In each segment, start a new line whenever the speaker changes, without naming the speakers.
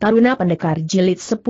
Taruna Pendekar Jilid 10.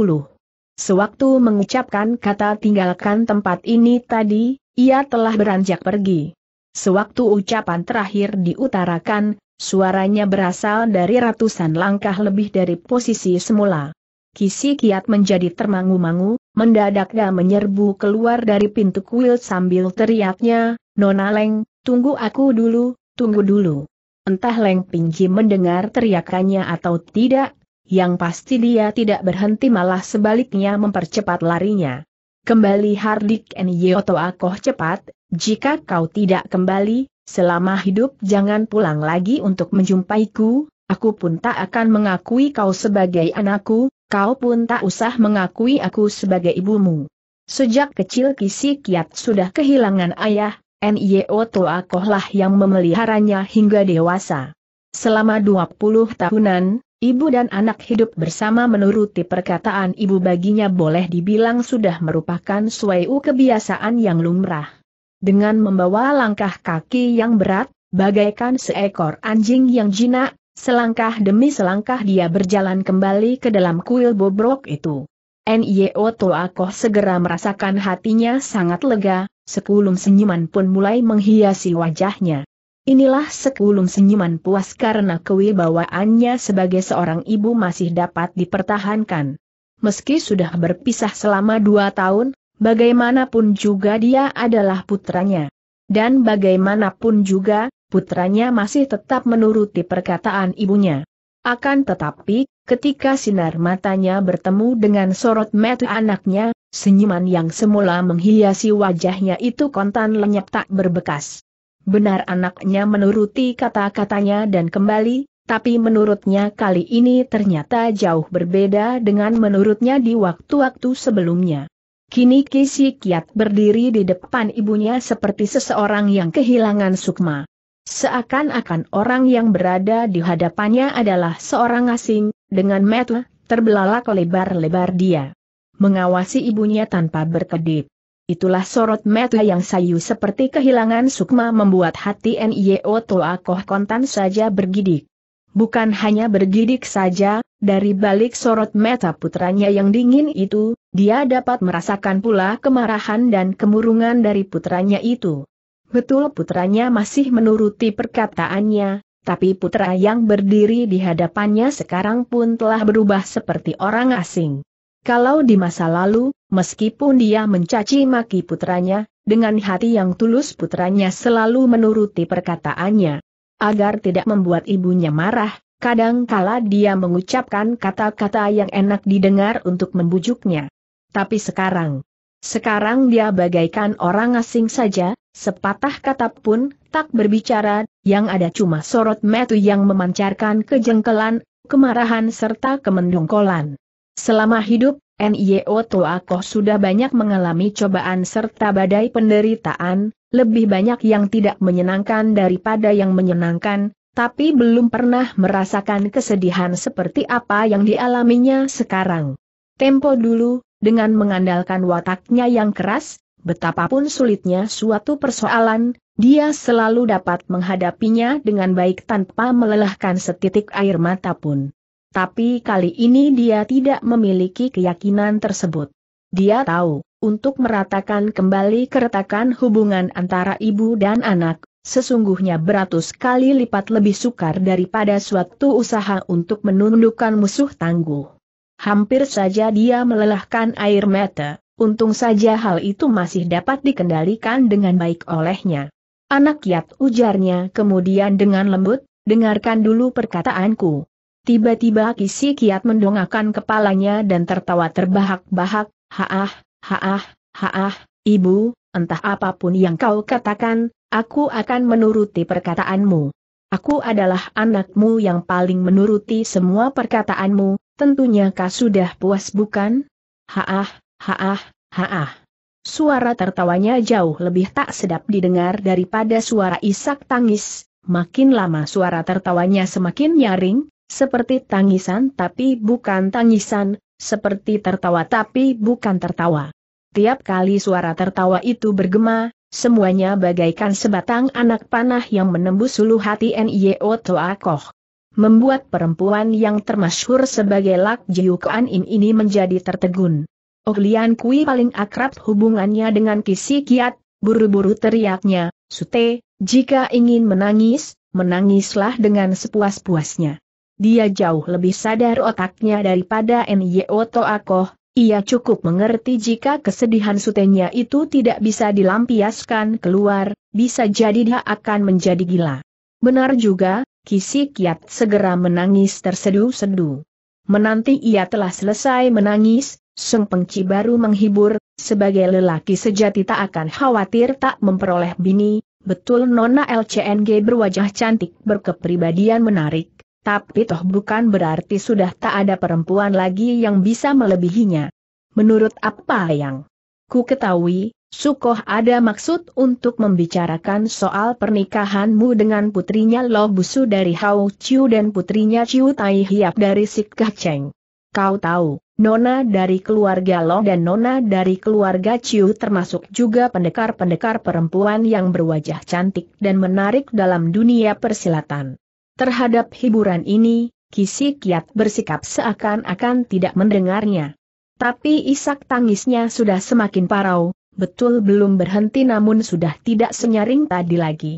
Sewaktu mengucapkan kata tinggalkan tempat ini tadi, ia telah beranjak pergi. Sewaktu ucapan terakhir diutarakan, suaranya berasal dari ratusan langkah lebih dari posisi semula. Kisi kiat menjadi termangu-mangu, mendadak dan menyerbu keluar dari pintu kuil sambil teriaknya, Nona Leng, tunggu aku dulu, tunggu dulu. Entah Leng Pingji mendengar teriakannya atau tidak, yang pasti dia tidak berhenti malah sebaliknya mempercepat larinya. Kembali Hardik Nyoto Akoh cepat, jika kau tidak kembali, selama hidup jangan pulang lagi untuk menjumpaiku, aku pun tak akan mengakui kau sebagai anakku, kau pun tak usah mengakui aku sebagai ibumu. Sejak kecil Kisi Kiat sudah kehilangan ayah, Nyoto Akoh lah yang memeliharanya hingga dewasa. Selama 20 tahunan, Ibu dan anak hidup bersama menuruti perkataan ibu baginya boleh dibilang sudah merupakan suatu kebiasaan yang lumrah. Dengan membawa langkah kaki yang berat, bagaikan seekor anjing yang jinak, selangkah demi selangkah dia berjalan kembali ke dalam kuil bobrok itu. Nio Toakoh segera merasakan hatinya sangat lega, sekulum senyuman pun mulai menghiasi wajahnya. Inilah sekulum senyuman puas karena kewibawaannya sebagai seorang ibu masih dapat dipertahankan. Meski sudah berpisah selama dua tahun, bagaimanapun juga dia adalah putranya. Dan bagaimanapun juga, putranya masih tetap menuruti perkataan ibunya. Akan tetapi, ketika sinar matanya bertemu dengan sorot mata anaknya, senyuman yang semula menghiasi wajahnya itu kontan lenyap tak berbekas. Benar anaknya menuruti kata-katanya dan kembali, tapi menurutnya kali ini ternyata jauh berbeda dengan menurutnya di waktu-waktu sebelumnya. Kini Kisi Kiat berdiri di depan ibunya seperti seseorang yang kehilangan sukma. Seakan-akan orang yang berada di hadapannya adalah seorang asing, dengan mata terbelalak lebar-lebar dia. Mengawasi ibunya tanpa berkedip. Itulah sorot mata yang sayu seperti kehilangan sukma membuat hati NIO Toa Koh Kontan saja bergidik. Bukan hanya bergidik saja, dari balik sorot mata putranya yang dingin itu, dia dapat merasakan pula kemarahan dan kemurungan dari putranya itu. Betul putranya masih menuruti perkataannya, tapi putra yang berdiri di hadapannya sekarang pun telah berubah seperti orang asing. Kalau di masa lalu, meskipun dia mencaci maki putranya, dengan hati yang tulus putranya selalu menuruti perkataannya. Agar tidak membuat ibunya marah, Kadang-kala dia mengucapkan kata-kata yang enak didengar untuk membujuknya. Tapi sekarang, sekarang dia bagaikan orang asing saja, sepatah kata pun tak berbicara, yang ada cuma sorot metu yang memancarkan kejengkelan, kemarahan serta kemendungkolan. Selama hidup, NIO Toakoh sudah banyak mengalami cobaan serta badai penderitaan, lebih banyak yang tidak menyenangkan daripada yang menyenangkan, tapi belum pernah merasakan kesedihan seperti apa yang dialaminya sekarang. Tempo dulu, dengan mengandalkan wataknya yang keras, betapapun sulitnya suatu persoalan, dia selalu dapat menghadapinya dengan baik tanpa melelahkan setitik air mata pun. Tapi kali ini dia tidak memiliki keyakinan tersebut. Dia tahu, untuk meratakan kembali keretakan hubungan antara ibu dan anak, sesungguhnya beratus kali lipat lebih sukar daripada suatu usaha untuk menundukkan musuh tangguh. Hampir saja dia melelahkan air mata, untung saja hal itu masih dapat dikendalikan dengan baik olehnya. Anak Yat ujarnya kemudian dengan lembut, dengarkan dulu perkataanku. Tiba-tiba Kisi Kiat mendongakkan kepalanya dan tertawa terbahak-bahak, haah, haah, haah, ibu, entah apapun yang kau katakan, aku akan menuruti perkataanmu. Aku adalah anakmu yang paling menuruti semua perkataanmu, tentunya kau sudah puas bukan? Haah, haah, haah. Suara tertawanya jauh lebih tak sedap didengar daripada suara isak tangis, makin lama suara tertawanya semakin nyaring, seperti tangisan tapi bukan tangisan, seperti tertawa tapi bukan tertawa. Tiap kali suara tertawa itu bergema, semuanya bagaikan sebatang anak panah yang menembus ulu hati N.I.O. Toakoh. Membuat perempuan yang termasyhur sebagai Lak Kuan Im ini menjadi tertegun. Oglian oh Kui paling akrab hubungannya dengan Kisi Kiat, buru-buru teriaknya, Sute, jika ingin menangis, menangislah dengan sepuas-puasnya. Dia jauh lebih sadar otaknya daripada Nyo Toakoh, ia cukup mengerti jika kesedihan sutenya itu tidak bisa dilampiaskan keluar, bisa jadi dia akan menjadi gila. Benar juga, Kisi Kiat segera menangis tersedu sedu. Menanti ia telah selesai menangis, Sung Pengci baru menghibur, sebagai lelaki sejati tak akan khawatir tak memperoleh bini, betul Nona LCNG berwajah cantik berkepribadian menarik tapi toh bukan berarti sudah tak ada perempuan lagi yang bisa melebihinya. Menurut apa yang ku ketahui, Sukoh ada maksud untuk membicarakan soal pernikahanmu dengan putrinya Lo Busu dari Hao Chiu dan putrinya Chiu Tai Hiap dari Sikkah Cheng. Kau tahu, Nona dari keluarga Lo dan Nona dari keluarga Chiu termasuk juga pendekar-pendekar perempuan yang berwajah cantik dan menarik dalam dunia persilatan. Terhadap hiburan ini, Kisi Kiat bersikap seakan-akan tidak mendengarnya. Tapi isak tangisnya sudah semakin parau, betul belum berhenti namun sudah tidak senyaring tadi lagi.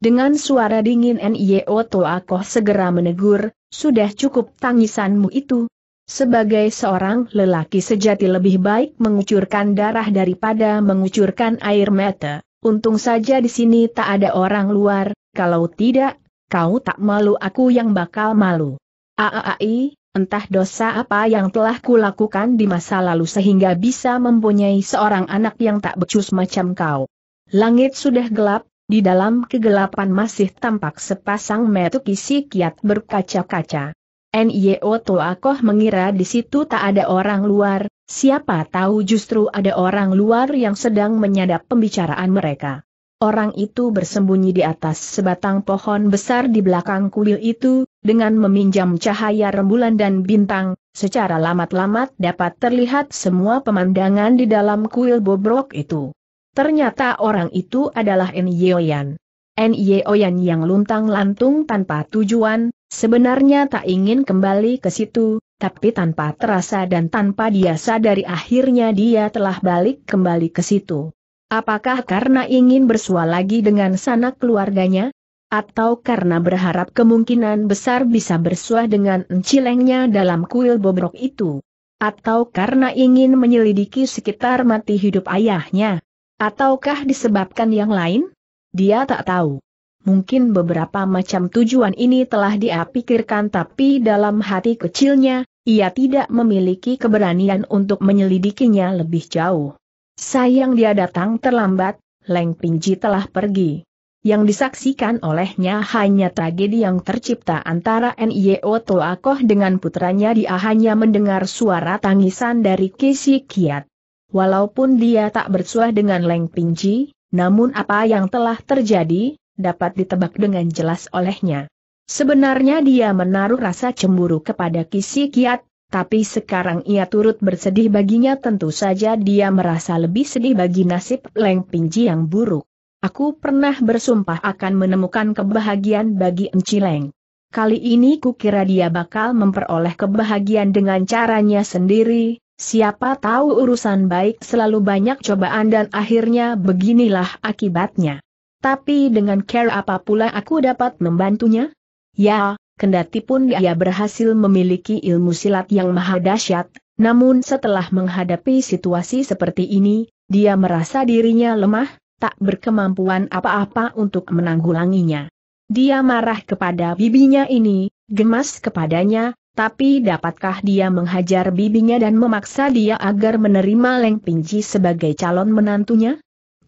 Dengan suara dingin N.I.O. Toakoh segera menegur, sudah cukup tangisanmu itu, sebagai seorang lelaki sejati lebih baik mengucurkan darah daripada mengucurkan air mata. Untung saja di sini tak ada orang luar, kalau tidak, kau tak malu aku yang bakal malu. Aai, entah dosa apa yang telah kulakukan di masa lalu sehingga bisa mempunyai seorang anak yang tak becus macam kau. Langit sudah gelap, di dalam kegelapan masih tampak sepasang metu kisi kiat berkaca-kaca. NIO Toakoh mengira di situ tak ada orang luar, siapa tahu justru ada orang luar yang sedang menyadap pembicaraan mereka orang itu bersembunyi di atas sebatang pohon besar di belakang kuil itu, dengan meminjam cahaya rembulan dan bintang, secara lamat-lamat dapat terlihat semua pemandangan di dalam kuil bobrok itu. Ternyata orang itu adalah Nyeoyan. Nyeoyan yang luntang-lantung tanpa tujuan, sebenarnya tak ingin kembali ke situ, tapi tanpa terasa dan tanpa dia sadari akhirnya dia telah balik kembali ke situ. Apakah karena ingin bersua lagi dengan sanak keluarganya? Atau karena berharap kemungkinan besar bisa bersua dengan encilengnya dalam kuil bobrok itu? Atau karena ingin menyelidiki sekitar mati hidup ayahnya? Ataukah disebabkan yang lain? Dia tak tahu. Mungkin beberapa macam tujuan ini telah dia pikirkan tapi dalam hati kecilnya, ia tidak memiliki keberanian untuk menyelidikinya lebih jauh. Sayang dia datang terlambat, Leng Pinji telah pergi. Yang disaksikan olehnya hanya tragedi yang tercipta antara N.I.O. Toakoh dengan putranya dia hanya mendengar suara tangisan dari Kisi Kiat. Walaupun dia tak bersuah dengan Leng Pinji, namun apa yang telah terjadi, dapat ditebak dengan jelas olehnya. Sebenarnya dia menaruh rasa cemburu kepada Kisi Kiat, tapi sekarang ia turut bersedih baginya tentu saja dia merasa lebih sedih bagi nasib Leng Pinji yang buruk. Aku pernah bersumpah akan menemukan kebahagiaan bagi Enci Leng. Kali ini kukira dia bakal memperoleh kebahagiaan dengan caranya sendiri, siapa tahu urusan baik selalu banyak cobaan dan akhirnya beginilah akibatnya. Tapi dengan care apa pula aku dapat membantunya? Ya, Kendati pun dia ya. berhasil memiliki ilmu silat yang maha dahsyat, namun setelah menghadapi situasi seperti ini, dia merasa dirinya lemah, tak berkemampuan apa-apa untuk menanggulanginya. Dia marah kepada bibinya ini, gemas kepadanya, tapi dapatkah dia menghajar bibinya dan memaksa dia agar menerima Leng Pingji sebagai calon menantunya?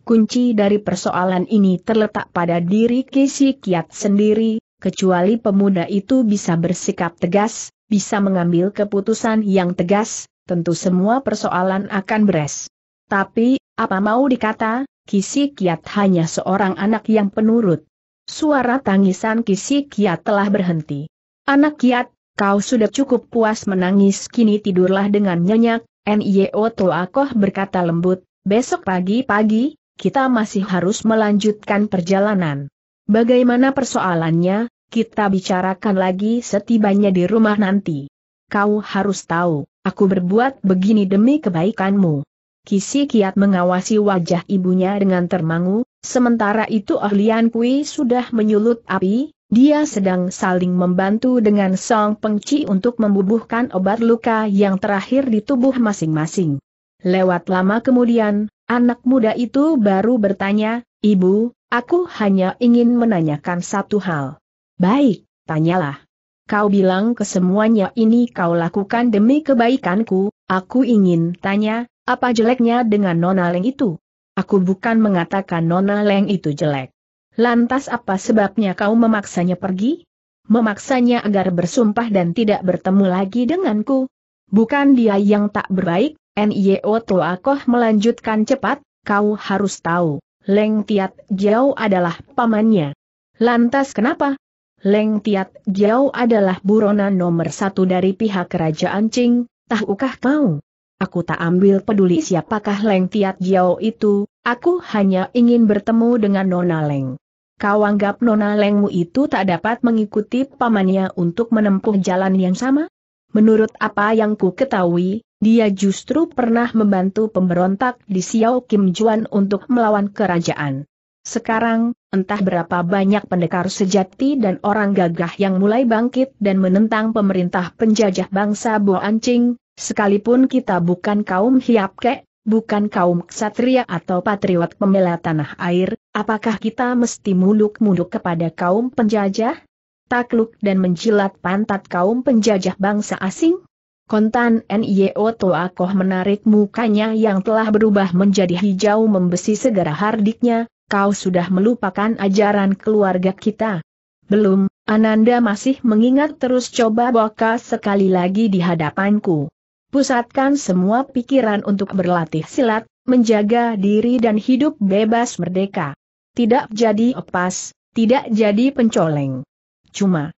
Kunci dari persoalan ini terletak pada diri Kisi Kiat sendiri, kecuali pemuda itu bisa bersikap tegas, bisa mengambil keputusan yang tegas, tentu semua persoalan akan beres. Tapi, apa mau dikata, kisi kiat hanya seorang anak yang penurut. Suara tangisan kisi kiat telah berhenti. Anak kiat, kau sudah cukup puas menangis kini tidurlah dengan nyenyak, N.I.O. Toakoh berkata lembut, besok pagi-pagi, kita masih harus melanjutkan perjalanan. Bagaimana persoalannya, kita bicarakan lagi setibanya di rumah nanti. Kau harus tahu, aku berbuat begini demi kebaikanmu. Kisi Kiat mengawasi wajah ibunya dengan termangu, sementara itu Ahlian Kui sudah menyulut api, dia sedang saling membantu dengan Song Pengci untuk membubuhkan obat luka yang terakhir di tubuh masing-masing. Lewat lama kemudian, anak muda itu baru bertanya, Ibu, Aku hanya ingin menanyakan satu hal. Baik, tanyalah. Kau bilang kesemuanya ini kau lakukan demi kebaikanku, aku ingin tanya, apa jeleknya dengan Nona Leng itu? Aku bukan mengatakan Nona Leng itu jelek. Lantas apa sebabnya kau memaksanya pergi? Memaksanya agar bersumpah dan tidak bertemu lagi denganku? Bukan dia yang tak berbaik, NIO Toakoh melanjutkan cepat, kau harus tahu. Leng Tiat Jiao adalah pamannya. Lantas kenapa? Leng Tiat Jiao adalah buronan nomor satu dari pihak kerajaan Qing, tahukah kau? Aku tak ambil peduli siapakah Leng Tiat Jiao itu, aku hanya ingin bertemu dengan Nona Leng. Kau anggap Nona Lengmu itu tak dapat mengikuti pamannya untuk menempuh jalan yang sama? Menurut apa yang ku ketahui, dia justru pernah membantu pemberontak di Xiao Kim Juan untuk melawan kerajaan. Sekarang, entah berapa banyak pendekar sejati dan orang gagah yang mulai bangkit dan menentang pemerintah penjajah bangsa Boancing, sekalipun kita bukan kaum Hiapke, bukan kaum ksatria atau patriot pembela tanah air, apakah kita mesti muluk-muluk kepada kaum penjajah? Takluk dan menjilat pantat kaum penjajah bangsa asing? Kontan Nio Toakoh menarik mukanya yang telah berubah menjadi hijau membesi segera hardiknya, kau sudah melupakan ajaran keluarga kita. Belum, Ananda masih mengingat terus coba Boka sekali lagi di hadapanku. Pusatkan semua pikiran untuk berlatih silat, menjaga diri dan hidup bebas merdeka. Tidak jadi opas, tidak jadi pencoleng. Cuma,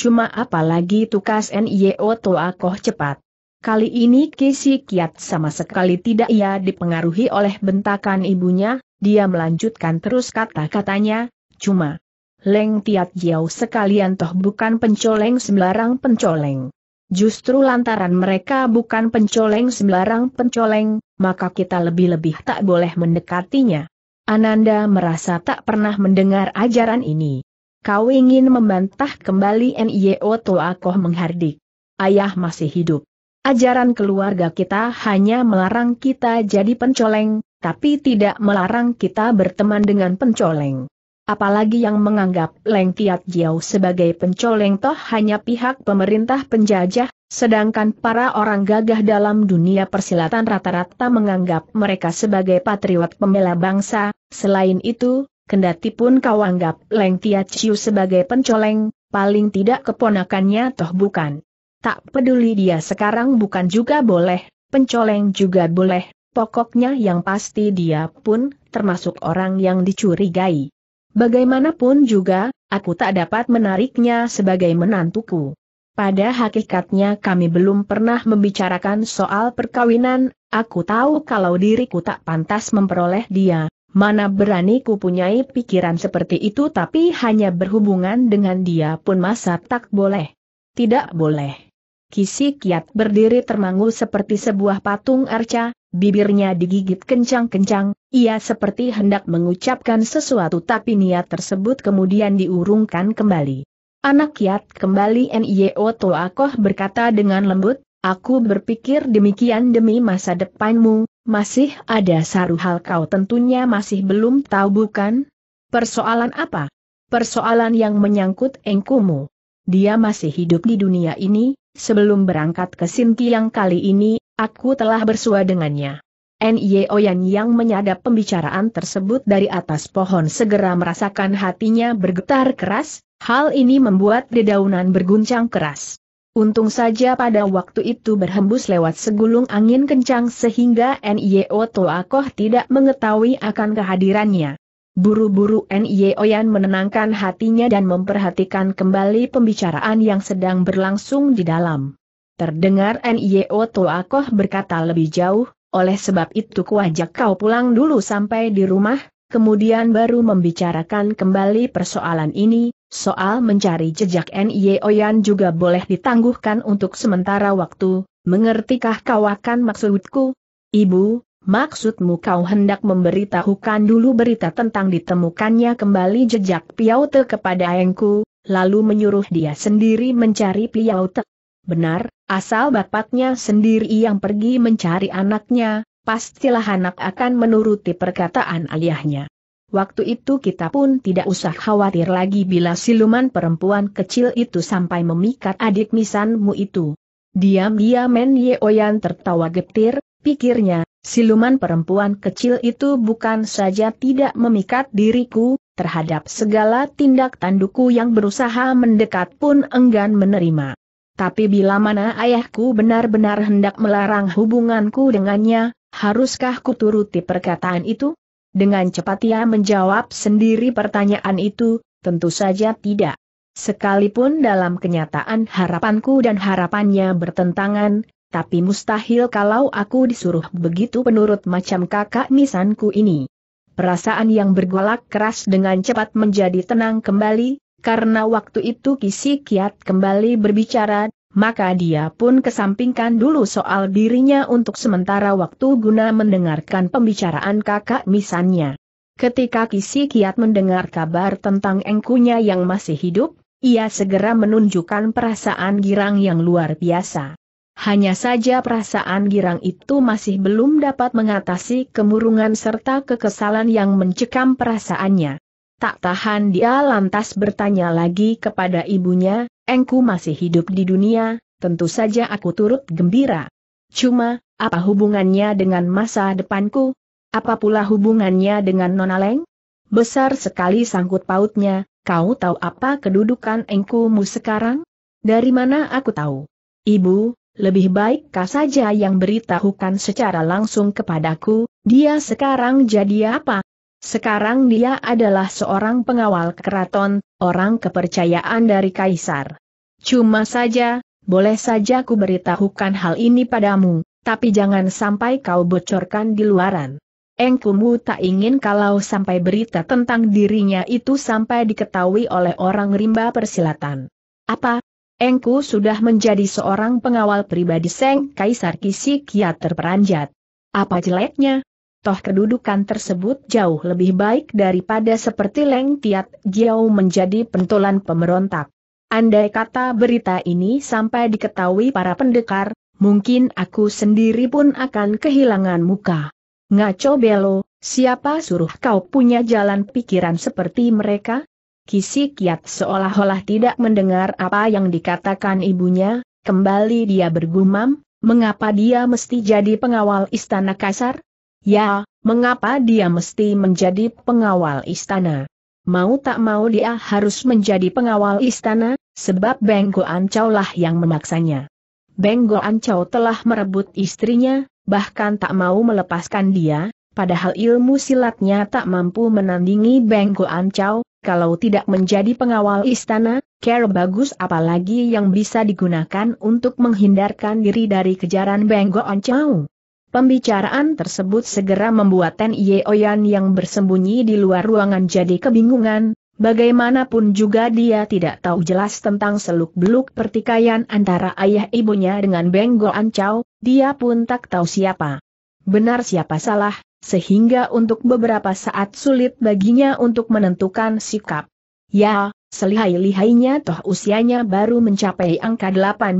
Cuma apalagi tukas Nio Toakoh cepat. Kali ini Kisi Kiat sama sekali tidak ia dipengaruhi oleh bentakan ibunya, dia melanjutkan terus kata-katanya, cuma. Leng Tiat Jiao sekalian toh bukan pencoleng sembarang pencoleng. Justru lantaran mereka bukan pencoleng sembarang pencoleng, maka kita lebih-lebih tak boleh mendekatinya. Ananda merasa tak pernah mendengar ajaran ini. Kau ingin membantah kembali NIO Toakoh menghardik. Ayah masih hidup. Ajaran keluarga kita hanya melarang kita jadi pencoleng, tapi tidak melarang kita berteman dengan pencoleng. Apalagi yang menganggap Leng Tiat Jiao sebagai pencoleng toh hanya pihak pemerintah penjajah, sedangkan para orang gagah dalam dunia persilatan rata-rata menganggap mereka sebagai patriot pembela bangsa. Selain itu, Kendati pun kau anggap Leng Tia Chiu sebagai pencoleng, paling tidak keponakannya toh bukan. Tak peduli dia sekarang bukan juga boleh, pencoleng juga boleh, pokoknya yang pasti dia pun termasuk orang yang dicurigai. Bagaimanapun juga, aku tak dapat menariknya sebagai menantuku. Pada hakikatnya kami belum pernah membicarakan soal perkawinan, aku tahu kalau diriku tak pantas memperoleh dia, Mana berani ku punyai pikiran seperti itu tapi hanya berhubungan dengan dia pun masa tak boleh. Tidak boleh. Kisi Kiat berdiri termangu seperti sebuah patung arca, bibirnya digigit kencang-kencang, ia seperti hendak mengucapkan sesuatu tapi niat tersebut kemudian diurungkan kembali. Anak Kiat kembali Nio Toakoh berkata dengan lembut, Aku berpikir demikian demi masa depanmu, masih ada satu hal kau tentunya masih belum tahu bukan? Persoalan apa? Persoalan yang menyangkut engkumu. Dia masih hidup di dunia ini, sebelum berangkat ke Sinkiang kali ini, aku telah bersua dengannya. N.Y.O. Yan yang menyadap pembicaraan tersebut dari atas pohon segera merasakan hatinya bergetar keras, hal ini membuat dedaunan berguncang keras. Untung saja pada waktu itu berhembus lewat segulung angin kencang sehingga N.I.O. Toakoh tidak mengetahui akan kehadirannya. Buru-buru N.Y.O. Yan menenangkan hatinya dan memperhatikan kembali pembicaraan yang sedang berlangsung di dalam. Terdengar N.I.O. Toakoh berkata lebih jauh, oleh sebab itu kuajak kau pulang dulu sampai di rumah, kemudian baru membicarakan kembali persoalan ini, soal mencari jejak N.I.E. Oyan juga boleh ditangguhkan untuk sementara waktu, mengertikah kau akan maksudku? Ibu, maksudmu kau hendak memberitahukan dulu berita tentang ditemukannya kembali jejak Piaute kepada Engku, lalu menyuruh dia sendiri mencari Piaute. Benar, asal bapaknya sendiri yang pergi mencari anaknya, pastilah anak akan menuruti perkataan ayahnya. Waktu itu kita pun tidak usah khawatir lagi bila siluman perempuan kecil itu sampai memikat adik misanmu itu. Diam-diam Men Yeoyan tertawa getir, pikirnya, siluman perempuan kecil itu bukan saja tidak memikat diriku, terhadap segala tindak tanduku yang berusaha mendekat pun enggan menerima. Tapi bila mana ayahku benar-benar hendak melarang hubunganku dengannya, Haruskah kuturuti perkataan itu? Dengan cepat ia menjawab sendiri pertanyaan itu, tentu saja tidak. Sekalipun dalam kenyataan harapanku dan harapannya bertentangan, tapi mustahil kalau aku disuruh begitu penurut macam kakak misanku ini. Perasaan yang bergolak keras dengan cepat menjadi tenang kembali, karena waktu itu Kisi Kiat kembali berbicara, maka dia pun kesampingkan dulu soal dirinya untuk sementara waktu guna mendengarkan pembicaraan kakak misannya. Ketika Kisi Kiat mendengar kabar tentang engkunya yang masih hidup, ia segera menunjukkan perasaan girang yang luar biasa. Hanya saja perasaan girang itu masih belum dapat mengatasi kemurungan serta kekesalan yang mencekam perasaannya. Tak tahan dia lantas bertanya lagi kepada ibunya, engku masih hidup di dunia, tentu saja aku turut gembira. Cuma, apa hubungannya dengan masa depanku? Apa pula hubungannya dengan Nona Leng? Besar sekali sangkut pautnya, kau tahu apa kedudukan engkumu sekarang? Dari mana aku tahu? Ibu, lebih baik kau saja yang beritahukan secara langsung kepadaku, dia sekarang jadi apa? Sekarang dia adalah seorang pengawal keraton, orang kepercayaan dari kaisar. Cuma saja, boleh saja ku beritahukan hal ini padamu, tapi jangan sampai kau bocorkan di luaran. Engkumu tak ingin kalau sampai berita tentang dirinya itu sampai diketahui oleh orang rimba persilatan. Apa? Engku sudah menjadi seorang pengawal pribadi Seng Kaisar kisi kiat terperanjat. Apa jeleknya? Toh kedudukan tersebut jauh lebih baik daripada seperti Leng Tiat Jiao menjadi pentolan pemberontak. Andai kata berita ini sampai diketahui para pendekar, mungkin aku sendiri pun akan kehilangan muka. Ngaco belo, siapa suruh kau punya jalan pikiran seperti mereka? Kisik Yat seolah-olah tidak mendengar apa yang dikatakan ibunya, kembali dia bergumam, mengapa dia mesti jadi pengawal istana kasar? Ya, mengapa dia mesti menjadi pengawal istana? Mau tak mau dia harus menjadi pengawal istana, sebab Beng Ancau lah yang memaksanya. Beng Ancau telah merebut istrinya, bahkan tak mau melepaskan dia, padahal ilmu silatnya tak mampu menandingi Beng Ancau. kalau tidak menjadi pengawal istana, care bagus apalagi yang bisa digunakan untuk menghindarkan diri dari kejaran Beng Ancau? Pembicaraan tersebut segera membuat Ten Oyan yang bersembunyi di luar ruangan jadi kebingungan, bagaimanapun juga dia tidak tahu jelas tentang seluk-beluk pertikaian antara ayah ibunya dengan Beng Go Ancau, dia pun tak tahu siapa. Benar siapa salah, sehingga untuk beberapa saat sulit baginya untuk menentukan sikap. Ya, selihai-lihainya toh usianya baru mencapai angka 18,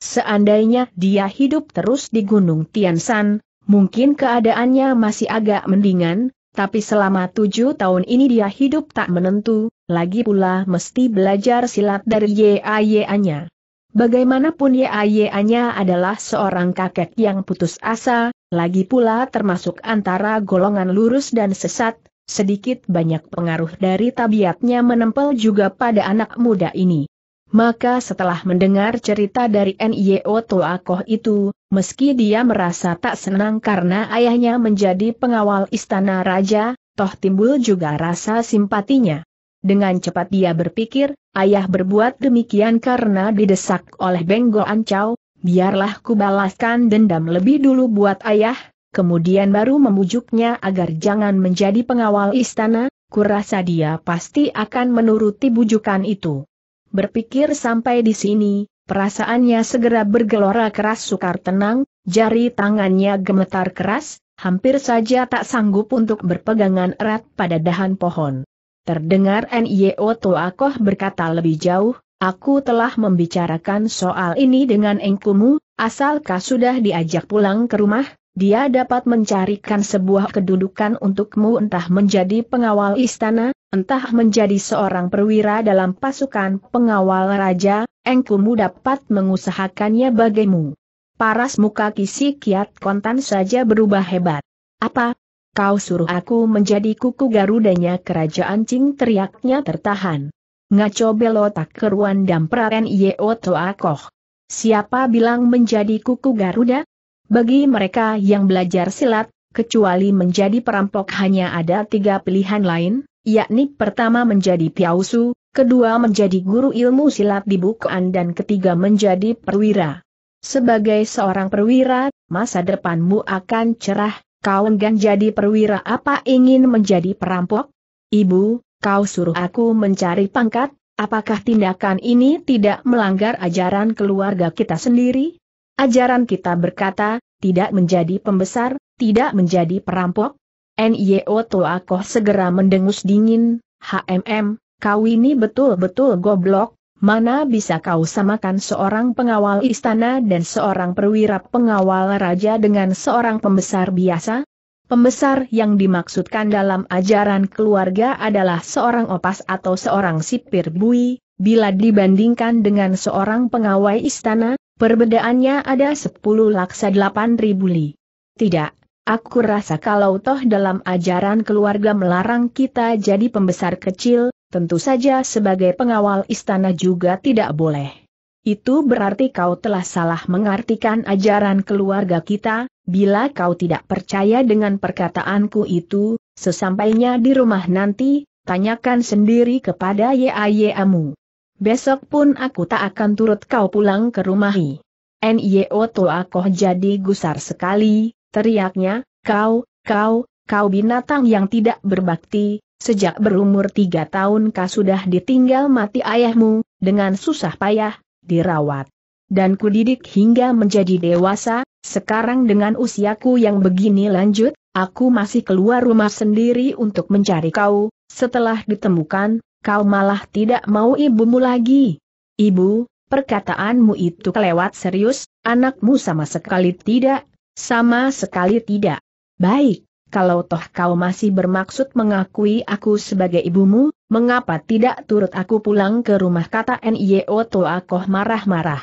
Seandainya dia hidup terus di Gunung Tiansan, mungkin keadaannya masih agak mendingan, tapi selama tujuh tahun ini dia hidup tak menentu, lagi pula mesti belajar silat dari YAYA-nya. Bagaimanapun YAYA-nya adalah seorang kakek yang putus asa, lagi pula termasuk antara golongan lurus dan sesat, sedikit banyak pengaruh dari tabiatnya menempel juga pada anak muda ini. Maka setelah mendengar cerita dari N.I.O. Toakoh itu, meski dia merasa tak senang karena ayahnya menjadi pengawal istana raja, toh timbul juga rasa simpatinya. Dengan cepat dia berpikir, ayah berbuat demikian karena didesak oleh Benggo Ancau, biarlah kubalaskan dendam lebih dulu buat ayah, kemudian baru memujuknya agar jangan menjadi pengawal istana, kurasa dia pasti akan menuruti bujukan itu. Berpikir sampai di sini, perasaannya segera bergelora keras sukar tenang, jari tangannya gemetar keras, hampir saja tak sanggup untuk berpegangan erat pada dahan pohon. Terdengar N.Y.O. Toakoh berkata lebih jauh, aku telah membicarakan soal ini dengan engkumu, asalkah sudah diajak pulang ke rumah, dia dapat mencarikan sebuah kedudukan untukmu entah menjadi pengawal istana, entah menjadi seorang perwira dalam pasukan pengawal raja, engkumu dapat mengusahakannya bagimu. Paras muka kisi kiat kontan saja berubah hebat. Apa? Kau suruh aku menjadi kuku garudanya kerajaan Cing teriaknya tertahan. Ngaco belotak keruan dan praten yeo akoh. Siapa bilang menjadi kuku garuda? Bagi mereka yang belajar silat, kecuali menjadi perampok hanya ada tiga pilihan lain, yakni pertama menjadi piausu, kedua menjadi guru ilmu silat di bukaan dan ketiga menjadi perwira. Sebagai seorang perwira, masa depanmu akan cerah, kau enggan jadi perwira apa ingin menjadi perampok? Ibu, kau suruh aku mencari pangkat, apakah tindakan ini tidak melanggar ajaran keluarga kita sendiri? Ajaran kita berkata, tidak menjadi pembesar, tidak menjadi perampok. NIO Toakoh segera mendengus dingin, HMM, kau ini betul-betul goblok, mana bisa kau samakan seorang pengawal istana dan seorang perwira pengawal raja dengan seorang pembesar biasa? Pembesar yang dimaksudkan dalam ajaran keluarga adalah seorang opas atau seorang sipir bui, bila dibandingkan dengan seorang pengawal istana, Perbedaannya ada 10 laksa 8 ribu li. Tidak, aku rasa kalau toh dalam ajaran keluarga melarang kita jadi pembesar kecil, tentu saja sebagai pengawal istana juga tidak boleh. Itu berarti kau telah salah mengartikan ajaran keluarga kita, bila kau tidak percaya dengan perkataanku itu, sesampainya di rumah nanti, tanyakan sendiri kepada YAYAmu. Besok pun aku tak akan turut kau pulang ke rumah. Nio Toakoh jadi gusar sekali, teriaknya, kau, kau, kau binatang yang tidak berbakti, sejak berumur tiga tahun kau sudah ditinggal mati ayahmu, dengan susah payah, dirawat. Dan ku didik hingga menjadi dewasa, sekarang dengan usiaku yang begini lanjut, aku masih keluar rumah sendiri untuk mencari kau, setelah ditemukan, kau malah tidak mau ibumu lagi. Ibu, perkataanmu itu kelewat serius, anakmu sama sekali tidak, sama sekali tidak. Baik, kalau toh kau masih bermaksud mengakui aku sebagai ibumu, mengapa tidak turut aku pulang ke rumah kata N.I.O. Toakoh marah-marah.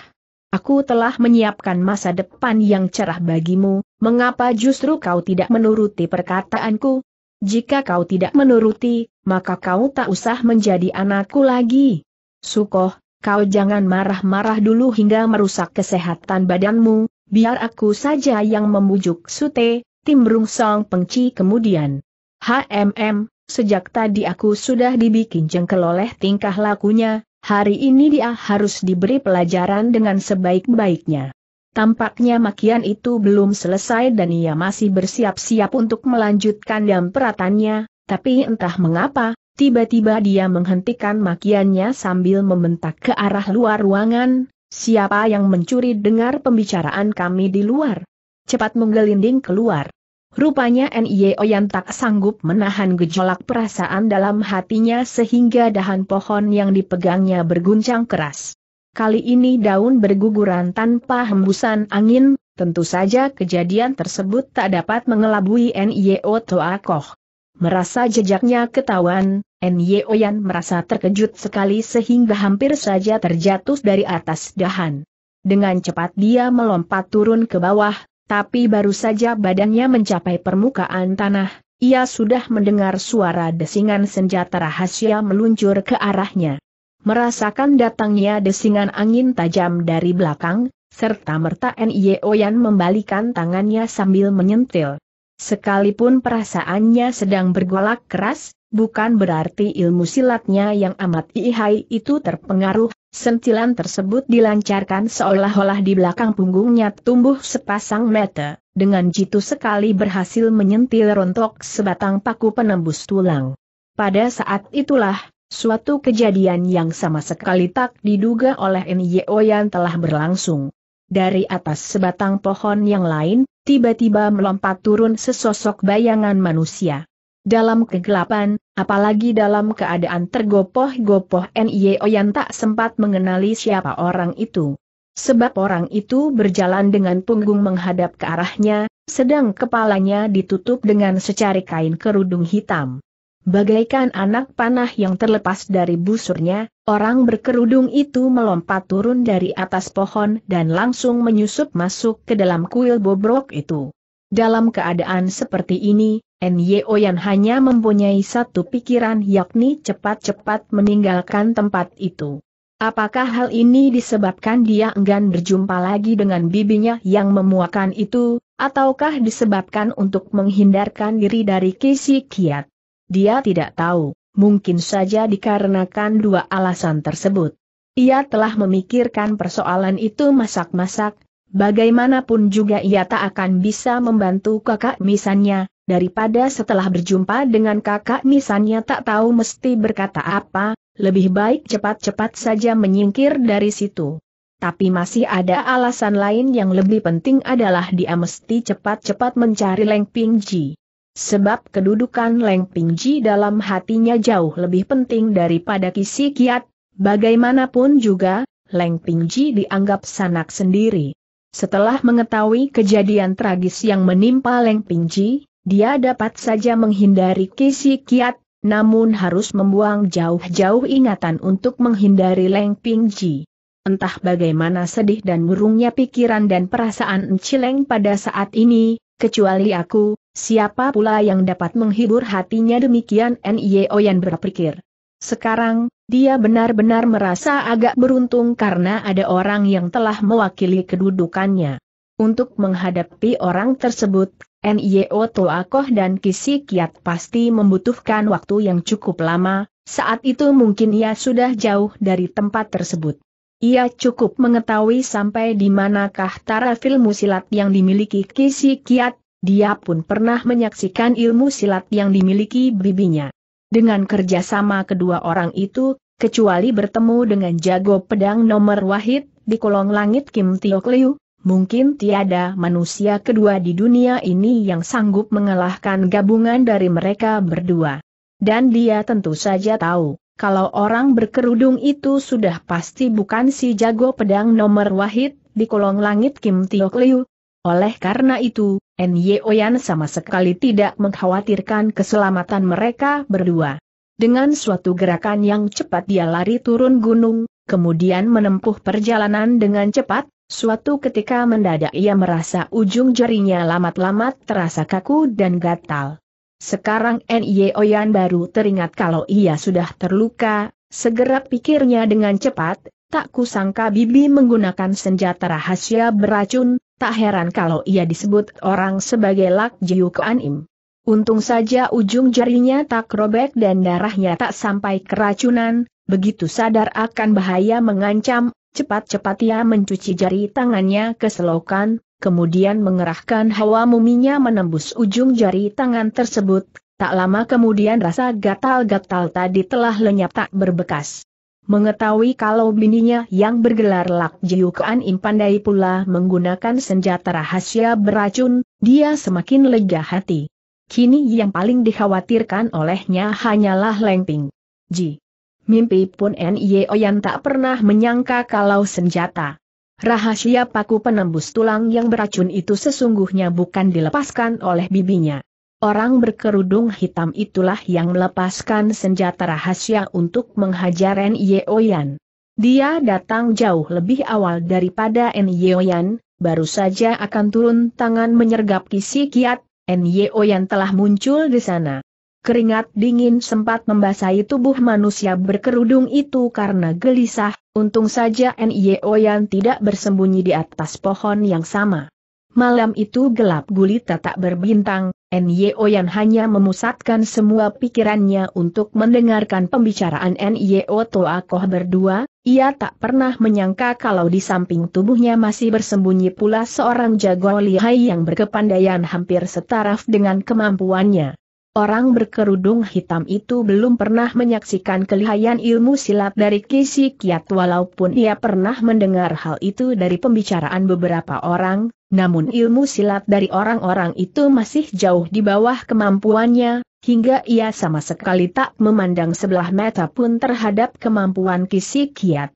Aku telah menyiapkan masa depan yang cerah bagimu, mengapa justru kau tidak menuruti perkataanku? Jika kau tidak menuruti, maka kau tak usah menjadi anakku lagi. Sukoh, kau jangan marah-marah dulu hingga merusak kesehatan badanmu, biar aku saja yang membujuk Sute, timbrung Song Pengci kemudian. HMM, sejak tadi aku sudah dibikin jengkel oleh tingkah lakunya, hari ini dia harus diberi pelajaran dengan sebaik-baiknya. Tampaknya makian itu belum selesai dan ia masih bersiap-siap untuk melanjutkan peratannya, tapi entah mengapa, tiba-tiba dia menghentikan makiannya sambil membentak ke arah luar ruangan, siapa yang mencuri dengar pembicaraan kami di luar? Cepat menggelinding keluar. Rupanya NIO yang tak sanggup menahan gejolak perasaan dalam hatinya sehingga dahan pohon yang dipegangnya berguncang keras. Kali ini daun berguguran tanpa hembusan angin, tentu saja kejadian tersebut tak dapat mengelabui NIO Toakoh. Merasa jejaknya ketahuan, Nye Oyan merasa terkejut sekali sehingga hampir saja terjatuh dari atas dahan. Dengan cepat dia melompat turun ke bawah, tapi baru saja badannya mencapai permukaan tanah, ia sudah mendengar suara desingan senjata rahasia meluncur ke arahnya. Merasakan datangnya desingan angin tajam dari belakang, serta merta Nye Oyan membalikan tangannya sambil menyentil. Sekalipun perasaannya sedang bergolak keras, bukan berarti ilmu silatnya yang amat ihai itu terpengaruh, sentilan tersebut dilancarkan seolah-olah di belakang punggungnya tumbuh sepasang mata, dengan jitu sekali berhasil menyentil rontok sebatang paku penembus tulang. Pada saat itulah, suatu kejadian yang sama sekali tak diduga oleh Nyo telah berlangsung. Dari atas sebatang pohon yang lain, tiba-tiba melompat turun sesosok bayangan manusia. Dalam kegelapan, apalagi dalam keadaan tergopoh-gopoh N.Y.O. yang tak sempat mengenali siapa orang itu. Sebab orang itu berjalan dengan punggung menghadap ke arahnya, sedang kepalanya ditutup dengan secari kain kerudung hitam. Bagaikan anak panah yang terlepas dari busurnya, orang berkerudung itu melompat turun dari atas pohon dan langsung menyusup masuk ke dalam kuil bobrok itu. Dalam keadaan seperti ini, Nyo yang hanya mempunyai satu pikiran yakni cepat-cepat meninggalkan tempat itu. Apakah hal ini disebabkan dia enggan berjumpa lagi dengan bibinya yang memuakan itu, ataukah disebabkan untuk menghindarkan diri dari Kisi Kiat? Dia tidak tahu, mungkin saja dikarenakan dua alasan tersebut. Ia telah memikirkan persoalan itu masak-masak, bagaimanapun juga ia tak akan bisa membantu kakak misannya, daripada setelah berjumpa dengan kakak misannya tak tahu mesti berkata apa, lebih baik cepat-cepat saja menyingkir dari situ. Tapi masih ada alasan lain yang lebih penting adalah dia mesti cepat-cepat mencari Leng Ping Ji. Sebab kedudukan Leng Pingji dalam hatinya jauh lebih penting daripada Kisi Kiat, bagaimanapun juga, Leng Pingji dianggap sanak sendiri. Setelah mengetahui kejadian tragis yang menimpa Leng Pingji, dia dapat saja menghindari Kisi Kiat, namun harus membuang jauh-jauh ingatan untuk menghindari Leng Pingji. Entah bagaimana sedih dan murungnya pikiran dan perasaan Encileng pada saat ini, kecuali aku, Siapa pula yang dapat menghibur hatinya demikian N.I.O. yang berpikir. Sekarang, dia benar-benar merasa agak beruntung karena ada orang yang telah mewakili kedudukannya. Untuk menghadapi orang tersebut, N.I.O. Toakoh dan Kisi Kiat pasti membutuhkan waktu yang cukup lama, saat itu mungkin ia sudah jauh dari tempat tersebut. Ia cukup mengetahui sampai di manakah taraf ilmu silat yang dimiliki Kisi Kiat, dia pun pernah menyaksikan ilmu silat yang dimiliki bibinya. Dengan kerjasama kedua orang itu, kecuali bertemu dengan jago pedang nomor wahid, di kolong langit Kim Tiok Liu, mungkin tiada manusia kedua di dunia ini yang sanggup mengalahkan gabungan dari mereka berdua. Dan dia tentu saja tahu, kalau orang berkerudung itu sudah pasti bukan si jago pedang nomor wahid, di kolong langit Kim Tiok Liu, oleh karena itu, Nye Oyan sama sekali tidak mengkhawatirkan keselamatan mereka berdua. Dengan suatu gerakan yang cepat dia lari turun gunung, kemudian menempuh perjalanan dengan cepat, suatu ketika mendadak ia merasa ujung jarinya lamat-lamat terasa kaku dan gatal. Sekarang Nye Oyan baru teringat kalau ia sudah terluka, segera pikirnya dengan cepat, Tak kusangka Bibi menggunakan senjata rahasia beracun, Tak heran kalau ia disebut orang sebagai Lak Jiu Kuan Untung saja ujung jarinya tak robek dan darahnya tak sampai keracunan, begitu sadar akan bahaya mengancam, cepat-cepat ia mencuci jari tangannya ke selokan, kemudian mengerahkan hawa muminya menembus ujung jari tangan tersebut, tak lama kemudian rasa gatal-gatal tadi telah lenyap tak berbekas. Mengetahui kalau bininya yang bergelar Lak im Impandai pula menggunakan senjata rahasia beracun, dia semakin lega hati. Kini yang paling dikhawatirkan olehnya hanyalah Lengping. Ji. Mimpi pun Nye yang tak pernah menyangka kalau senjata. Rahasia paku penembus tulang yang beracun itu sesungguhnya bukan dilepaskan oleh bibinya. Orang berkerudung hitam itulah yang melepaskan senjata rahasia untuk menghajar Nyeoyan. Dia datang jauh lebih awal daripada Nyeoyan, baru saja akan turun tangan menyergap kisi kiat, Nyeoyan telah muncul di sana. Keringat dingin sempat membasahi tubuh manusia berkerudung itu karena gelisah, untung saja Nyeoyan tidak bersembunyi di atas pohon yang sama. Malam itu gelap gulita tak berbintang, N.Y.O. yang hanya memusatkan semua pikirannya untuk mendengarkan pembicaraan N.Y.O. Koh berdua, ia tak pernah menyangka kalau di samping tubuhnya masih bersembunyi pula seorang jago lihai yang berkepandaian hampir setaraf dengan kemampuannya. Orang berkerudung hitam itu belum pernah menyaksikan kelihayan ilmu silat dari Kisi Kiat walaupun ia pernah mendengar hal itu dari pembicaraan beberapa orang, namun ilmu silat dari orang-orang itu masih jauh di bawah kemampuannya, hingga ia sama sekali tak memandang sebelah mata pun terhadap kemampuan Kisi Kiat.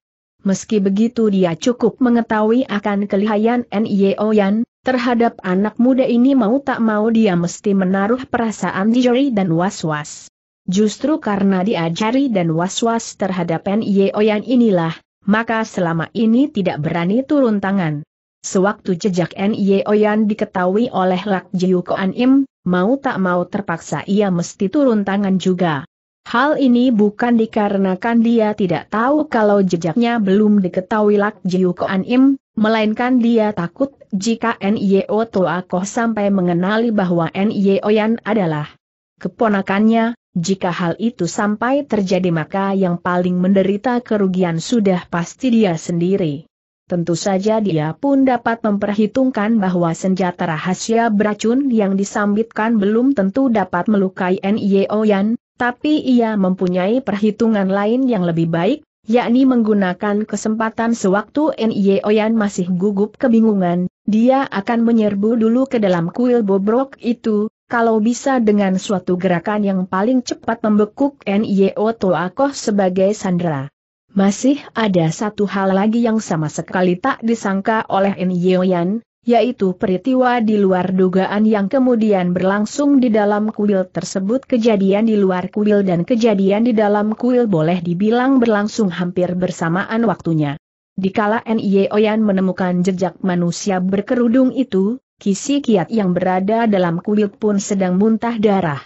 Meski begitu dia cukup mengetahui akan kelihayan Nio Yan, Terhadap anak muda ini mau tak mau dia mesti menaruh perasaan dijari dan was-was. Justru karena diajari dan was-was terhadap NIO Oyan inilah, maka selama ini tidak berani turun tangan. Sewaktu jejak NIO Oyan diketahui oleh Lak Jiu Im, mau tak mau terpaksa ia mesti turun tangan juga. Hal ini bukan dikarenakan dia tidak tahu kalau jejaknya belum diketahui Lak Jiu Im, Melainkan dia takut jika N.I.O. Toakoh sampai mengenali bahwa N.I.O. Yan adalah keponakannya, jika hal itu sampai terjadi maka yang paling menderita kerugian sudah pasti dia sendiri. Tentu saja dia pun dapat memperhitungkan bahwa senjata rahasia beracun yang disambitkan belum tentu dapat melukai N.I.O. Yan, tapi ia mempunyai perhitungan lain yang lebih baik, yakni menggunakan kesempatan sewaktu Nye Oyan masih gugup kebingungan, dia akan menyerbu dulu ke dalam kuil bobrok itu, kalau bisa dengan suatu gerakan yang paling cepat membekuk NIO akoh sebagai sandera. Masih ada satu hal lagi yang sama sekali tak disangka oleh Nye Oyan, yaitu peristiwa di luar dugaan yang kemudian berlangsung di dalam kuil tersebut kejadian di luar kuil dan kejadian di dalam kuil boleh dibilang berlangsung hampir bersamaan waktunya. Dikala N.I.E. Oyan menemukan jejak manusia berkerudung itu, kisi kiat yang berada dalam kuil pun sedang muntah darah.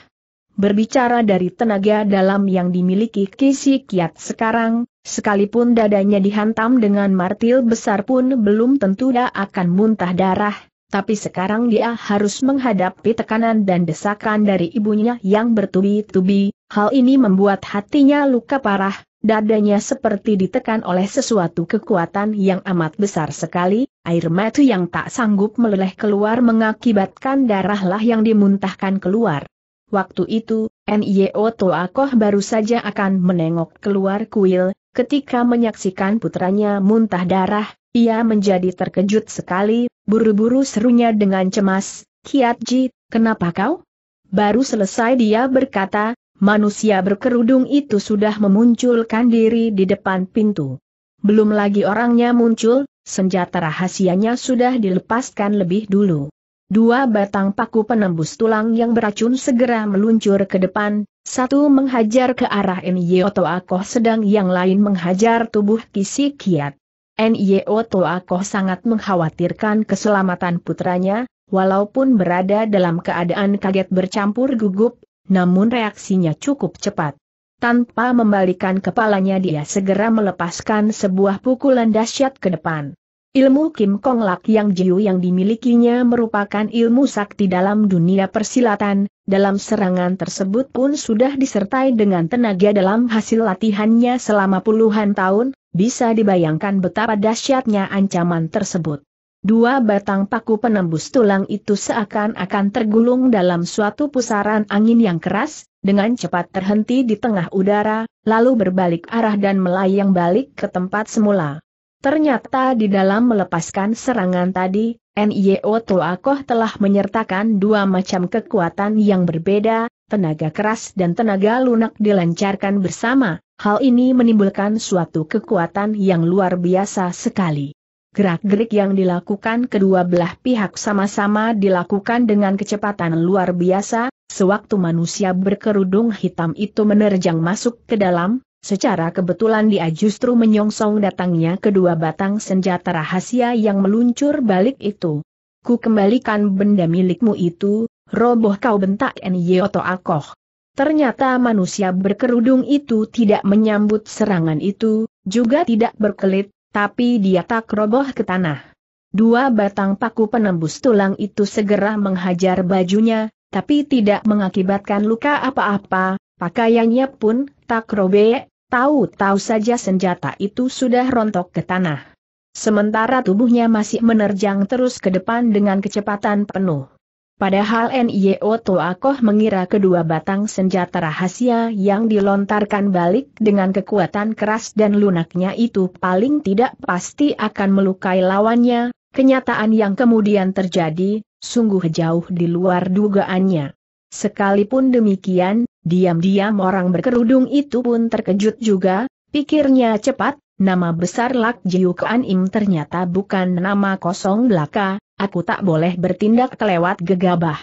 Berbicara dari tenaga dalam yang dimiliki Kisi Kiat sekarang, sekalipun dadanya dihantam dengan martil besar pun belum tentu dia akan muntah darah, tapi sekarang dia harus menghadapi tekanan dan desakan dari ibunya yang bertubi-tubi, hal ini membuat hatinya luka parah, dadanya seperti ditekan oleh sesuatu kekuatan yang amat besar sekali, air mata yang tak sanggup meleleh keluar mengakibatkan darahlah yang dimuntahkan keluar. Waktu itu, Nio Toakoh baru saja akan menengok keluar kuil, ketika menyaksikan putranya muntah darah, ia menjadi terkejut sekali, buru-buru serunya dengan cemas, Kiatji, kenapa kau? Baru selesai dia berkata, manusia berkerudung itu sudah memunculkan diri di depan pintu. Belum lagi orangnya muncul, senjata rahasianya sudah dilepaskan lebih dulu. Dua batang paku penembus tulang yang beracun segera meluncur ke depan, satu menghajar ke arah Nyo Toakoh sedang yang lain menghajar tubuh Kisi Kiat. Nyo Toakoh sangat mengkhawatirkan keselamatan putranya, walaupun berada dalam keadaan kaget bercampur gugup, namun reaksinya cukup cepat. Tanpa membalikan kepalanya dia segera melepaskan sebuah pukulan dahsyat ke depan. Ilmu Kim Kong Lak Yang Jiu yang dimilikinya merupakan ilmu sakti dalam dunia persilatan, dalam serangan tersebut pun sudah disertai dengan tenaga dalam hasil latihannya selama puluhan tahun, bisa dibayangkan betapa dahsyatnya ancaman tersebut. Dua batang paku penembus tulang itu seakan-akan tergulung dalam suatu pusaran angin yang keras, dengan cepat terhenti di tengah udara, lalu berbalik arah dan melayang balik ke tempat semula. Ternyata di dalam melepaskan serangan tadi, NIO Tuakoh telah menyertakan dua macam kekuatan yang berbeda, tenaga keras dan tenaga lunak dilancarkan bersama, hal ini menimbulkan suatu kekuatan yang luar biasa sekali. Gerak-gerik yang dilakukan kedua belah pihak sama-sama dilakukan dengan kecepatan luar biasa, sewaktu manusia berkerudung hitam itu menerjang masuk ke dalam, Secara kebetulan dia justru menyongsong datangnya kedua batang senjata rahasia yang meluncur balik itu. Ku kembalikan benda milikmu itu, roboh kau bentak Nyoto Akoh. Ternyata manusia berkerudung itu tidak menyambut serangan itu, juga tidak berkelit, tapi dia tak roboh ke tanah. Dua batang paku penembus tulang itu segera menghajar bajunya, tapi tidak mengakibatkan luka apa-apa, pakaiannya pun tak robek, Tahu-tahu saja senjata itu sudah rontok ke tanah. Sementara tubuhnya masih menerjang terus ke depan dengan kecepatan penuh. Padahal N.I.O. Toakoh mengira kedua batang senjata rahasia yang dilontarkan balik dengan kekuatan keras dan lunaknya itu paling tidak pasti akan melukai lawannya, kenyataan yang kemudian terjadi, sungguh jauh di luar dugaannya. Sekalipun demikian, Diam-diam orang berkerudung itu pun terkejut juga, pikirnya cepat, nama besar Lak Jiu Kuan Im ternyata bukan nama kosong belaka, aku tak boleh bertindak kelewat gegabah.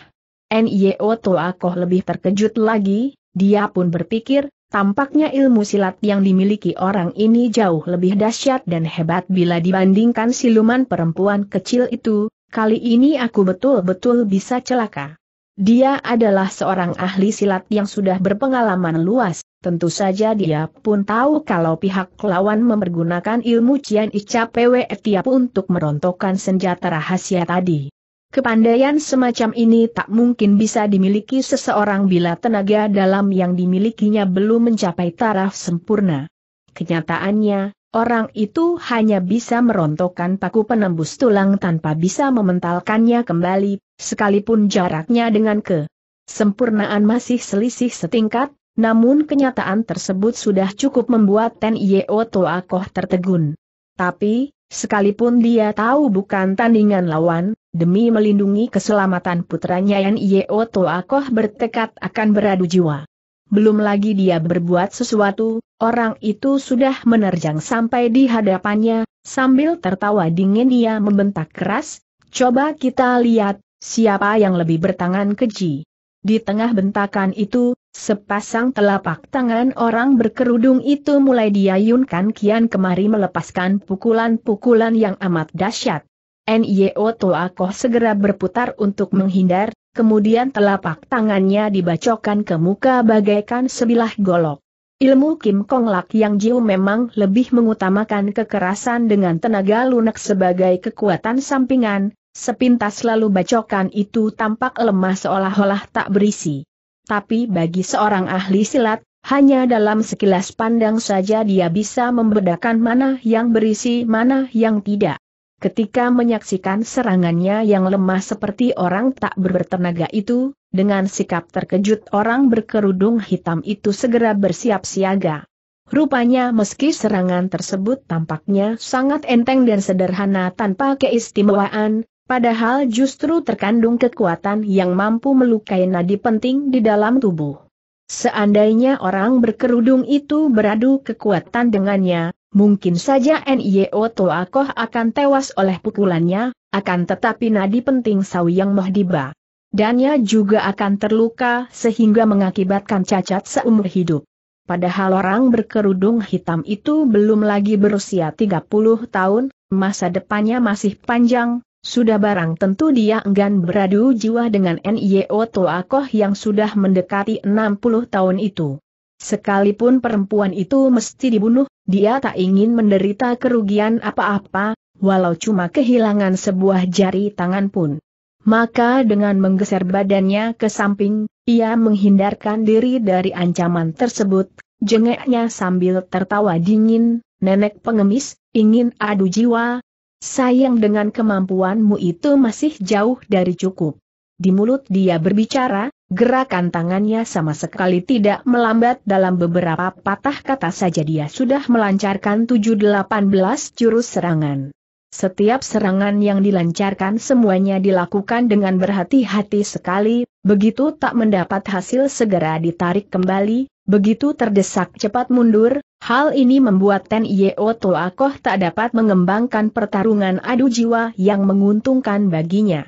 Nio Toakoh lebih terkejut lagi, dia pun berpikir, Tampaknya ilmu silat yang dimiliki orang ini jauh lebih dahsyat dan hebat bila dibandingkan siluman perempuan kecil itu, kali ini aku betul-betul bisa celaka. Dia adalah seorang ahli silat yang sudah berpengalaman luas, tentu saja dia pun tahu kalau pihak lawan mempergunakan ilmu Cian Ica Pwe Tiap untuk merontokkan senjata rahasia tadi. Kepandaian semacam ini tak mungkin bisa dimiliki seseorang bila tenaga dalam yang dimilikinya belum mencapai taraf sempurna. Kenyataannya, Orang itu hanya bisa merontokkan paku penembus tulang tanpa bisa mementalkannya kembali, sekalipun jaraknya dengan ke sempurnaan masih selisih setingkat, namun kenyataan tersebut sudah cukup membuat Ten Yeo Toakoh tertegun. Tapi, sekalipun dia tahu bukan tandingan lawan, demi melindungi keselamatan putranya Yan Yeo Toakoh bertekad akan beradu jiwa belum lagi dia berbuat sesuatu, orang itu sudah menerjang sampai di hadapannya, sambil tertawa dingin ia membentak keras, coba kita lihat, siapa yang lebih bertangan keji. Di tengah bentakan itu, sepasang telapak tangan orang berkerudung itu mulai diayunkan kian kemari melepaskan pukulan-pukulan yang amat dahsyat. NIO Koh segera berputar untuk menghindar, kemudian telapak tangannya dibacokan ke muka bagaikan sebilah golok. Ilmu Kim Kong Lak Yang Jiu memang lebih mengutamakan kekerasan dengan tenaga lunak sebagai kekuatan sampingan, sepintas lalu bacokan itu tampak lemah seolah-olah tak berisi. Tapi bagi seorang ahli silat, hanya dalam sekilas pandang saja dia bisa membedakan mana yang berisi mana yang tidak. Ketika menyaksikan serangannya yang lemah seperti orang tak berbertenaga itu, dengan sikap terkejut orang berkerudung hitam itu segera bersiap siaga. Rupanya meski serangan tersebut tampaknya sangat enteng dan sederhana tanpa keistimewaan, padahal justru terkandung kekuatan yang mampu melukai nadi penting di dalam tubuh. Seandainya orang berkerudung itu beradu kekuatan dengannya, Mungkin saja NIO Toakoh akan tewas oleh pukulannya, akan tetapi nadi penting yang Mahdiba. ia juga akan terluka sehingga mengakibatkan cacat seumur hidup. Padahal orang berkerudung hitam itu belum lagi berusia 30 tahun, masa depannya masih panjang, sudah barang tentu dia enggan beradu jiwa dengan NIO Toakoh yang sudah mendekati 60 tahun itu. Sekalipun perempuan itu mesti dibunuh, dia tak ingin menderita kerugian apa-apa, walau cuma kehilangan sebuah jari tangan pun. Maka dengan menggeser badannya ke samping, ia menghindarkan diri dari ancaman tersebut, jengeknya sambil tertawa dingin, nenek pengemis, ingin adu jiwa. Sayang dengan kemampuanmu itu masih jauh dari cukup. Di mulut dia berbicara, Gerakan tangannya sama sekali tidak melambat dalam beberapa patah kata saja dia sudah melancarkan 7 jurus serangan. Setiap serangan yang dilancarkan semuanya dilakukan dengan berhati-hati sekali, begitu tak mendapat hasil segera ditarik kembali, begitu terdesak cepat mundur, hal ini membuat Ten Yeo Toakoh tak dapat mengembangkan pertarungan adu jiwa yang menguntungkan baginya.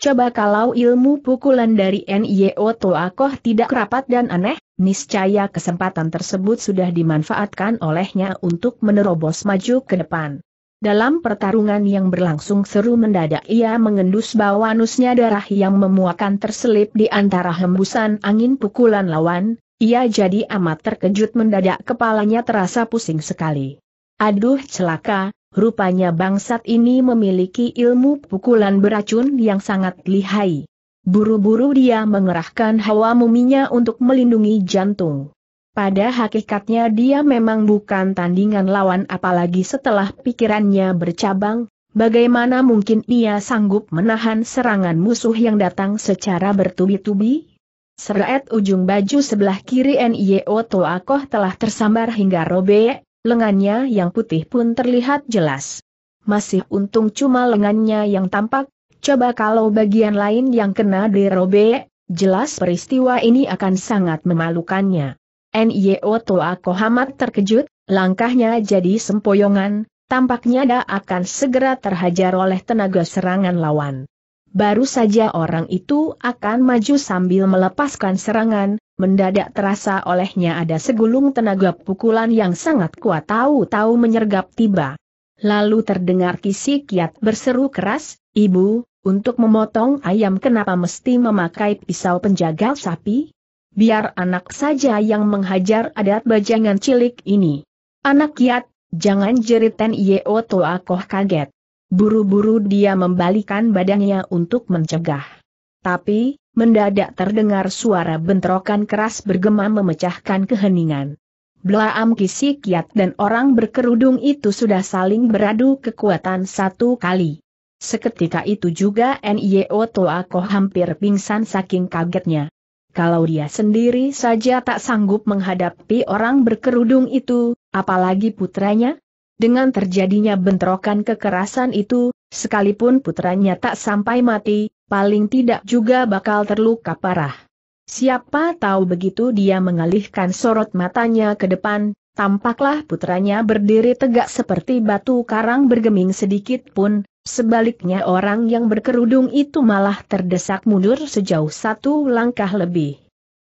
Coba kalau ilmu pukulan dari N.I.O. Toakoh tidak rapat dan aneh, niscaya kesempatan tersebut sudah dimanfaatkan olehnya untuk menerobos maju ke depan. Dalam pertarungan yang berlangsung seru mendadak ia mengendus bahwa nusnya darah yang memuakan terselip di antara hembusan angin pukulan lawan, ia jadi amat terkejut mendadak kepalanya terasa pusing sekali. Aduh celaka, Rupanya bangsat ini memiliki ilmu pukulan beracun yang sangat lihai. Buru-buru dia mengerahkan hawa muminya untuk melindungi jantung. Pada hakikatnya dia memang bukan tandingan lawan apalagi setelah pikirannya bercabang, bagaimana mungkin ia sanggup menahan serangan musuh yang datang secara bertubi-tubi? Seret ujung baju sebelah kiri N.I.O. Toakoh telah tersambar hingga robek, lengannya yang putih pun terlihat jelas. Masih untung cuma lengannya yang tampak, coba kalau bagian lain yang kena dirobek, jelas peristiwa ini akan sangat memalukannya. N.I.O. Toa Kohamat terkejut, langkahnya jadi sempoyongan, tampaknya dia akan segera terhajar oleh tenaga serangan lawan. Baru saja orang itu akan maju sambil melepaskan serangan, mendadak terasa olehnya ada segulung tenaga pukulan yang sangat kuat tahu-tahu menyergap tiba. Lalu terdengar kisi kiat berseru keras, Ibu, untuk memotong ayam kenapa mesti memakai pisau penjaga sapi? Biar anak saja yang menghajar adat bajangan cilik ini. Anak kiat, jangan jeritan Yeo Toa aku kaget. Buru-buru dia membalikan badannya untuk mencegah. Tapi, mendadak terdengar suara bentrokan keras bergema memecahkan keheningan. Blaam kiat dan orang berkerudung itu sudah saling beradu kekuatan satu kali. Seketika itu juga N.I.O. Toako hampir pingsan saking kagetnya. Kalau dia sendiri saja tak sanggup menghadapi orang berkerudung itu, apalagi putranya, dengan terjadinya bentrokan kekerasan itu, sekalipun putranya tak sampai mati, paling tidak juga bakal terluka parah. Siapa tahu begitu dia mengalihkan sorot matanya ke depan, tampaklah putranya berdiri tegak seperti batu karang bergeming sedikit pun, sebaliknya orang yang berkerudung itu malah terdesak mundur sejauh satu langkah lebih.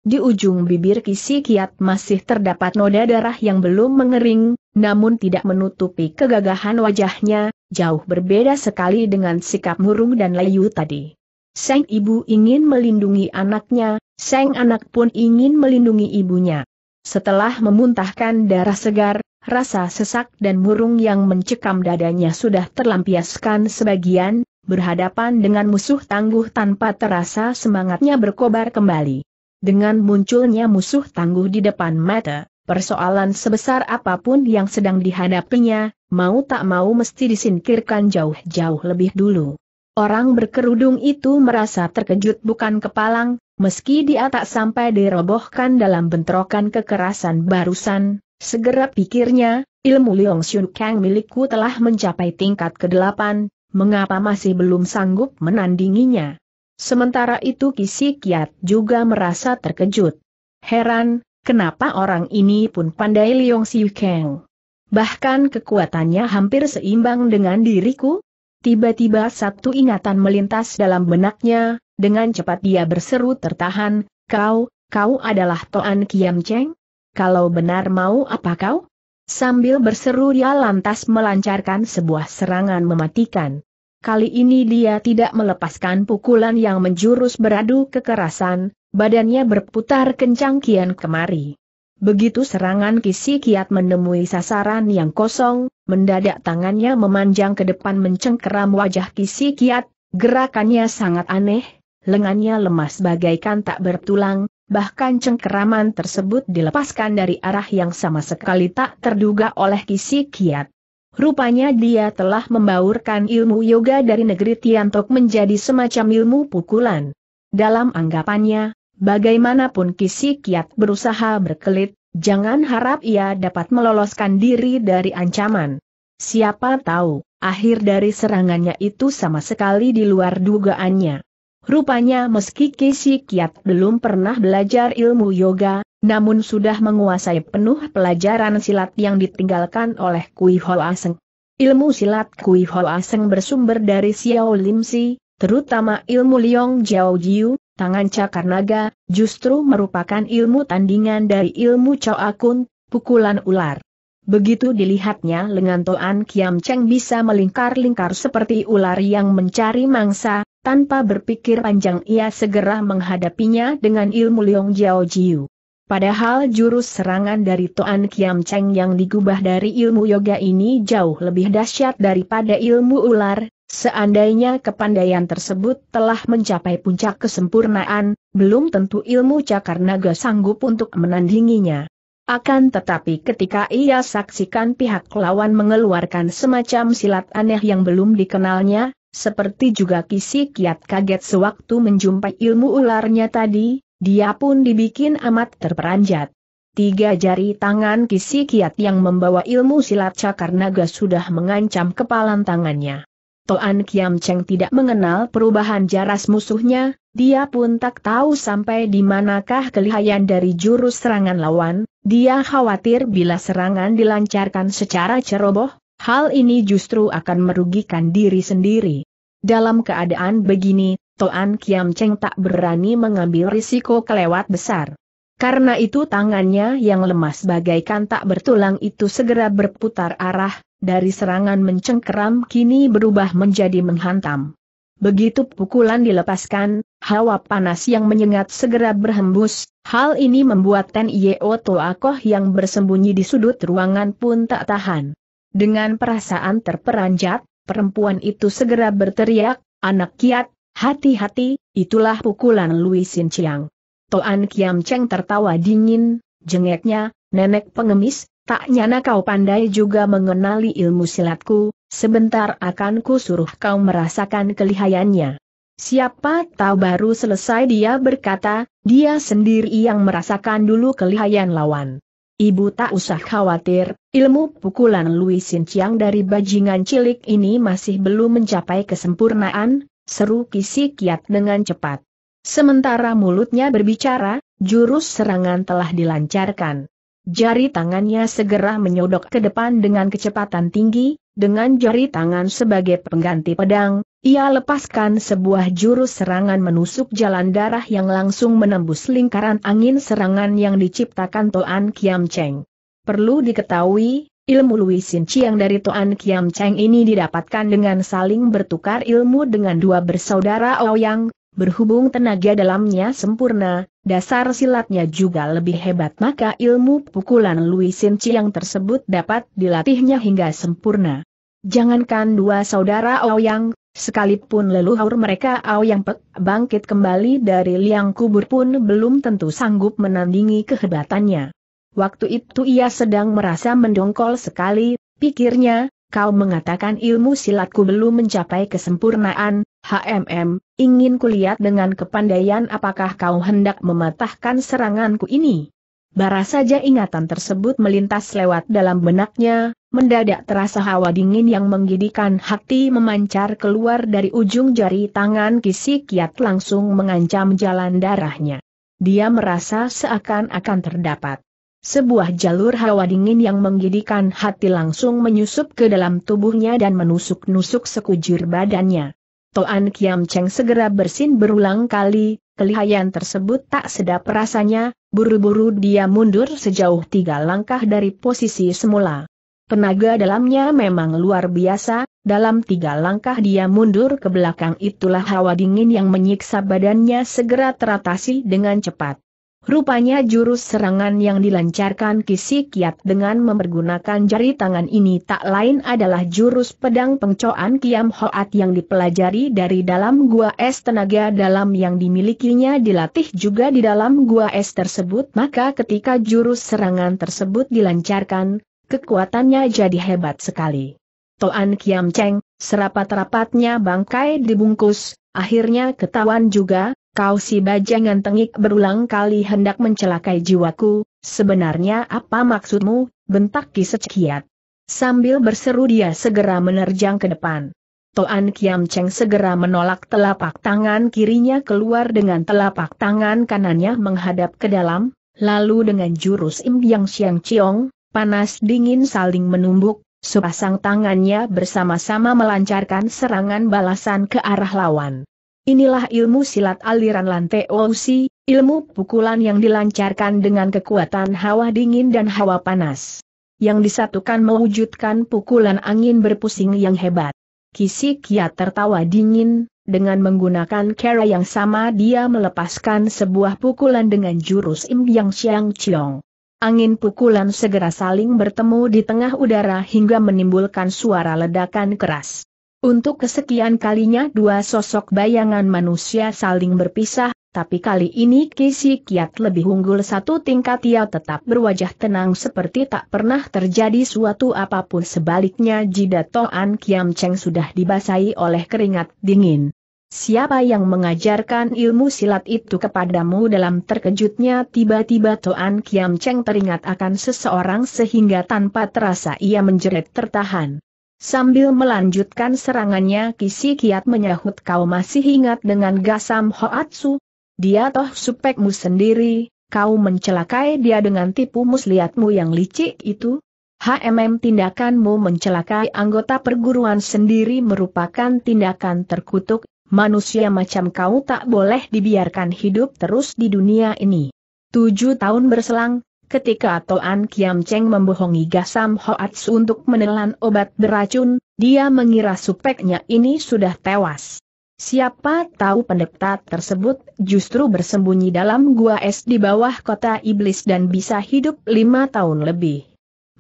Di ujung bibir Kisi Kiat masih terdapat noda darah yang belum mengering, namun tidak menutupi kegagahan wajahnya, jauh berbeda sekali dengan sikap murung dan layu tadi. Sang ibu ingin melindungi anaknya, sang anak pun ingin melindungi ibunya. Setelah memuntahkan darah segar, rasa sesak dan murung yang mencekam dadanya sudah terlampiaskan sebagian, berhadapan dengan musuh tangguh tanpa terasa semangatnya berkobar kembali dengan munculnya musuh tangguh di depan mata, persoalan sebesar apapun yang sedang dihadapinya, mau tak mau mesti disingkirkan jauh-jauh lebih dulu. Orang berkerudung itu merasa terkejut bukan kepalang, meski dia tak sampai dirobohkan dalam bentrokan kekerasan barusan, segera pikirnya, ilmu Liong Shun Kang milikku telah mencapai tingkat ke-8, mengapa masih belum sanggup menandinginya? Sementara itu Kisi Kiat juga merasa terkejut. Heran, kenapa orang ini pun pandai Liong Siu Kang? Bahkan kekuatannya hampir seimbang dengan diriku? Tiba-tiba satu ingatan melintas dalam benaknya, dengan cepat dia berseru tertahan, kau, kau adalah Toan Kiam Cheng? Kalau benar mau apa kau? Sambil berseru dia lantas melancarkan sebuah serangan mematikan. Kali ini dia tidak melepaskan pukulan yang menjurus beradu kekerasan, badannya berputar kencang kian kemari. Begitu serangan kisi kiat menemui sasaran yang kosong, mendadak tangannya memanjang ke depan mencengkeram wajah kisi kiat, gerakannya sangat aneh, lengannya lemas bagaikan tak bertulang, bahkan cengkeraman tersebut dilepaskan dari arah yang sama sekali tak terduga oleh kisi kiat. Rupanya dia telah membaurkan ilmu yoga dari negeri Tiantok menjadi semacam ilmu pukulan. Dalam anggapannya, bagaimanapun Kisi Kiat berusaha berkelit, jangan harap ia dapat meloloskan diri dari ancaman. Siapa tahu, akhir dari serangannya itu sama sekali di luar dugaannya. Rupanya meski Kisi Kiat belum pernah belajar ilmu yoga, namun sudah menguasai penuh pelajaran silat yang ditinggalkan oleh Kui Ho Aseng. Ilmu silat Kui Ho Aseng bersumber dari Xiao Lim Si, terutama ilmu Liong Jiao Jiu, tangan cakar naga, justru merupakan ilmu tandingan dari ilmu Chao Akun, pukulan ular. Begitu dilihatnya lengan Toan Kiam Cheng bisa melingkar-lingkar seperti ular yang mencari mangsa, tanpa berpikir panjang ia segera menghadapinya dengan ilmu Liong Jiao Jiu. Padahal jurus serangan dari Toan Kiam Cheng yang digubah dari ilmu yoga ini jauh lebih dahsyat daripada ilmu ular, Seandainya kepandaian tersebut telah mencapai puncak kesempurnaan, belum tentu ilmu cakar naga sanggup untuk menandinginya. Akan tetapi ketika ia saksikan pihak lawan mengeluarkan semacam silat aneh yang belum dikenalnya, seperti juga kisi kiat kaget sewaktu menjumpai ilmu ularnya tadi, dia pun dibikin amat terperanjat. Tiga jari tangan Kisi Kiat yang membawa ilmu silat cakar naga sudah mengancam kepalan tangannya. Toan Kiam Cheng tidak mengenal perubahan jaras musuhnya, dia pun tak tahu sampai di manakah kelihayan dari jurus serangan lawan, dia khawatir bila serangan dilancarkan secara ceroboh, hal ini justru akan merugikan diri sendiri. Dalam keadaan begini, Toan Kiam Cheng tak berani mengambil risiko kelewat besar. Karena itu tangannya yang lemas bagaikan tak bertulang itu segera berputar arah, dari serangan mencengkeram kini berubah menjadi menghantam. Begitu pukulan dilepaskan, hawa panas yang menyengat segera berhembus, hal ini membuat Ten Yeo Toakoh yang bersembunyi di sudut ruangan pun tak tahan. Dengan perasaan terperanjat, perempuan itu segera berteriak, anak kiat, Hati-hati, itulah pukulan Lui Sin Chiang. Toan Kiam Cheng tertawa dingin, jengeknya, nenek pengemis, tak nyana kau pandai juga mengenali ilmu silatku, sebentar akan ku suruh kau merasakan kelihayannya. Siapa tahu baru selesai dia berkata, dia sendiri yang merasakan dulu kelihayan lawan. Ibu tak usah khawatir, ilmu pukulan Lui Sin Chiang dari bajingan cilik ini masih belum mencapai kesempurnaan, seru Kisi Kiat dengan cepat. Sementara mulutnya berbicara, jurus serangan telah dilancarkan. Jari tangannya segera menyodok ke depan dengan kecepatan tinggi, dengan jari tangan sebagai pengganti pedang, ia lepaskan sebuah jurus serangan menusuk jalan darah yang langsung menembus lingkaran angin serangan yang diciptakan Toan Kiam Cheng. Perlu diketahui, Ilmu Lui Sin Chiang dari Toan Kiam Cheng ini didapatkan dengan saling bertukar ilmu dengan dua bersaudara Ouyang, berhubung tenaga dalamnya sempurna, dasar silatnya juga lebih hebat maka ilmu pukulan Lui Sin Chiang tersebut dapat dilatihnya hingga sempurna. Jangankan dua saudara Ouyang, sekalipun leluhur mereka Ouyang Pek bangkit kembali dari liang kubur pun belum tentu sanggup menandingi kehebatannya. Waktu itu ia sedang merasa mendongkol sekali, pikirnya, kau mengatakan ilmu silatku belum mencapai kesempurnaan, HMM, ingin kulihat dengan kepandaian apakah kau hendak mematahkan seranganku ini. Bara saja ingatan tersebut melintas lewat dalam benaknya, mendadak terasa hawa dingin yang menggidikan hati memancar keluar dari ujung jari tangan kisi kiat langsung mengancam jalan darahnya. Dia merasa seakan-akan terdapat sebuah jalur hawa dingin yang menggidikan hati langsung menyusup ke dalam tubuhnya dan menusuk-nusuk sekujur badannya. Toan Kiam Cheng segera bersin berulang kali, kelihayan tersebut tak sedap rasanya, buru-buru dia mundur sejauh tiga langkah dari posisi semula. Tenaga dalamnya memang luar biasa, dalam tiga langkah dia mundur ke belakang itulah hawa dingin yang menyiksa badannya segera teratasi dengan cepat. Rupanya jurus serangan yang dilancarkan Kisi Kiat dengan mempergunakan jari tangan ini tak lain adalah jurus pedang pengcoan Kiam Hoat yang dipelajari dari dalam gua es tenaga dalam yang dimilikinya dilatih juga di dalam gua es tersebut maka ketika jurus serangan tersebut dilancarkan, kekuatannya jadi hebat sekali. Toan Kiam Cheng, serapat-rapatnya bangkai dibungkus, akhirnya ketahuan juga, Kau si bajangan tengik berulang kali hendak mencelakai jiwaku, sebenarnya apa maksudmu, bentak Ki Sekiat. Sambil berseru dia segera menerjang ke depan. Toan Kiam Cheng segera menolak telapak tangan kirinya keluar dengan telapak tangan kanannya menghadap ke dalam, lalu dengan jurus Im Yang Xiang Chiong, panas dingin saling menumbuk, sepasang tangannya bersama-sama melancarkan serangan balasan ke arah lawan. Inilah ilmu silat aliran lantai Ousi, ilmu pukulan yang dilancarkan dengan kekuatan hawa dingin dan hawa panas. Yang disatukan mewujudkan pukulan angin berpusing yang hebat. Kisi Kia tertawa dingin, dengan menggunakan cara yang sama dia melepaskan sebuah pukulan dengan jurus Im Yang siang Chiong. Angin pukulan segera saling bertemu di tengah udara hingga menimbulkan suara ledakan keras. Untuk kesekian kalinya dua sosok bayangan manusia saling berpisah, tapi kali ini Kisi Kiat lebih unggul satu tingkat ia tetap berwajah tenang seperti tak pernah terjadi suatu apapun sebaliknya jidat Toan Kiam Cheng sudah dibasahi oleh keringat dingin. Siapa yang mengajarkan ilmu silat itu kepadamu dalam terkejutnya tiba-tiba Toan Kiam Cheng teringat akan seseorang sehingga tanpa terasa ia menjerit tertahan. Sambil melanjutkan serangannya Kisi Kiat menyahut kau masih ingat dengan Gasam Hoatsu? Dia toh supekmu sendiri, kau mencelakai dia dengan tipu muslihatmu yang licik itu? HMM tindakanmu mencelakai anggota perguruan sendiri merupakan tindakan terkutuk, manusia macam kau tak boleh dibiarkan hidup terus di dunia ini. Tujuh tahun berselang, Ketika Toan Kiam Cheng membohongi Gasam Hoats untuk menelan obat beracun, dia mengira supeknya ini sudah tewas. Siapa tahu pendeta tersebut justru bersembunyi dalam gua es di bawah kota iblis dan bisa hidup lima tahun lebih.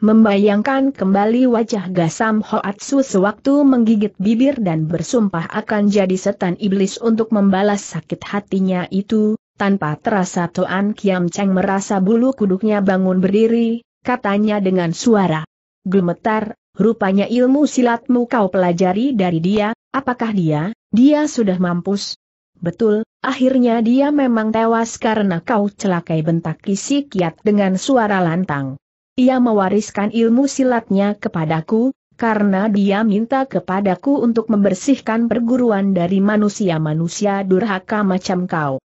Membayangkan kembali wajah Gasam Hoatsu sewaktu menggigit bibir dan bersumpah akan jadi setan iblis untuk membalas sakit hatinya itu, tanpa terasa Toan Kiam Cheng merasa bulu kuduknya bangun berdiri, katanya dengan suara gemetar, rupanya ilmu silatmu kau pelajari dari dia, apakah dia, dia sudah mampus? Betul, akhirnya dia memang tewas karena kau celakai bentak kisi kiat dengan suara lantang. Ia mewariskan ilmu silatnya kepadaku, karena dia minta kepadaku untuk membersihkan perguruan dari manusia-manusia durhaka macam kau.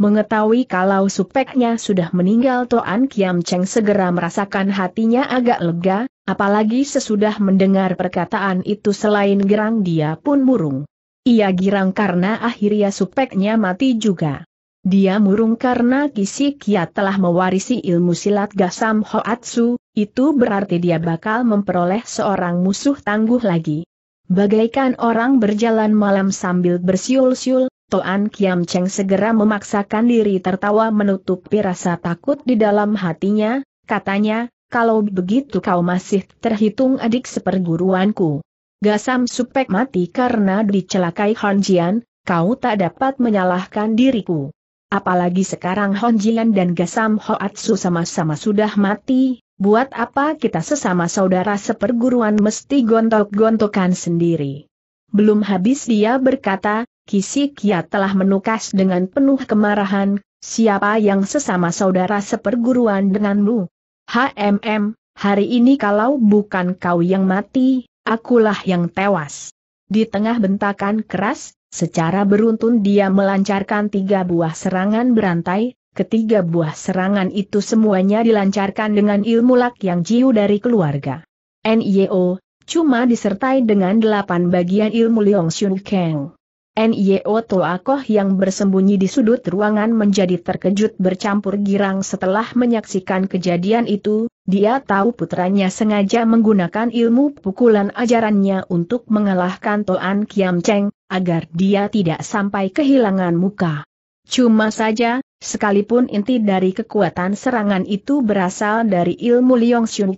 Mengetahui kalau supeknya sudah meninggal Toan Kiam Cheng segera merasakan hatinya agak lega, apalagi sesudah mendengar perkataan itu selain gerang dia pun murung. Ia girang karena akhirnya supeknya mati juga. Dia murung karena Kisi Kiat telah mewarisi ilmu silat Gasam Hoatsu, itu berarti dia bakal memperoleh seorang musuh tangguh lagi. Bagaikan orang berjalan malam sambil bersiul-siul, Toan Kiam Cheng segera memaksakan diri tertawa menutupi rasa takut di dalam hatinya, katanya, kalau begitu kau masih terhitung adik seperguruanku. Gasam Supek mati karena dicelakai Han Jian, kau tak dapat menyalahkan diriku. Apalagi sekarang Hon Jian dan Gasam Hoatsu sama-sama sudah mati, buat apa kita sesama saudara seperguruan mesti gontok-gontokan sendiri. Belum habis dia berkata, Kisik Kia telah menukas dengan penuh kemarahan, siapa yang sesama saudara seperguruan denganmu? HMM, hari ini kalau bukan kau yang mati, akulah yang tewas. Di tengah bentakan keras, secara beruntun dia melancarkan tiga buah serangan berantai, ketiga buah serangan itu semuanya dilancarkan dengan ilmu lak yang jiu dari keluarga. NIO, cuma disertai dengan delapan bagian ilmu Leong Shun Kang. NIO Toakoh yang bersembunyi di sudut ruangan menjadi terkejut bercampur girang setelah menyaksikan kejadian itu, dia tahu putranya sengaja menggunakan ilmu pukulan ajarannya untuk mengalahkan Toan Kiam Cheng, agar dia tidak sampai kehilangan muka. Cuma saja, sekalipun inti dari kekuatan serangan itu berasal dari ilmu Liong Xiu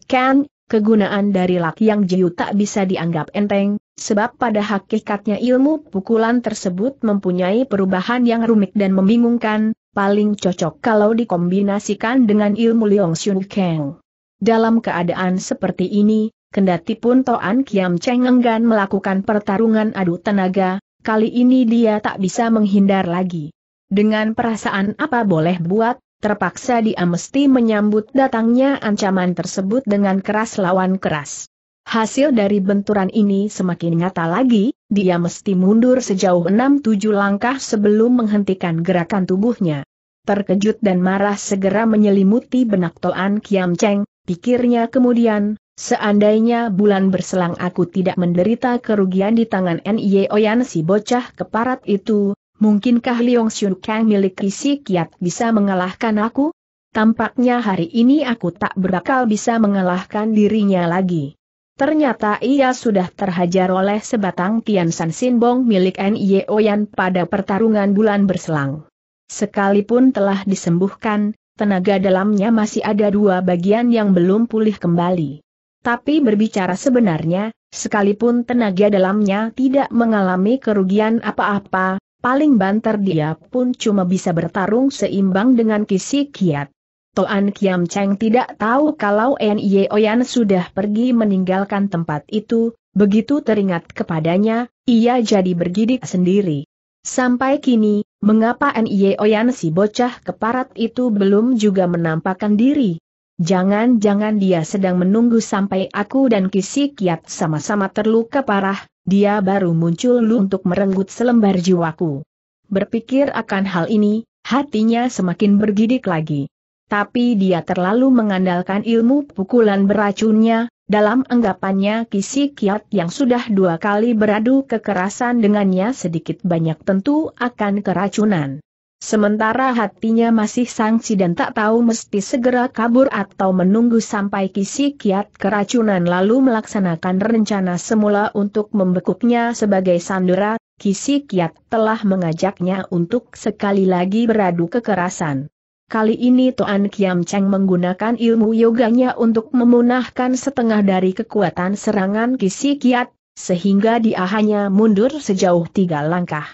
kegunaan dari Lak Yang Jiu tak bisa dianggap enteng, sebab pada hakikatnya ilmu pukulan tersebut mempunyai perubahan yang rumit dan membingungkan, paling cocok kalau dikombinasikan dengan ilmu Liong Xun Kang. Dalam keadaan seperti ini, kendati pun Toan Kiam Cheng enggan melakukan pertarungan adu tenaga, kali ini dia tak bisa menghindar lagi. Dengan perasaan apa boleh buat, terpaksa dia mesti menyambut datangnya ancaman tersebut dengan keras lawan keras. Hasil dari benturan ini semakin nyata lagi, dia mesti mundur sejauh 6-7 langkah sebelum menghentikan gerakan tubuhnya. Terkejut dan marah segera menyelimuti benak Toan Kiam Cheng, pikirnya kemudian, seandainya bulan berselang aku tidak menderita kerugian di tangan Nye Oyan si bocah keparat itu, Mungkinkah Liong Xiu Kang milik isi kiat bisa mengalahkan aku? Tampaknya hari ini aku tak berakal bisa mengalahkan dirinya lagi. Ternyata ia sudah terhajar oleh sebatang Tian San Bong milik Nye Oyan pada pertarungan bulan berselang. Sekalipun telah disembuhkan, tenaga dalamnya masih ada dua bagian yang belum pulih kembali. Tapi berbicara sebenarnya, sekalipun tenaga dalamnya tidak mengalami kerugian apa-apa, paling banter dia pun cuma bisa bertarung seimbang dengan Kisi Kiat. Toan Kiam Cheng tidak tahu kalau Nye Oyan sudah pergi meninggalkan tempat itu, begitu teringat kepadanya, ia jadi bergidik sendiri. Sampai kini, mengapa Nye Oyan si bocah keparat itu belum juga menampakkan diri? Jangan-jangan dia sedang menunggu sampai aku dan Kisi Kiat sama-sama terluka parah, dia baru muncul lu untuk merenggut selembar jiwaku. Berpikir akan hal ini, hatinya semakin bergidik lagi. Tapi dia terlalu mengandalkan ilmu pukulan beracunnya, dalam anggapannya Kisi Kiat yang sudah dua kali beradu kekerasan dengannya sedikit banyak tentu akan keracunan. Sementara hatinya masih sangsi dan tak tahu mesti segera kabur atau menunggu sampai kisi kiat keracunan lalu melaksanakan rencana semula untuk membekuknya sebagai sandera, kisi kiat telah mengajaknya untuk sekali lagi beradu kekerasan. Kali ini Toan Kiam Cheng menggunakan ilmu yoganya untuk memunahkan setengah dari kekuatan serangan kisi kiat, sehingga dia hanya mundur sejauh tiga langkah.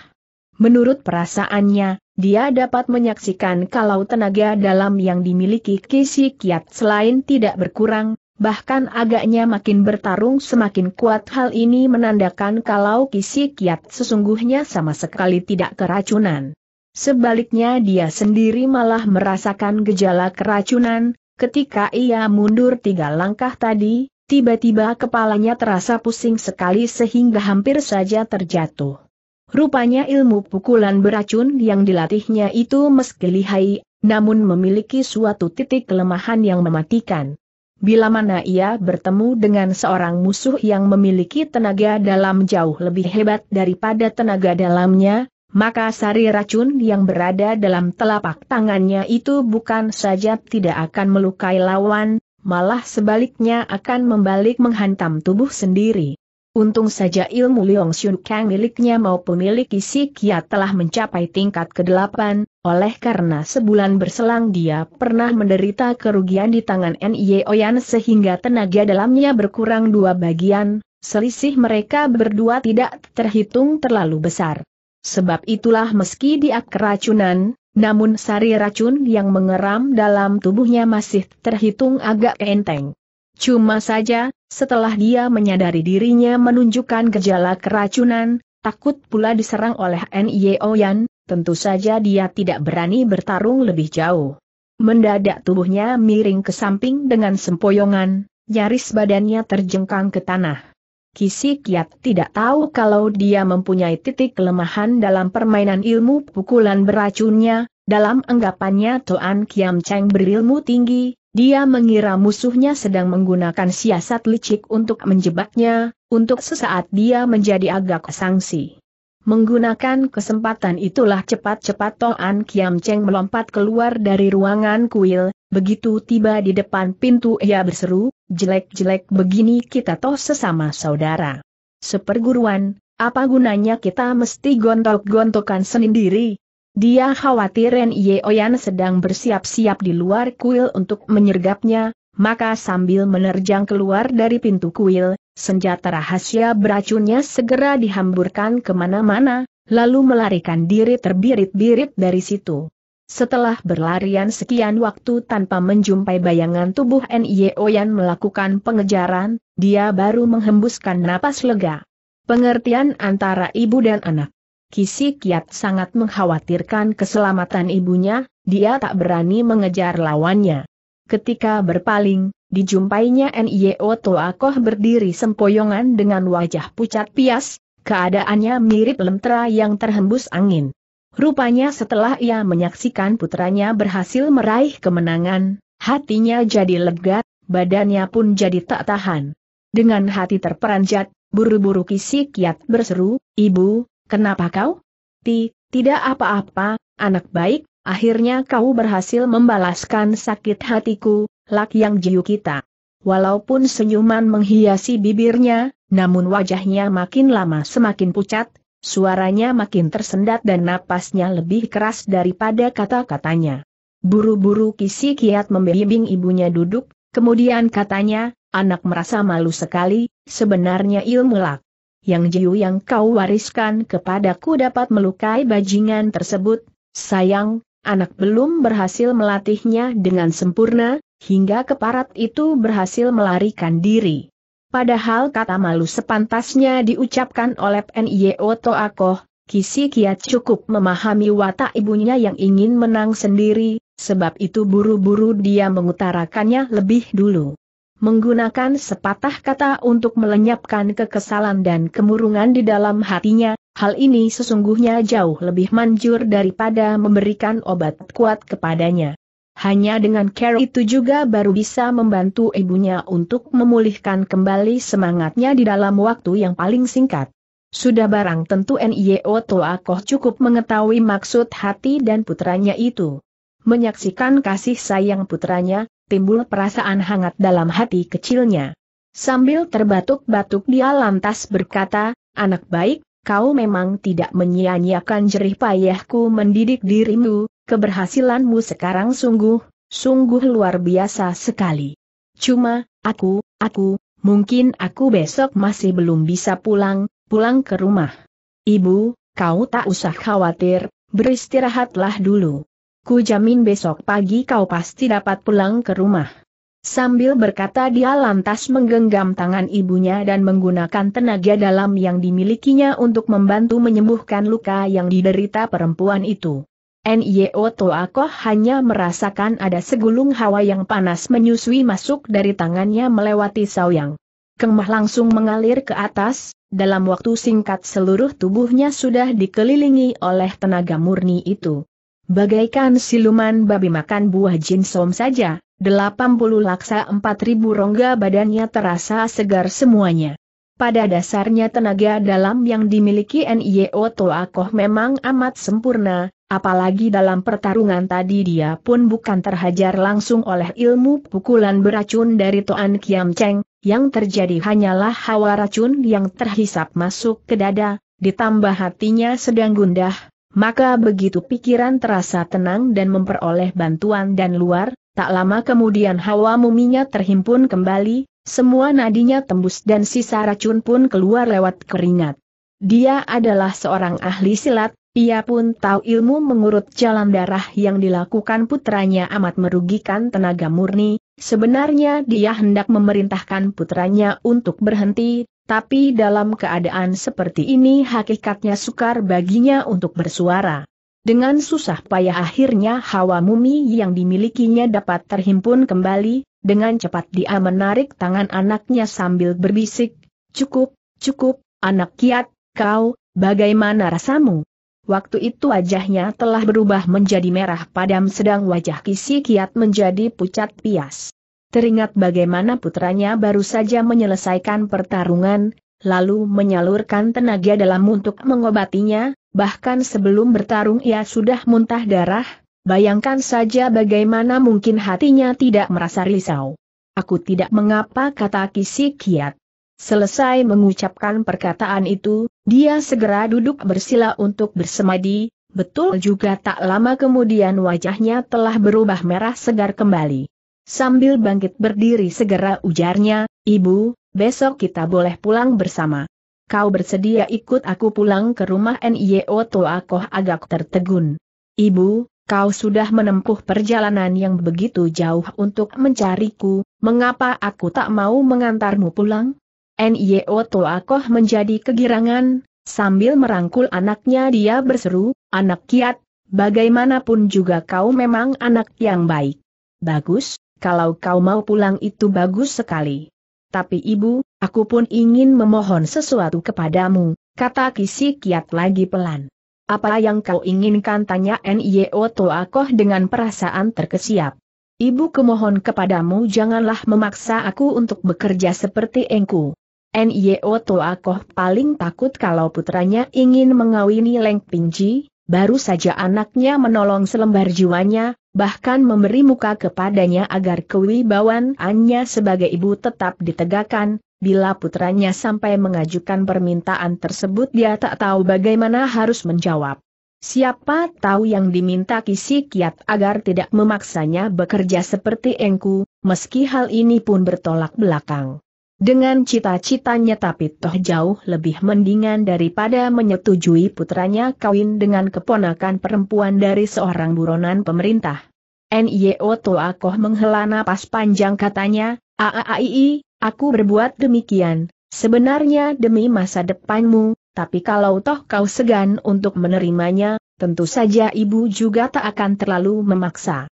Menurut perasaannya, dia dapat menyaksikan kalau tenaga dalam yang dimiliki Kisi Kiat selain tidak berkurang, bahkan agaknya makin bertarung semakin kuat hal ini menandakan kalau Kisi Kiat sesungguhnya sama sekali tidak keracunan. Sebaliknya dia sendiri malah merasakan gejala keracunan, ketika ia mundur tiga langkah tadi, tiba-tiba kepalanya terasa pusing sekali sehingga hampir saja terjatuh. Rupanya ilmu pukulan beracun yang dilatihnya itu meski lihai, namun memiliki suatu titik kelemahan yang mematikan. Bila mana ia bertemu dengan seorang musuh yang memiliki tenaga dalam jauh lebih hebat daripada tenaga dalamnya, maka sari racun yang berada dalam telapak tangannya itu bukan saja tidak akan melukai lawan, malah sebaliknya akan membalik menghantam tubuh sendiri. Untung saja ilmu Leong Xun Kang miliknya maupun milik Isi Kia telah mencapai tingkat ke-8, oleh karena sebulan berselang dia pernah menderita kerugian di tangan Nye Oyan sehingga tenaga dalamnya berkurang dua bagian, selisih mereka berdua tidak terhitung terlalu besar. Sebab itulah meski dia keracunan, namun sari racun yang mengeram dalam tubuhnya masih terhitung agak enteng. Cuma saja, setelah dia menyadari dirinya menunjukkan gejala keracunan, takut pula diserang oleh N.I.O. Yan, tentu saja dia tidak berani bertarung lebih jauh. Mendadak tubuhnya miring ke samping dengan sempoyongan, nyaris badannya terjengkang ke tanah. Kisik Yat tidak tahu kalau dia mempunyai titik kelemahan dalam permainan ilmu pukulan beracunnya, dalam anggapannya Toan Kiam Cheng berilmu tinggi, dia mengira musuhnya sedang menggunakan siasat licik untuk menjebaknya, untuk sesaat dia menjadi agak sangsi. Menggunakan kesempatan itulah cepat-cepat An Kiam Cheng melompat keluar dari ruangan kuil, begitu tiba di depan pintu ia berseru, jelek-jelek begini kita toh sesama saudara. Seperguruan, apa gunanya kita mesti gontok-gontokan sendiri, dia khawatir Ren Oyan sedang bersiap-siap di luar kuil untuk menyergapnya, maka sambil menerjang keluar dari pintu kuil, senjata rahasia beracunnya segera dihamburkan kemana-mana, lalu melarikan diri terbirit-birit dari situ. Setelah berlarian sekian waktu tanpa menjumpai bayangan tubuh Nye Oyan melakukan pengejaran, dia baru menghembuskan napas lega. Pengertian antara ibu dan anak Kisi Kiat sangat mengkhawatirkan keselamatan ibunya, dia tak berani mengejar lawannya. Ketika berpaling, dijumpainya N.I.O. Toakoh berdiri sempoyongan dengan wajah pucat pias, keadaannya mirip lentera yang terhembus angin. Rupanya setelah ia menyaksikan putranya berhasil meraih kemenangan, hatinya jadi lega, badannya pun jadi tak tahan. Dengan hati terperanjat, buru-buru kisi kiat berseru, Ibu, Kenapa kau? Ti, tidak apa-apa, anak baik, akhirnya kau berhasil membalaskan sakit hatiku, lak yang jiu kita. Walaupun senyuman menghiasi bibirnya, namun wajahnya makin lama semakin pucat, suaranya makin tersendat dan napasnya lebih keras daripada kata-katanya. Buru-buru Kisi Kiat membimbing ibunya duduk, kemudian katanya, anak merasa malu sekali, sebenarnya ilmu lak yang jiu yang kau wariskan kepadaku dapat melukai bajingan tersebut, sayang, anak belum berhasil melatihnya dengan sempurna, hingga keparat itu berhasil melarikan diri. Padahal kata malu sepantasnya diucapkan oleh N.I.O. Toakoh, Kisi Kiat cukup memahami watak ibunya yang ingin menang sendiri, sebab itu buru-buru dia mengutarakannya lebih dulu menggunakan sepatah kata untuk melenyapkan kekesalan dan kemurungan di dalam hatinya, hal ini sesungguhnya jauh lebih manjur daripada memberikan obat kuat kepadanya. Hanya dengan care itu juga baru bisa membantu ibunya untuk memulihkan kembali semangatnya di dalam waktu yang paling singkat. Sudah barang tentu NIO Toakoh cukup mengetahui maksud hati dan putranya itu. Menyaksikan kasih sayang putranya, timbul perasaan hangat dalam hati kecilnya. Sambil terbatuk-batuk dia lantas berkata, anak baik, kau memang tidak menyia-nyiakan jerih payahku mendidik dirimu, keberhasilanmu sekarang sungguh, sungguh luar biasa sekali. Cuma, aku, aku, mungkin aku besok masih belum bisa pulang, pulang ke rumah. Ibu, kau tak usah khawatir, beristirahatlah dulu. Ku jamin besok pagi kau pasti dapat pulang ke rumah. Sambil berkata dia lantas menggenggam tangan ibunya dan menggunakan tenaga dalam yang dimilikinya untuk membantu menyembuhkan luka yang diderita perempuan itu. Nio Toako hanya merasakan ada segulung hawa yang panas menyusui masuk dari tangannya melewati sawyang. Kemah langsung mengalir ke atas, dalam waktu singkat seluruh tubuhnya sudah dikelilingi oleh tenaga murni itu. Bagaikan siluman babi makan buah jinsom saja, 80 laksa 4000 rongga badannya terasa segar semuanya. Pada dasarnya tenaga dalam yang dimiliki NIO Toakoh memang amat sempurna, apalagi dalam pertarungan tadi dia pun bukan terhajar langsung oleh ilmu pukulan beracun dari Toan Kiam Cheng, yang terjadi hanyalah hawa racun yang terhisap masuk ke dada, ditambah hatinya sedang gundah, maka begitu pikiran terasa tenang dan memperoleh bantuan dan luar, tak lama kemudian hawa muminya terhimpun kembali, semua nadinya tembus dan sisa racun pun keluar lewat keringat. Dia adalah seorang ahli silat, ia pun tahu ilmu mengurut jalan darah yang dilakukan putranya amat merugikan tenaga murni, sebenarnya dia hendak memerintahkan putranya untuk berhenti, tapi dalam keadaan seperti ini hakikatnya sukar baginya untuk bersuara. Dengan susah payah akhirnya hawa mumi yang dimilikinya dapat terhimpun kembali, dengan cepat dia menarik tangan anaknya sambil berbisik, Cukup, cukup, anak kiat, kau, bagaimana rasamu? Waktu itu wajahnya telah berubah menjadi merah padam sedang wajah kisi kiat menjadi pucat pias. Teringat bagaimana putranya baru saja menyelesaikan pertarungan, lalu menyalurkan tenaga dalam untuk mengobatinya, bahkan sebelum bertarung ia sudah muntah darah, bayangkan saja bagaimana mungkin hatinya tidak merasa risau. Aku tidak mengapa kata Kisi Kiat. Selesai mengucapkan perkataan itu, dia segera duduk bersila untuk bersemadi, betul juga tak lama kemudian wajahnya telah berubah merah segar kembali. Sambil bangkit berdiri segera ujarnya, Ibu, besok kita boleh pulang bersama. Kau bersedia ikut aku pulang ke rumah NIO Toakoh agak tertegun. Ibu, kau sudah menempuh perjalanan yang begitu jauh untuk mencariku, mengapa aku tak mau mengantarmu pulang? NIO Toakoh menjadi kegirangan, Sambil merangkul anaknya dia berseru, anak kiat, bagaimanapun juga kau memang anak yang baik. Bagus, kalau kau mau pulang itu bagus sekali. Tapi ibu, aku pun ingin memohon sesuatu kepadamu, kata Kisi Kiat lagi pelan. Apa yang kau inginkan tanya N.I.O. Toakoh dengan perasaan terkesiap. Ibu kemohon kepadamu janganlah memaksa aku untuk bekerja seperti engku. N.I.O. Toakoh paling takut kalau putranya ingin mengawini Leng Pinji, baru saja anaknya menolong selembar jiwanya, bahkan memberi muka kepadanya agar kewibawaannya sebagai ibu tetap ditegakkan, bila putranya sampai mengajukan permintaan tersebut dia tak tahu bagaimana harus menjawab. Siapa tahu yang diminta kisi kiat agar tidak memaksanya bekerja seperti engku, meski hal ini pun bertolak belakang. Dengan cita-citanya tapi toh jauh lebih mendingan daripada menyetujui putranya kawin dengan keponakan perempuan dari seorang buronan pemerintah. N.I.O. Toakoh menghela napas panjang katanya, Aaii, aku berbuat demikian, sebenarnya demi masa depanmu, tapi kalau toh kau segan untuk menerimanya, tentu saja ibu juga tak akan terlalu memaksa.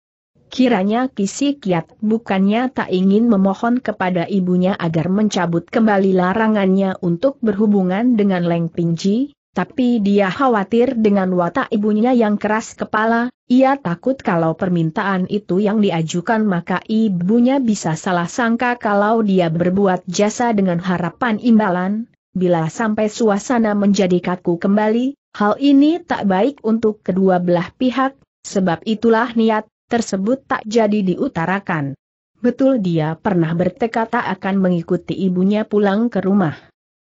Kiranya Kisi Kiat, bukannya tak ingin memohon kepada ibunya agar mencabut kembali larangannya untuk berhubungan dengan Leng Pingji, tapi dia khawatir dengan watak ibunya yang keras kepala, ia takut kalau permintaan itu yang diajukan maka ibunya bisa salah sangka kalau dia berbuat jasa dengan harapan imbalan, bila sampai suasana menjadi kaku kembali, hal ini tak baik untuk kedua belah pihak, sebab itulah niat tersebut tak jadi diutarakan. Betul dia pernah bertekad tak akan mengikuti ibunya pulang ke rumah.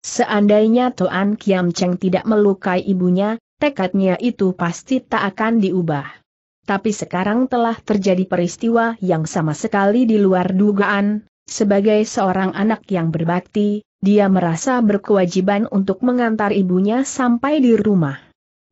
Seandainya Toan Kiam Cheng tidak melukai ibunya, tekadnya itu pasti tak akan diubah. Tapi sekarang telah terjadi peristiwa yang sama sekali di luar dugaan, sebagai seorang anak yang berbakti, dia merasa berkewajiban untuk mengantar ibunya sampai di rumah.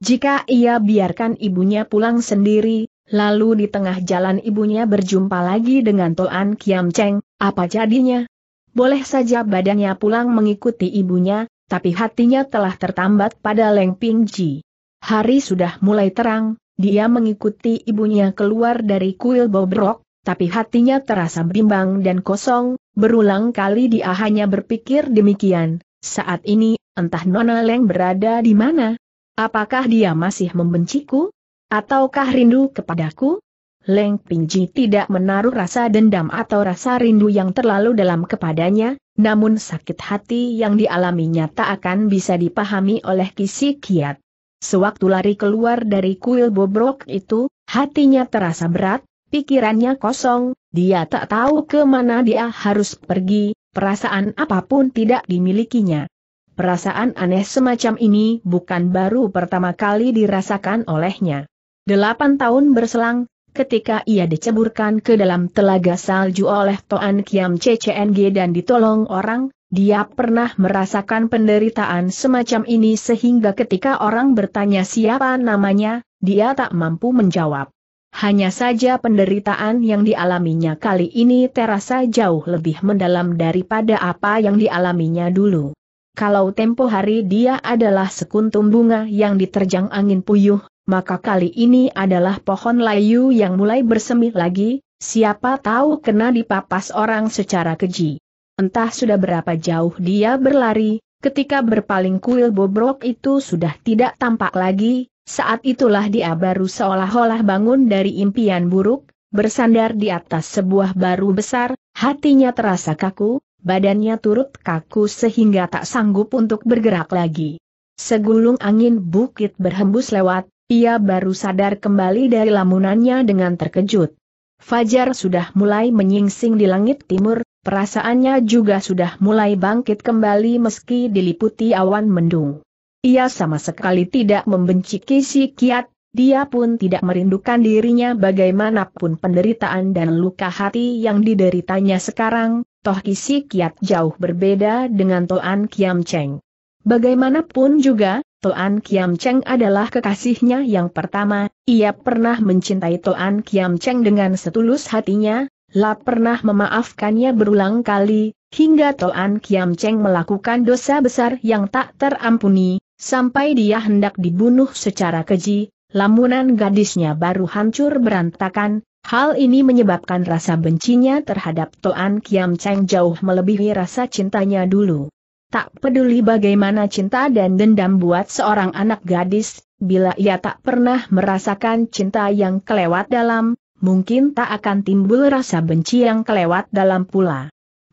Jika ia biarkan ibunya pulang sendiri, Lalu di tengah jalan ibunya berjumpa lagi dengan Toan Kiam Cheng, apa jadinya? Boleh saja badannya pulang mengikuti ibunya, tapi hatinya telah tertambat pada Leng Ping Ji. Hari sudah mulai terang, dia mengikuti ibunya keluar dari kuil bobrok, tapi hatinya terasa bimbang dan kosong, berulang kali dia hanya berpikir demikian. Saat ini, entah Nona Leng berada di mana? Apakah dia masih membenciku? Ataukah rindu kepadaku? Leng Pinji tidak menaruh rasa dendam atau rasa rindu yang terlalu dalam kepadanya, namun sakit hati yang dialaminya tak akan bisa dipahami oleh Kisi Kiat. Sewaktu lari keluar dari kuil bobrok itu, hatinya terasa berat, pikirannya kosong, dia tak tahu ke mana dia harus pergi, perasaan apapun tidak dimilikinya. Perasaan aneh semacam ini bukan baru pertama kali dirasakan olehnya. Delapan tahun berselang, ketika ia diceburkan ke dalam telaga salju oleh Toan Kiam CCNG dan ditolong orang, dia pernah merasakan penderitaan semacam ini sehingga ketika orang bertanya siapa namanya, dia tak mampu menjawab. Hanya saja penderitaan yang dialaminya kali ini terasa jauh lebih mendalam daripada apa yang dialaminya dulu. Kalau tempo hari dia adalah sekuntum bunga yang diterjang angin puyuh, maka kali ini adalah pohon layu yang mulai bersemi lagi, siapa tahu kena dipapas orang secara keji. Entah sudah berapa jauh dia berlari, ketika berpaling kuil bobrok itu sudah tidak tampak lagi, saat itulah dia baru seolah-olah bangun dari impian buruk, bersandar di atas sebuah baru besar, hatinya terasa kaku, badannya turut kaku sehingga tak sanggup untuk bergerak lagi. Segulung angin bukit berhembus lewat, ia baru sadar kembali dari lamunannya dengan terkejut. Fajar sudah mulai menyingsing di langit timur, perasaannya juga sudah mulai bangkit kembali meski diliputi awan mendung. Ia sama sekali tidak membenci Kisi Kiat, dia pun tidak merindukan dirinya bagaimanapun penderitaan dan luka hati yang dideritanya sekarang, toh Kisi Kiat jauh berbeda dengan Toan Kiam Cheng. Bagaimanapun juga, Toan Kiam Cheng adalah kekasihnya yang pertama, ia pernah mencintai Toan Kiam Cheng dengan setulus hatinya, La pernah memaafkannya berulang kali, hingga Toan Kiam Cheng melakukan dosa besar yang tak terampuni, sampai dia hendak dibunuh secara keji, lamunan gadisnya baru hancur berantakan, hal ini menyebabkan rasa bencinya terhadap Toan Kiam Cheng jauh melebihi rasa cintanya dulu tak peduli bagaimana cinta dan dendam buat seorang anak gadis, bila ia tak pernah merasakan cinta yang kelewat dalam, mungkin tak akan timbul rasa benci yang kelewat dalam pula.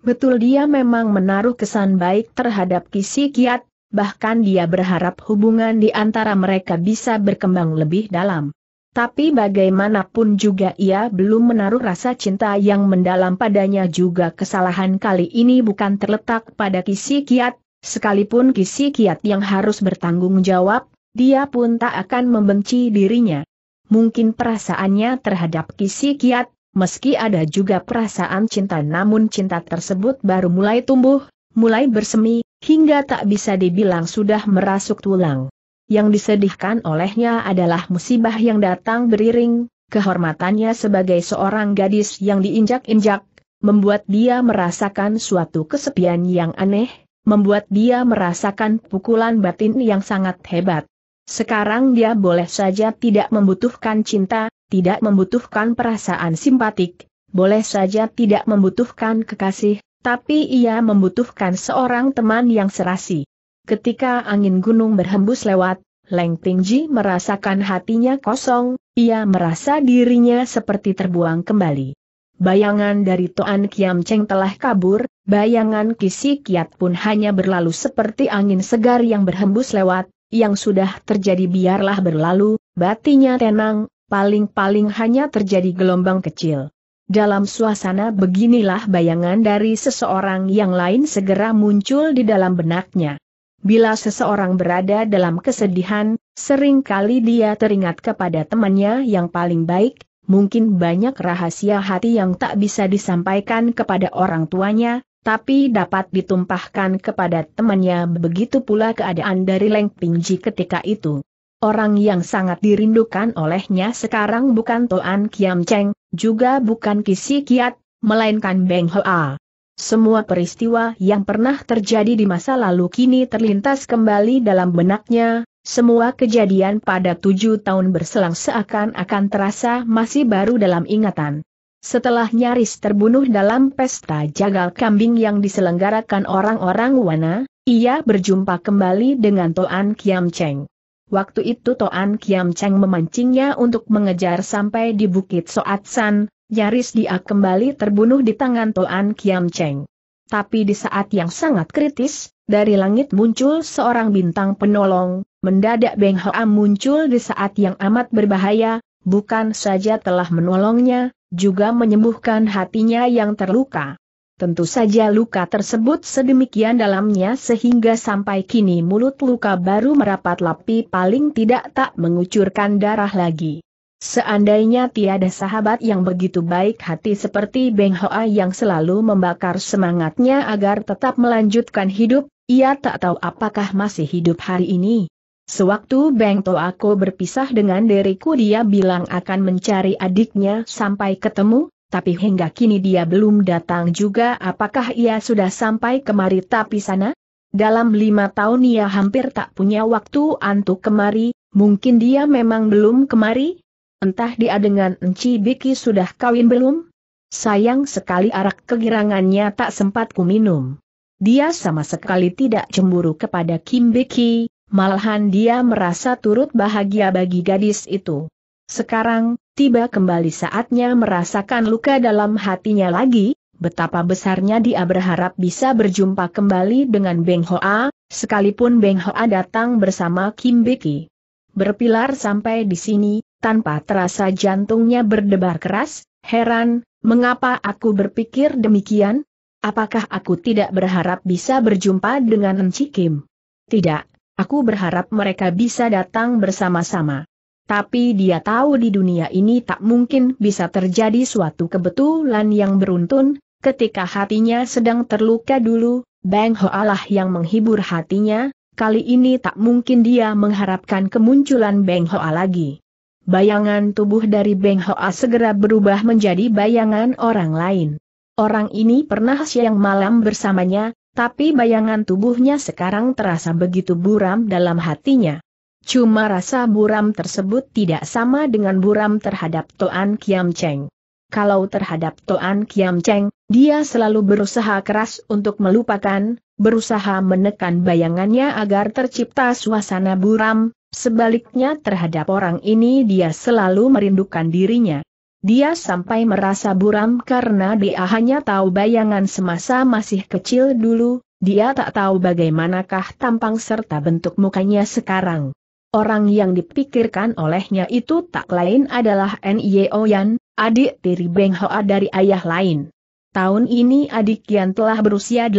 Betul dia memang menaruh kesan baik terhadap Kisi Kiat, bahkan dia berharap hubungan di antara mereka bisa berkembang lebih dalam. Tapi bagaimanapun juga ia belum menaruh rasa cinta yang mendalam padanya juga kesalahan kali ini bukan terletak pada Kisi Kiat, sekalipun Kisi Kiat yang harus bertanggung jawab, dia pun tak akan membenci dirinya. Mungkin perasaannya terhadap Kisi Kiat, meski ada juga perasaan cinta namun cinta tersebut baru mulai tumbuh, mulai bersemi, hingga tak bisa dibilang sudah merasuk tulang. Yang disedihkan olehnya adalah musibah yang datang beriring, kehormatannya sebagai seorang gadis yang diinjak-injak, membuat dia merasakan suatu kesepian yang aneh, membuat dia merasakan pukulan batin yang sangat hebat. Sekarang dia boleh saja tidak membutuhkan cinta, tidak membutuhkan perasaan simpatik, boleh saja tidak membutuhkan kekasih, tapi ia membutuhkan seorang teman yang serasi. Ketika angin gunung berhembus lewat, Leng Tingji merasakan hatinya kosong, ia merasa dirinya seperti terbuang kembali. Bayangan dari Toan Kiam Cheng telah kabur, bayangan Kisi Kiat pun hanya berlalu seperti angin segar yang berhembus lewat, yang sudah terjadi biarlah berlalu, batinya tenang, paling-paling hanya terjadi gelombang kecil. Dalam suasana beginilah bayangan dari seseorang yang lain segera muncul di dalam benaknya. Bila seseorang berada dalam kesedihan, seringkali dia teringat kepada temannya yang paling baik, mungkin banyak rahasia hati yang tak bisa disampaikan kepada orang tuanya, tapi dapat ditumpahkan kepada temannya begitu pula keadaan dari Leng Pingji ketika itu. Orang yang sangat dirindukan olehnya sekarang bukan Toan Kiam Cheng, juga bukan Kisi Kiat, melainkan Beng Hoa. Semua peristiwa yang pernah terjadi di masa lalu kini terlintas kembali dalam benaknya, semua kejadian pada tujuh tahun berselang seakan-akan terasa masih baru dalam ingatan. Setelah nyaris terbunuh dalam pesta jagal kambing yang diselenggarakan orang-orang Wana, ia berjumpa kembali dengan Toan Kiam Cheng. Waktu itu Toan Kiam Cheng memancingnya untuk mengejar sampai di Bukit Soat San, Nyaris dia kembali terbunuh di tangan Toan Kiam Cheng. Tapi di saat yang sangat kritis, dari langit muncul seorang bintang penolong, mendadak Beng Hoa muncul di saat yang amat berbahaya, bukan saja telah menolongnya, juga menyembuhkan hatinya yang terluka. Tentu saja luka tersebut sedemikian dalamnya sehingga sampai kini mulut luka baru merapat lapi paling tidak tak mengucurkan darah lagi. Seandainya tiada sahabat yang begitu baik hati seperti Beng Hoa yang selalu membakar semangatnya agar tetap melanjutkan hidup, ia tak tahu apakah masih hidup hari ini. Sewaktu Beng Toako berpisah dengan diriku dia bilang akan mencari adiknya sampai ketemu, tapi hingga kini dia belum datang juga apakah ia sudah sampai kemari tapi sana? Dalam lima tahun ia hampir tak punya waktu untuk kemari, mungkin dia memang belum kemari, Entah dia dengan Enci Biki sudah kawin belum? Sayang sekali arak kegirangannya tak sempat ku minum. Dia sama sekali tidak cemburu kepada Kim Biki, malahan dia merasa turut bahagia bagi gadis itu. Sekarang, tiba kembali saatnya merasakan luka dalam hatinya lagi, betapa besarnya dia berharap bisa berjumpa kembali dengan Beng Hoa, sekalipun Beng Hoa datang bersama Kim Biki. Berpilar sampai di sini, tanpa terasa jantungnya berdebar keras, heran, mengapa aku berpikir demikian? Apakah aku tidak berharap bisa berjumpa dengan Enci Kim? Tidak, aku berharap mereka bisa datang bersama-sama. Tapi dia tahu di dunia ini tak mungkin bisa terjadi suatu kebetulan yang beruntun, ketika hatinya sedang terluka dulu, Bang Hoalah yang menghibur hatinya, kali ini tak mungkin dia mengharapkan kemunculan Bang Hoa lagi bayangan tubuh dari Beng Hoa segera berubah menjadi bayangan orang lain. Orang ini pernah siang malam bersamanya, tapi bayangan tubuhnya sekarang terasa begitu buram dalam hatinya. Cuma rasa buram tersebut tidak sama dengan buram terhadap Toan Kiam Cheng. Kalau terhadap Toan Kiam Cheng, dia selalu berusaha keras untuk melupakan, berusaha menekan bayangannya agar tercipta suasana buram, Sebaliknya terhadap orang ini dia selalu merindukan dirinya. Dia sampai merasa buram karena dia hanya tahu bayangan semasa masih kecil dulu, dia tak tahu bagaimanakah tampang serta bentuk mukanya sekarang. Orang yang dipikirkan olehnya itu tak lain adalah N.Y.O. Yan, adik tiri Beng Hoa dari ayah lain. Tahun ini adik Yan telah berusia 18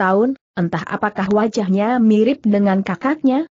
tahun, entah apakah wajahnya mirip dengan kakaknya,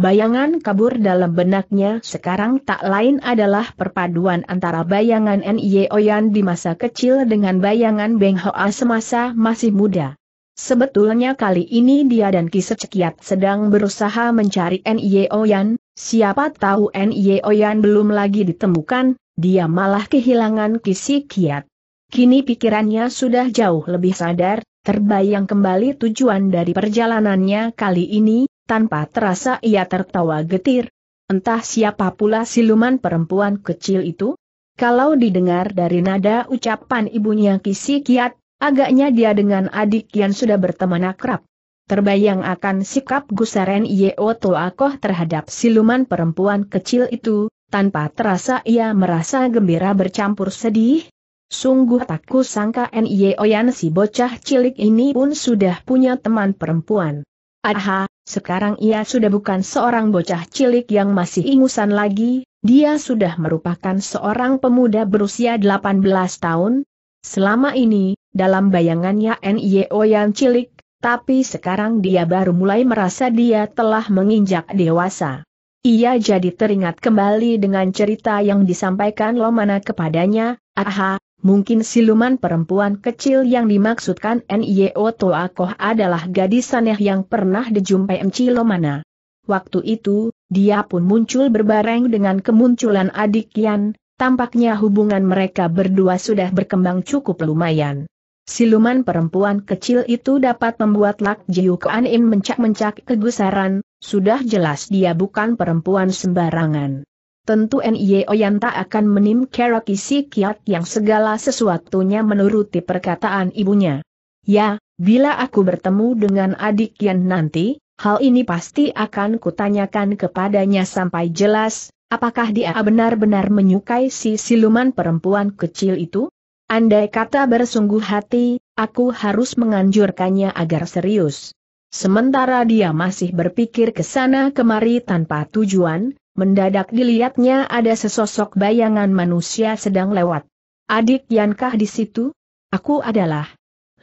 Bayangan kabur dalam benaknya sekarang tak lain adalah perpaduan antara bayangan N.I.E. Oyan di masa kecil dengan bayangan Beng Hoa semasa masih muda. Sebetulnya kali ini dia dan Ki Sekiat sedang berusaha mencari N.I.E. Oyan, siapa tahu N.I.E. Oyan belum lagi ditemukan, dia malah kehilangan Ki Sekiat. Kini pikirannya sudah jauh lebih sadar, terbayang kembali tujuan dari perjalanannya kali ini, tanpa terasa ia tertawa getir. Entah siapa pula siluman perempuan kecil itu? Kalau didengar dari nada ucapan ibunya Kisi Kiat, agaknya dia dengan adik yang sudah berteman akrab. Terbayang akan sikap Gusaren Yeo Toakoh terhadap siluman perempuan kecil itu, tanpa terasa ia merasa gembira bercampur sedih. Sungguh tak kusangka Nio Yan si bocah cilik ini pun sudah punya teman perempuan. Aha, sekarang ia sudah bukan seorang bocah cilik yang masih ingusan lagi, dia sudah merupakan seorang pemuda berusia 18 tahun. Selama ini, dalam bayangannya NIO yang cilik, tapi sekarang dia baru mulai merasa dia telah menginjak dewasa. Ia jadi teringat kembali dengan cerita yang disampaikan Lomana kepadanya, aha, mungkin siluman perempuan kecil yang dimaksudkan N.I.O. Toakoh adalah gadis aneh yang pernah dijumpai Mci Lomana. Waktu itu, dia pun muncul berbareng dengan kemunculan adik Yan, tampaknya hubungan mereka berdua sudah berkembang cukup lumayan. Siluman perempuan kecil itu dapat membuat Lak Jiu Kuan In mencak-mencak kegusaran, sudah jelas dia bukan perempuan sembarangan tentu N.Y. Oyan tak akan menim Keroki si kiat yang segala sesuatunya menuruti perkataan ibunya. Ya, bila aku bertemu dengan adik Yan nanti, hal ini pasti akan kutanyakan kepadanya sampai jelas, apakah dia benar-benar menyukai si siluman perempuan kecil itu? Andai kata bersungguh hati, aku harus menganjurkannya agar serius. Sementara dia masih berpikir ke sana kemari tanpa tujuan, Mendadak dilihatnya ada sesosok bayangan manusia sedang lewat. Adik Yankah di situ? Aku adalah.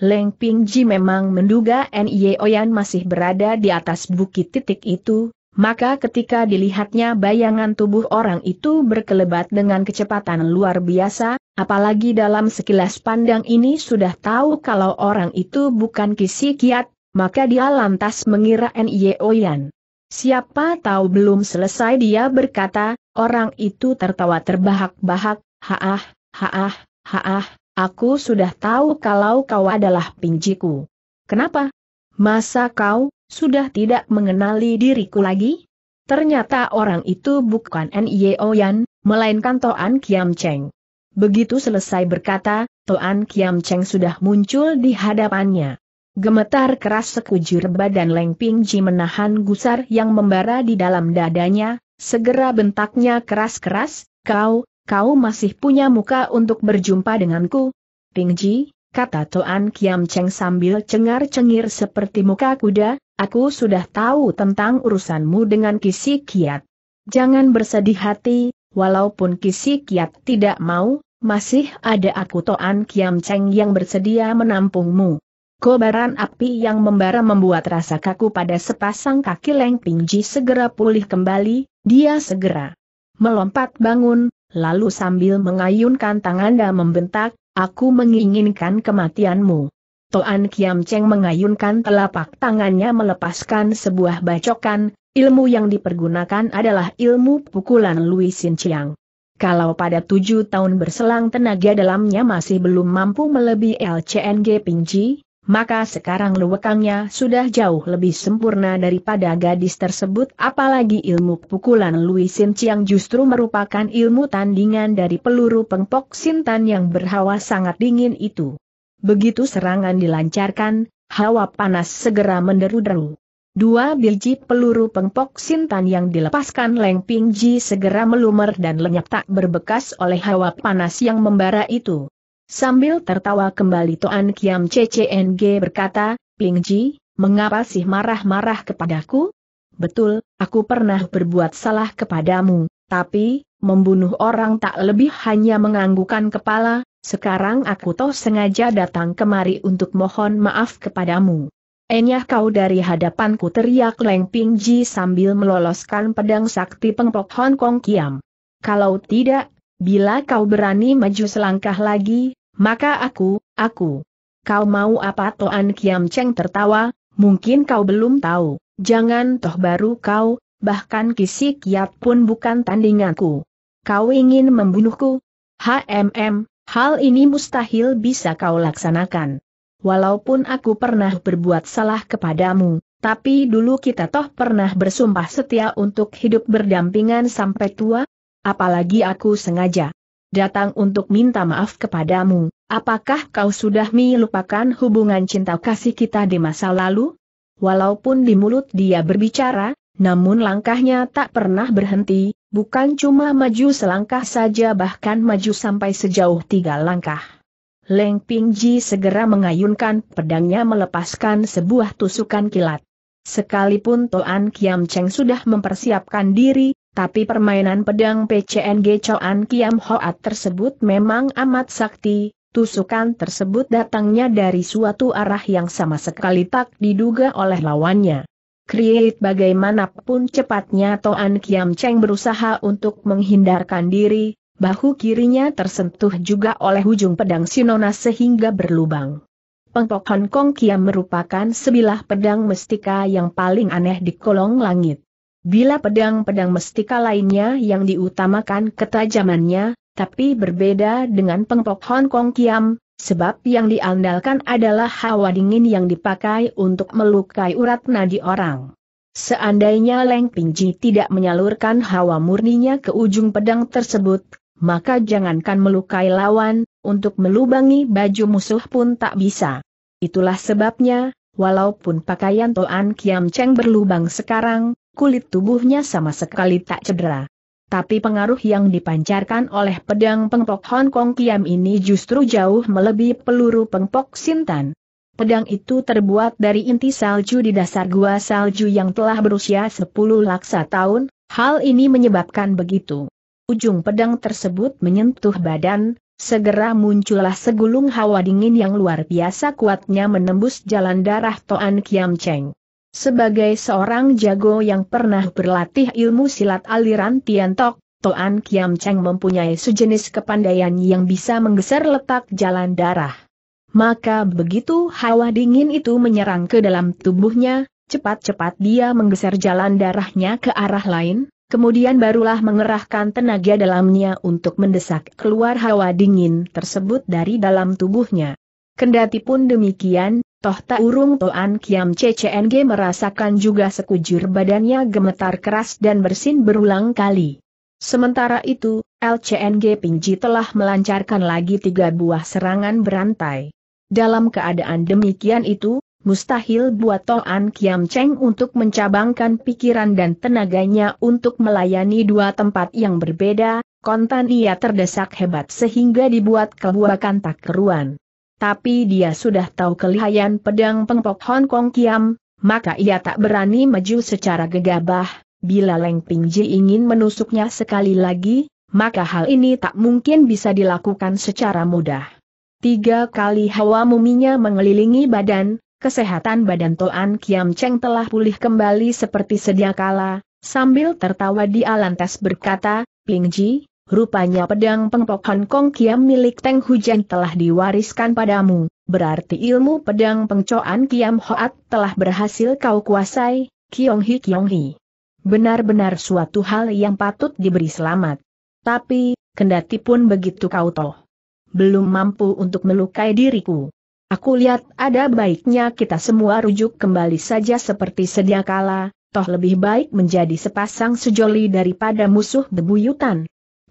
Leng Ping Ji memang menduga Nye Oyan masih berada di atas bukit titik itu, maka ketika dilihatnya bayangan tubuh orang itu berkelebat dengan kecepatan luar biasa, apalagi dalam sekilas pandang ini sudah tahu kalau orang itu bukan Kisi Kiat, maka dia lantas mengira Nye Oyan. Siapa tahu belum selesai dia berkata, orang itu tertawa terbahak-bahak, haah, haah, haah, aku sudah tahu kalau kau adalah pinciku. Kenapa? Masa kau, sudah tidak mengenali diriku lagi? Ternyata orang itu bukan N.I.O. Yan, melainkan Toan Kiam Cheng. Begitu selesai berkata, Toan Kiam Cheng sudah muncul di hadapannya. Gemetar keras sekujur badan Leng Ji menahan gusar yang membara di dalam dadanya, segera bentaknya keras-keras, kau, kau masih punya muka untuk berjumpa denganku? Pingji, kata Toan Kiam Cheng sambil cengar-cengir seperti muka kuda, aku sudah tahu tentang urusanmu dengan Kisi Kiat. Jangan bersedih hati, walaupun Kisi Kiat tidak mau, masih ada aku Toan Kiam Cheng yang bersedia menampungmu. Kobaran api yang membara membuat rasa kaku pada sepasang kaki Leng Pingji segera pulih kembali, dia segera melompat bangun, lalu sambil mengayunkan tangan dan membentak, aku menginginkan kematianmu. Toan Kiam Cheng mengayunkan telapak tangannya melepaskan sebuah bacokan, ilmu yang dipergunakan adalah ilmu pukulan Lui Sin Chiang. Kalau pada tujuh tahun berselang tenaga dalamnya masih belum mampu melebihi LCNG Pingji, maka sekarang lewekangnya sudah jauh lebih sempurna daripada gadis tersebut apalagi ilmu pukulan Lui Sin Chiang justru merupakan ilmu tandingan dari peluru pengpok Sintan yang berhawa sangat dingin itu. Begitu serangan dilancarkan, hawa panas segera menderu-deru. Dua biji peluru pengpok Sintan yang dilepaskan Leng Ping Ji segera melumer dan lenyap tak berbekas oleh hawa panas yang membara itu. Sambil tertawa kembali Toan Kiam CCNG berkata, Ping Ji, mengapa sih marah-marah kepadaku? Betul, aku pernah berbuat salah kepadamu, tapi, membunuh orang tak lebih hanya menganggukan kepala, sekarang aku toh sengaja datang kemari untuk mohon maaf kepadamu. Enyah kau dari hadapanku teriak Leng Ping Ji sambil meloloskan pedang sakti pengpok Hong Kong Kiam. Kalau tidak, bila kau berani maju selangkah lagi, maka aku, aku. Kau mau apa Toan Kiam Cheng tertawa, mungkin kau belum tahu, jangan toh baru kau, bahkan kisi kiat pun bukan tandinganku. Kau ingin membunuhku? HMM, hal ini mustahil bisa kau laksanakan. Walaupun aku pernah berbuat salah kepadamu, tapi dulu kita toh pernah bersumpah setia untuk hidup berdampingan sampai tua, apalagi aku sengaja datang untuk minta maaf kepadamu. Apakah kau sudah melupakan hubungan cinta kasih kita di masa lalu? Walaupun di mulut dia berbicara, namun langkahnya tak pernah berhenti, bukan cuma maju selangkah saja bahkan maju sampai sejauh tiga langkah. Leng Pingji segera mengayunkan pedangnya melepaskan sebuah tusukan kilat. Sekalipun Toan Kiam Cheng sudah mempersiapkan diri, tapi permainan pedang PCNG Choan Kiam Hoat tersebut memang amat sakti, tusukan tersebut datangnya dari suatu arah yang sama sekali tak diduga oleh lawannya. Kriit bagaimanapun cepatnya Toan Kiam Cheng berusaha untuk menghindarkan diri, bahu kirinya tersentuh juga oleh ujung pedang Sinona sehingga berlubang. Pengpok Hong Kong Kiam merupakan sebilah pedang mestika yang paling aneh di kolong langit. Bila pedang-pedang mestika lainnya yang diutamakan ketajamannya, tapi berbeda dengan pengpok Hong Kong Kiam, sebab yang diandalkan adalah hawa dingin yang dipakai untuk melukai urat nadi orang. Seandainya Leng Pingji tidak menyalurkan hawa murninya ke ujung pedang tersebut, maka jangankan melukai lawan, untuk melubangi baju musuh pun tak bisa. Itulah sebabnya, walaupun pakaian Toan Kiam Cheng berlubang sekarang, kulit tubuhnya sama sekali tak cedera. Tapi pengaruh yang dipancarkan oleh pedang pengpok Hong Kong Kiam ini justru jauh melebihi peluru pengpok Sintan. Pedang itu terbuat dari inti salju di dasar gua salju yang telah berusia 10 laksa tahun, hal ini menyebabkan begitu. Ujung pedang tersebut menyentuh badan, segera muncullah segulung hawa dingin yang luar biasa kuatnya menembus jalan darah Toan Kiam Cheng. Sebagai seorang jago yang pernah berlatih ilmu silat aliran Tiantok, Toan Kiam Cheng mempunyai sejenis kepandaian yang bisa menggeser letak jalan darah. Maka begitu hawa dingin itu menyerang ke dalam tubuhnya, cepat-cepat dia menggeser jalan darahnya ke arah lain, kemudian barulah mengerahkan tenaga dalamnya untuk mendesak keluar hawa dingin tersebut dari dalam tubuhnya. Kendati pun demikian, Toh tak urung Toan Kiam CCNG merasakan juga sekujur badannya gemetar keras dan bersin berulang kali. Sementara itu, LCNG Pinji telah melancarkan lagi tiga buah serangan berantai. Dalam keadaan demikian itu, mustahil buat Toan Kiam Cheng untuk mencabangkan pikiran dan tenaganya untuk melayani dua tempat yang berbeda, kontan ia terdesak hebat sehingga dibuat kebuakan tak keruan tapi dia sudah tahu kelihayan pedang pengpok Hong Kong Kiam, maka ia tak berani maju secara gegabah, bila Leng Pingji ingin menusuknya sekali lagi, maka hal ini tak mungkin bisa dilakukan secara mudah. Tiga kali hawa muminya mengelilingi badan, kesehatan badan Toan Kiam Cheng telah pulih kembali seperti sedia kala, sambil tertawa di alantas berkata, Pingji, Rupanya pedang pengpok Hong Kong Kiam milik Teng Hujan telah diwariskan padamu, berarti ilmu pedang pengcoan Kiam Hoat telah berhasil kau kuasai, Kiong Hi Kiong Hi. Benar-benar suatu hal yang patut diberi selamat. Tapi, kendati pun begitu kau toh. Belum mampu untuk melukai diriku. Aku lihat ada baiknya kita semua rujuk kembali saja seperti sedia kala, toh lebih baik menjadi sepasang sejoli daripada musuh bebuyutan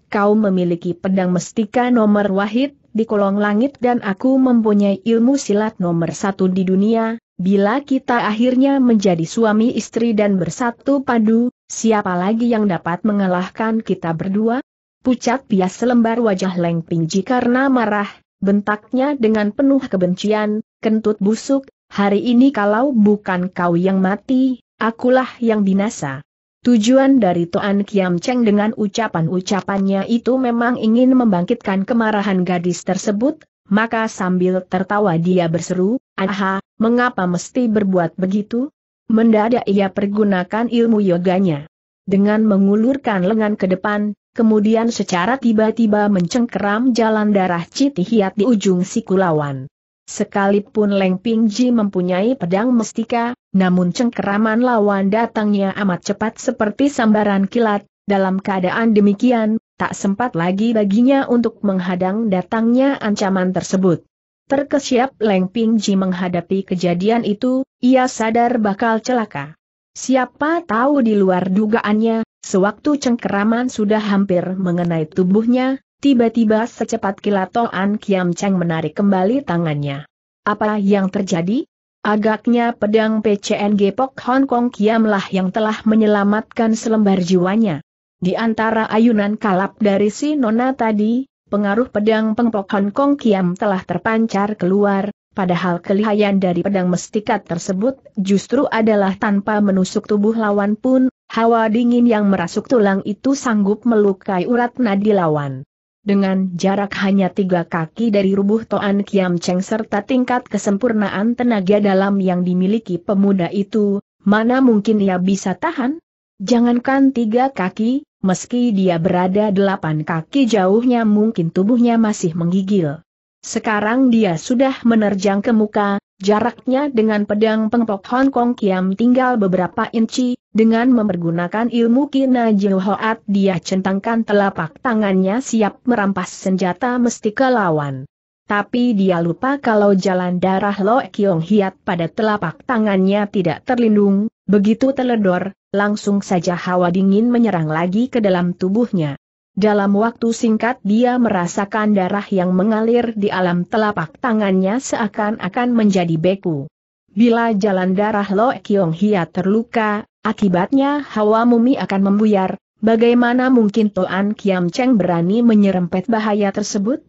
kau memiliki pedang mestika nomor wahid, di kolong langit dan aku mempunyai ilmu silat nomor satu di dunia, bila kita akhirnya menjadi suami istri dan bersatu padu, siapa lagi yang dapat mengalahkan kita berdua? Pucat bias selembar wajah Leng Pingji karena marah, bentaknya dengan penuh kebencian, kentut busuk, hari ini kalau bukan kau yang mati, akulah yang binasa. Tujuan dari Toan Kiam Cheng dengan ucapan-ucapannya itu memang ingin membangkitkan kemarahan gadis tersebut, maka sambil tertawa dia berseru, Aha, mengapa mesti berbuat begitu? Mendadak ia pergunakan ilmu yoganya. Dengan mengulurkan lengan ke depan, kemudian secara tiba-tiba mencengkeram jalan darah Citi Hiat di ujung siku lawan. Sekalipun Leng Ji mempunyai pedang mestika, namun cengkeraman lawan datangnya amat cepat seperti sambaran kilat, dalam keadaan demikian, tak sempat lagi baginya untuk menghadang datangnya ancaman tersebut. Terkesiap Leng Ji menghadapi kejadian itu, ia sadar bakal celaka. Siapa tahu di luar dugaannya, sewaktu cengkeraman sudah hampir mengenai tubuhnya, Tiba-tiba secepat kilat Toan Kiam Cheng menarik kembali tangannya. Apa yang terjadi? Agaknya pedang PCNG Pok Hong Kong Kiamlah yang telah menyelamatkan selembar jiwanya. Di antara ayunan kalap dari si Nona tadi, pengaruh pedang Pengpok Hong Kong Kiam telah terpancar keluar, padahal kelihayan dari pedang mestikat tersebut justru adalah tanpa menusuk tubuh lawan pun, hawa dingin yang merasuk tulang itu sanggup melukai urat nadi lawan dengan jarak hanya tiga kaki dari rubuh Toan Kiam Cheng serta tingkat kesempurnaan tenaga dalam yang dimiliki pemuda itu, mana mungkin ia bisa tahan? Jangankan tiga kaki, meski dia berada delapan kaki jauhnya mungkin tubuhnya masih menggigil. Sekarang dia sudah menerjang ke muka, Jaraknya dengan pedang pengpok Hong Kong Kiam tinggal beberapa inci, dengan mempergunakan ilmu Kina hoat, dia centangkan telapak tangannya siap merampas senjata mesti ke lawan. Tapi dia lupa kalau jalan darah Lo Kiong Hiat pada telapak tangannya tidak terlindung, begitu teledor, langsung saja hawa dingin menyerang lagi ke dalam tubuhnya. Dalam waktu singkat dia merasakan darah yang mengalir di alam telapak tangannya seakan-akan menjadi beku. Bila jalan darah Lo Kiong Hia terluka, akibatnya hawa mumi akan membuyar, bagaimana mungkin Toan Kiam Cheng berani menyerempet bahaya tersebut?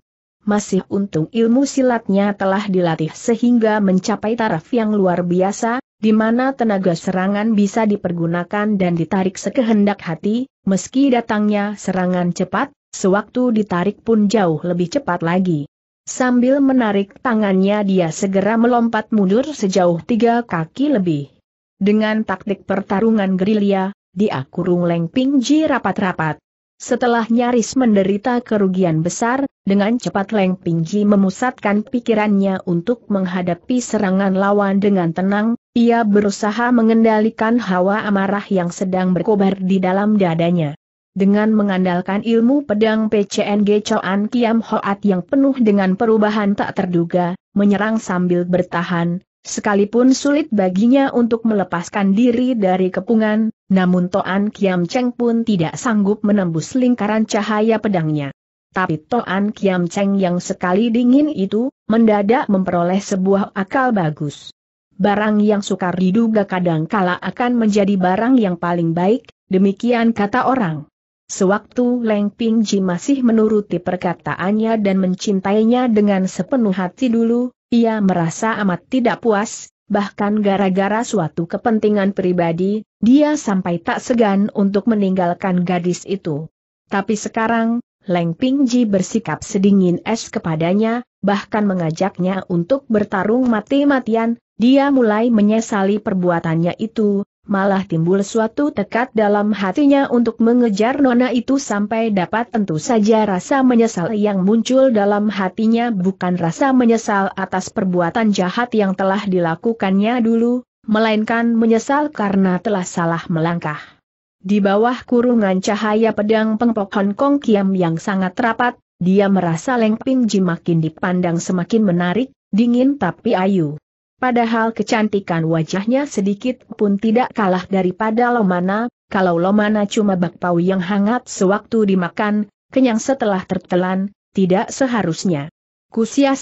Masih untung ilmu silatnya telah dilatih sehingga mencapai taraf yang luar biasa, di mana tenaga serangan bisa dipergunakan dan ditarik sekehendak hati, meski datangnya serangan cepat, sewaktu ditarik pun jauh lebih cepat lagi. Sambil menarik tangannya dia segera melompat mundur sejauh tiga kaki lebih. Dengan taktik pertarungan gerilya, dia kurung Lengping Ji rapat-rapat. Setelah nyaris menderita kerugian besar, dengan cepat Lengping Ji memusatkan pikirannya untuk menghadapi serangan lawan dengan tenang, ia berusaha mengendalikan hawa amarah yang sedang berkobar di dalam dadanya. Dengan mengandalkan ilmu pedang PCNG Coan Kiam Hoat yang penuh dengan perubahan tak terduga, menyerang sambil bertahan, Sekalipun sulit baginya untuk melepaskan diri dari kepungan, namun Toan Kiam Cheng pun tidak sanggup menembus lingkaran cahaya pedangnya. Tapi Toan Kiam Cheng yang sekali dingin itu, mendadak memperoleh sebuah akal bagus barang yang sukar diduga kadang kala akan menjadi barang yang paling baik, demikian kata orang. Sewaktu Leng Ji masih menuruti perkataannya dan mencintainya dengan sepenuh hati dulu, ia merasa amat tidak puas, bahkan gara-gara suatu kepentingan pribadi, dia sampai tak segan untuk meninggalkan gadis itu. Tapi sekarang, Leng Pingji bersikap sedingin es kepadanya, bahkan mengajaknya untuk bertarung mati-matian, dia mulai menyesali perbuatannya itu, malah timbul suatu tekad dalam hatinya untuk mengejar nona itu sampai dapat tentu saja rasa menyesal yang muncul dalam hatinya bukan rasa menyesal atas perbuatan jahat yang telah dilakukannya dulu, melainkan menyesal karena telah salah melangkah. Di bawah kurungan cahaya pedang pengpok Hong Kong Kiam yang sangat rapat, dia merasa Leng Ping Ji makin dipandang semakin menarik, dingin tapi ayu. Padahal kecantikan wajahnya sedikit pun tidak kalah daripada Lomana, kalau Lomana cuma bakpau yang hangat sewaktu dimakan, kenyang setelah tertelan, tidak seharusnya. kusia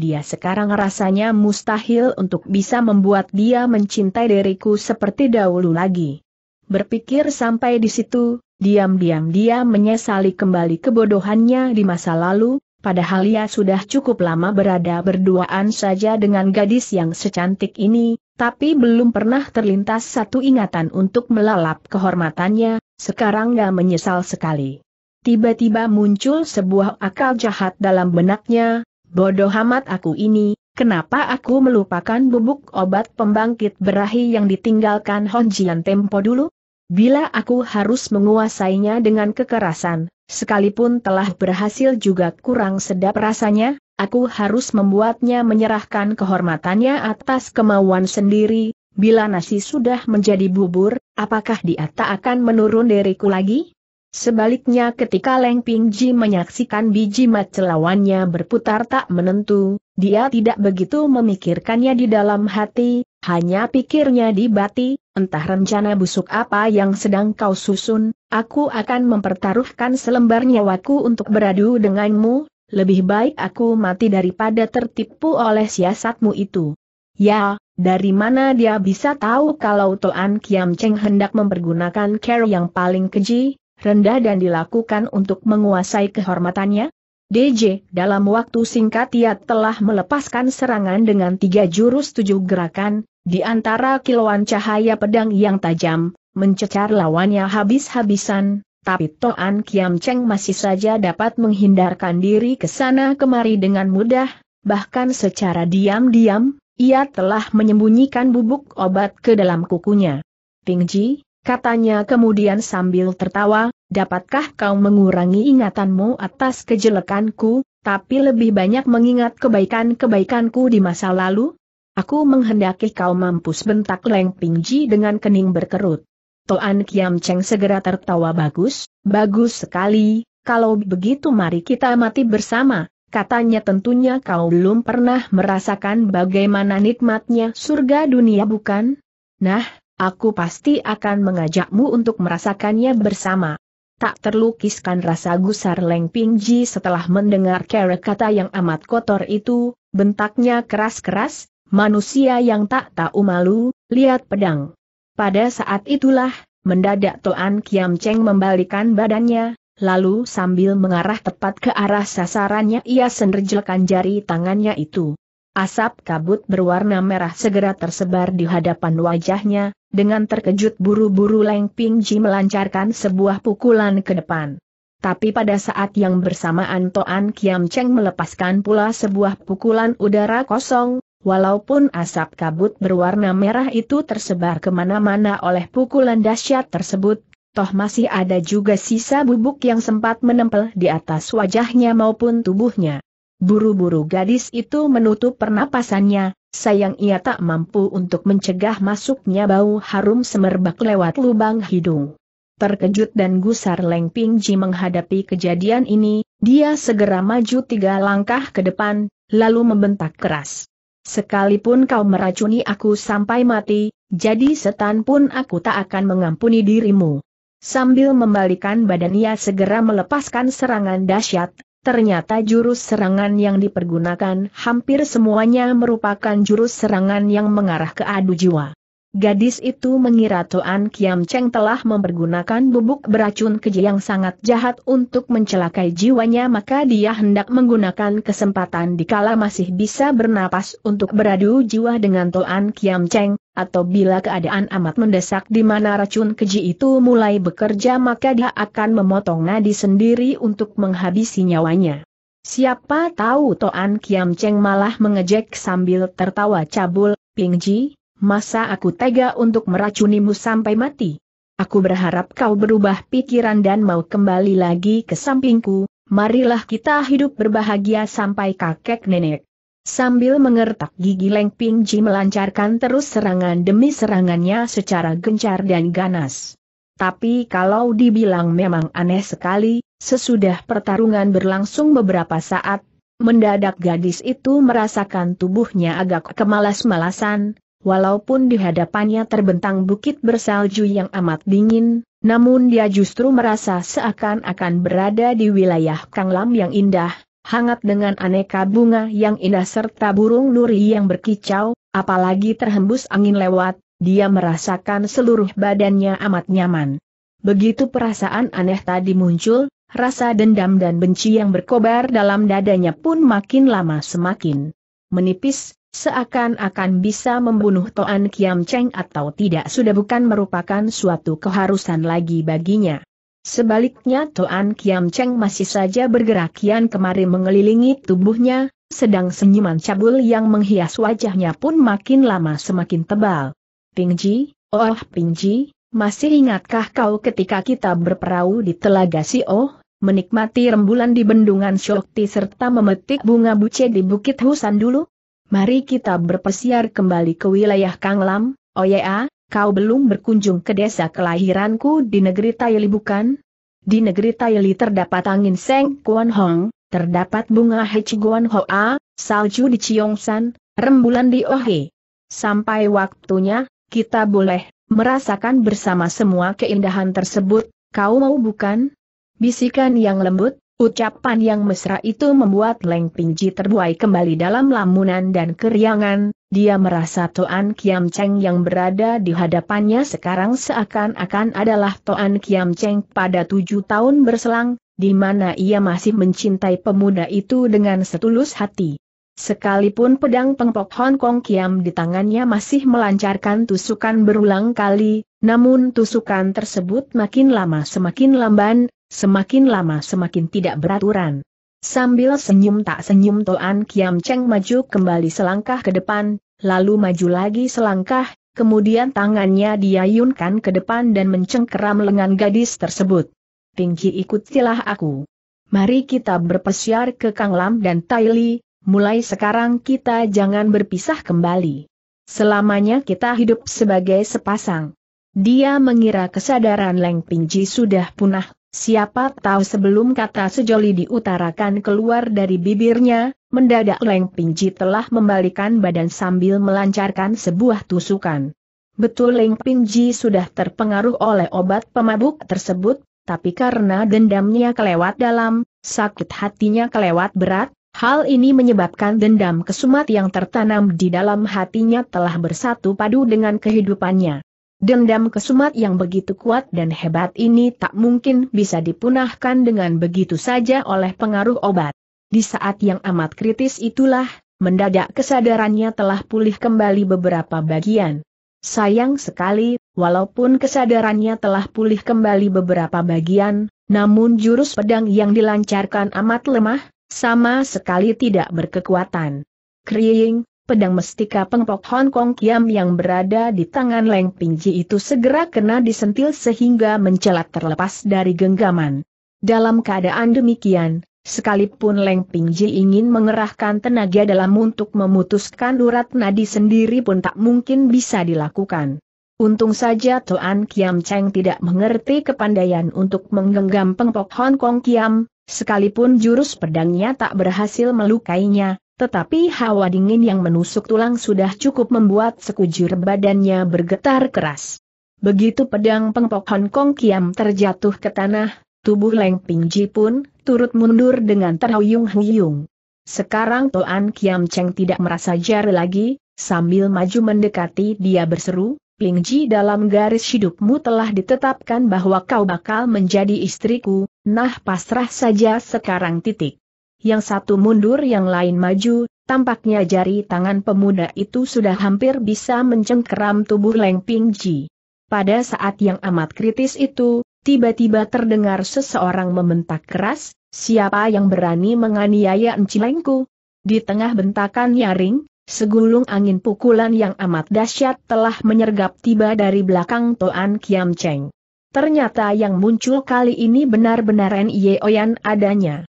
dia sekarang rasanya mustahil untuk bisa membuat dia mencintai diriku seperti dahulu lagi. Berpikir sampai di situ, diam-diam dia menyesali kembali kebodohannya di masa lalu, padahal ia sudah cukup lama berada berduaan saja dengan gadis yang secantik ini, tapi belum pernah terlintas satu ingatan untuk melalap kehormatannya, sekarang gak menyesal sekali. Tiba-tiba muncul sebuah akal jahat dalam benaknya, bodoh amat aku ini, Kenapa aku melupakan bubuk obat pembangkit berahi yang ditinggalkan Honjian tempo dulu? Bila aku harus menguasainya dengan kekerasan, sekalipun telah berhasil juga kurang sedap rasanya, aku harus membuatnya menyerahkan kehormatannya atas kemauan sendiri, bila nasi sudah menjadi bubur, apakah dia tak akan menurun diriku lagi? Sebaliknya ketika Leng Pingji menyaksikan biji mat celawannya berputar tak menentu, dia tidak begitu memikirkannya di dalam hati, hanya pikirnya di bati, entah rencana busuk apa yang sedang kau susun, aku akan mempertaruhkan selembar nyawaku untuk beradu denganmu, lebih baik aku mati daripada tertipu oleh siasatmu itu. Ya, dari mana dia bisa tahu kalau Toan Kiam Cheng hendak mempergunakan care yang paling keji, rendah dan dilakukan untuk menguasai kehormatannya? DJ, dalam waktu singkat ia telah melepaskan serangan dengan tiga jurus tujuh gerakan, di antara kiloan cahaya pedang yang tajam, mencecar lawannya habis-habisan, tapi Toan Kiam Cheng masih saja dapat menghindarkan diri ke sana kemari dengan mudah, bahkan secara diam-diam, ia telah menyembunyikan bubuk obat ke dalam kukunya. Ping Ji. Katanya kemudian sambil tertawa, dapatkah kau mengurangi ingatanmu atas kejelekanku, tapi lebih banyak mengingat kebaikan-kebaikanku di masa lalu? Aku menghendaki kau mampus bentak Leng Pingji dengan kening berkerut. Toan Kiam Cheng segera tertawa bagus, bagus sekali, kalau begitu mari kita mati bersama, katanya tentunya kau belum pernah merasakan bagaimana nikmatnya surga dunia bukan? Nah, Aku pasti akan mengajakmu untuk merasakannya bersama. Tak terlukiskan rasa gusar Leng Pingji setelah mendengar kera kata yang amat kotor itu, bentaknya keras-keras, manusia yang tak tahu malu, lihat pedang. Pada saat itulah, mendadak Toan Kiam Cheng membalikan badannya, lalu sambil mengarah tepat ke arah sasarannya ia senerjelkan jari tangannya itu. Asap kabut berwarna merah segera tersebar di hadapan wajahnya, dengan terkejut buru-buru Leng Pingji melancarkan sebuah pukulan ke depan. Tapi pada saat yang bersamaan Toan Kiam Cheng melepaskan pula sebuah pukulan udara kosong, walaupun asap kabut berwarna merah itu tersebar kemana-mana oleh pukulan dahsyat tersebut, toh masih ada juga sisa bubuk yang sempat menempel di atas wajahnya maupun tubuhnya. Buru-buru gadis itu menutup pernapasannya, sayang ia tak mampu untuk mencegah masuknya bau harum semerbak lewat lubang hidung. Terkejut dan gusar Leng Ji menghadapi kejadian ini, dia segera maju tiga langkah ke depan, lalu membentak keras. Sekalipun kau meracuni aku sampai mati, jadi setan pun aku tak akan mengampuni dirimu. Sambil membalikan badan ia segera melepaskan serangan dahsyat, Ternyata jurus serangan yang dipergunakan hampir semuanya merupakan jurus serangan yang mengarah ke adu jiwa. Gadis itu mengira Tuan Kiam Cheng telah mempergunakan bubuk beracun keji yang sangat jahat untuk mencelakai jiwanya maka dia hendak menggunakan kesempatan dikala masih bisa bernapas untuk beradu jiwa dengan Tuan Kiam Cheng, atau bila keadaan amat mendesak di mana racun keji itu mulai bekerja maka dia akan memotong nadi sendiri untuk menghabisi nyawanya. Siapa tahu Tuan Kiam Cheng malah mengejek sambil tertawa cabul, Ping Ji, masa aku tega untuk meracunimu sampai mati? Aku berharap kau berubah pikiran dan mau kembali lagi ke sampingku, marilah kita hidup berbahagia sampai kakek nenek. Sambil mengertak gigi Leng Ping Ji melancarkan terus serangan demi serangannya secara gencar dan ganas. Tapi kalau dibilang memang aneh sekali, sesudah pertarungan berlangsung beberapa saat, mendadak gadis itu merasakan tubuhnya agak kemalas-malasan, walaupun di hadapannya terbentang bukit bersalju yang amat dingin, namun dia justru merasa seakan-akan berada di wilayah Kang Lam yang indah, hangat dengan aneka bunga yang indah serta burung luri yang berkicau, apalagi terhembus angin lewat, dia merasakan seluruh badannya amat nyaman. Begitu perasaan aneh tadi muncul, rasa dendam dan benci yang berkobar dalam dadanya pun makin lama semakin menipis, seakan-akan bisa membunuh Toan Kiam Cheng atau tidak sudah bukan merupakan suatu keharusan lagi baginya. Sebaliknya Toan Kiam Cheng masih saja bergerak kian kemari mengelilingi tubuhnya, sedang senyuman cabul yang menghias wajahnya pun makin lama semakin tebal. Pingji, oh Pingji, masih ingatkah kau ketika kita berperahu di Telaga Si Sio, oh, menikmati rembulan di bendungan Shokti serta memetik bunga buce di Bukit Husan dulu? Mari kita berpesiar kembali ke wilayah Kanglam, Oya, oh kau belum berkunjung ke desa kelahiranku di negeri Taili bukan? Di negeri Taili terdapat angin Seng Kuan Hong, terdapat bunga Heci Guan Hoa, salju di San, rembulan di Ohe. Oh Sampai waktunya, kita boleh merasakan bersama semua keindahan tersebut, kau mau bukan? Bisikan yang lembut, Ucapan yang mesra itu membuat Leng Pingji terbuai kembali dalam lamunan dan keriangan, dia merasa Toan Kiam Cheng yang berada di hadapannya sekarang seakan-akan adalah Toan Kiam Cheng pada tujuh tahun berselang, di mana ia masih mencintai pemuda itu dengan setulus hati. Sekalipun pedang pengpok Hong Kong Kiam di tangannya masih melancarkan tusukan berulang kali, namun tusukan tersebut makin lama semakin lamban, semakin lama semakin tidak beraturan. Sambil senyum tak senyum Toan Kiam Cheng maju kembali selangkah ke depan, lalu maju lagi selangkah, kemudian tangannya diayunkan ke depan dan mencengkeram lengan gadis tersebut. Tinggi ikutilah aku. Mari kita berpesiar ke Kang Lam dan Tai Li, mulai sekarang kita jangan berpisah kembali. Selamanya kita hidup sebagai sepasang. Dia mengira kesadaran Leng Pingji sudah punah, Siapa tahu sebelum kata sejoli diutarakan keluar dari bibirnya, mendadak Leng Pingji telah membalikan badan sambil melancarkan sebuah tusukan. Betul Leng Pingji sudah terpengaruh oleh obat pemabuk tersebut, tapi karena dendamnya kelewat dalam, sakit hatinya kelewat berat, hal ini menyebabkan dendam kesumat yang tertanam di dalam hatinya telah bersatu padu dengan kehidupannya. Dendam kesumat yang begitu kuat dan hebat ini tak mungkin bisa dipunahkan dengan begitu saja oleh pengaruh obat. Di saat yang amat kritis itulah, mendadak kesadarannya telah pulih kembali beberapa bagian. Sayang sekali, walaupun kesadarannya telah pulih kembali beberapa bagian, namun jurus pedang yang dilancarkan amat lemah, sama sekali tidak berkekuatan. Kriing, pedang mestika pengpok Hong Kong Kiam yang berada di tangan Leng Pingji itu segera kena disentil sehingga mencelat terlepas dari genggaman. Dalam keadaan demikian, sekalipun Leng Pingji ingin mengerahkan tenaga dalam untuk memutuskan urat nadi sendiri pun tak mungkin bisa dilakukan. Untung saja Tuan Kiam Cheng tidak mengerti kepandaian untuk menggenggam pengpok Hong Kong Kiam, sekalipun jurus pedangnya tak berhasil melukainya, tetapi hawa dingin yang menusuk tulang sudah cukup membuat sekujur badannya bergetar keras. Begitu pedang pengpok Hong Kong Kiam terjatuh ke tanah, tubuh Leng Pingji pun turut mundur dengan terhuyung-huyung. Sekarang Toan Kiam Cheng tidak merasa jari lagi, sambil maju mendekati dia berseru, Pingji dalam garis hidupmu telah ditetapkan bahwa kau bakal menjadi istriku, nah pasrah saja sekarang titik yang satu mundur yang lain maju, tampaknya jari tangan pemuda itu sudah hampir bisa mencengkeram tubuh Leng Ping Ji. Pada saat yang amat kritis itu, tiba-tiba terdengar seseorang membentak keras, siapa yang berani menganiaya Encilengku? Di tengah bentakan nyaring, segulung angin pukulan yang amat dahsyat telah menyergap tiba dari belakang Toan Kiam Cheng. Ternyata yang muncul kali ini benar-benar Nye Oyan adanya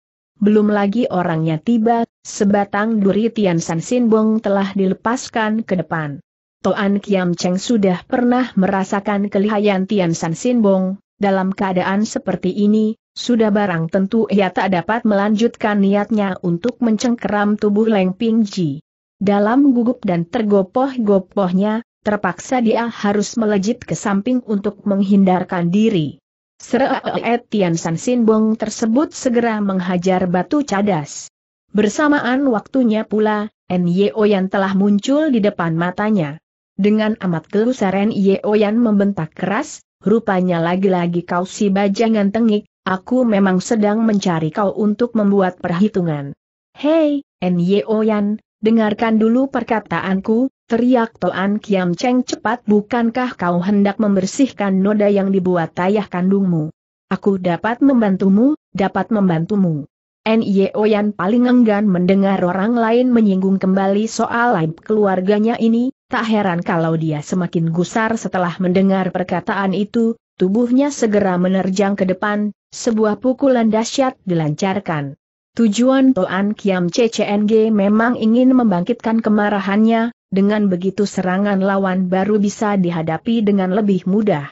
belum lagi orangnya tiba, sebatang duri Tian San Sinbong telah dilepaskan ke depan. Toan Kiam Cheng sudah pernah merasakan kelihayan Tian San Sinbong, dalam keadaan seperti ini, sudah barang tentu ia tak dapat melanjutkan niatnya untuk mencengkeram tubuh Leng Ping Ji. Dalam gugup dan tergopoh-gopohnya, terpaksa dia harus melejit ke samping untuk menghindarkan diri. Etian San Sinbong tersebut segera menghajar batu cadas. Bersamaan waktunya pula, Nyo Yan telah muncul di depan matanya. Dengan amat gelusar Nyo Yan membentak keras, rupanya lagi-lagi kau si bajangan tengik, aku memang sedang mencari kau untuk membuat perhitungan. Hei, Nyo Yan, dengarkan dulu perkataanku, Teriak Toan Kiam Cheng cepat bukankah kau hendak membersihkan noda yang dibuat ayah kandungmu? Aku dapat membantumu, dapat membantumu. N.I.O. yang paling enggan mendengar orang lain menyinggung kembali soal aib keluarganya ini, tak heran kalau dia semakin gusar setelah mendengar perkataan itu, tubuhnya segera menerjang ke depan, sebuah pukulan dahsyat dilancarkan. Tujuan Toan Kiam CCNG memang ingin membangkitkan kemarahannya, dengan begitu serangan lawan baru bisa dihadapi dengan lebih mudah.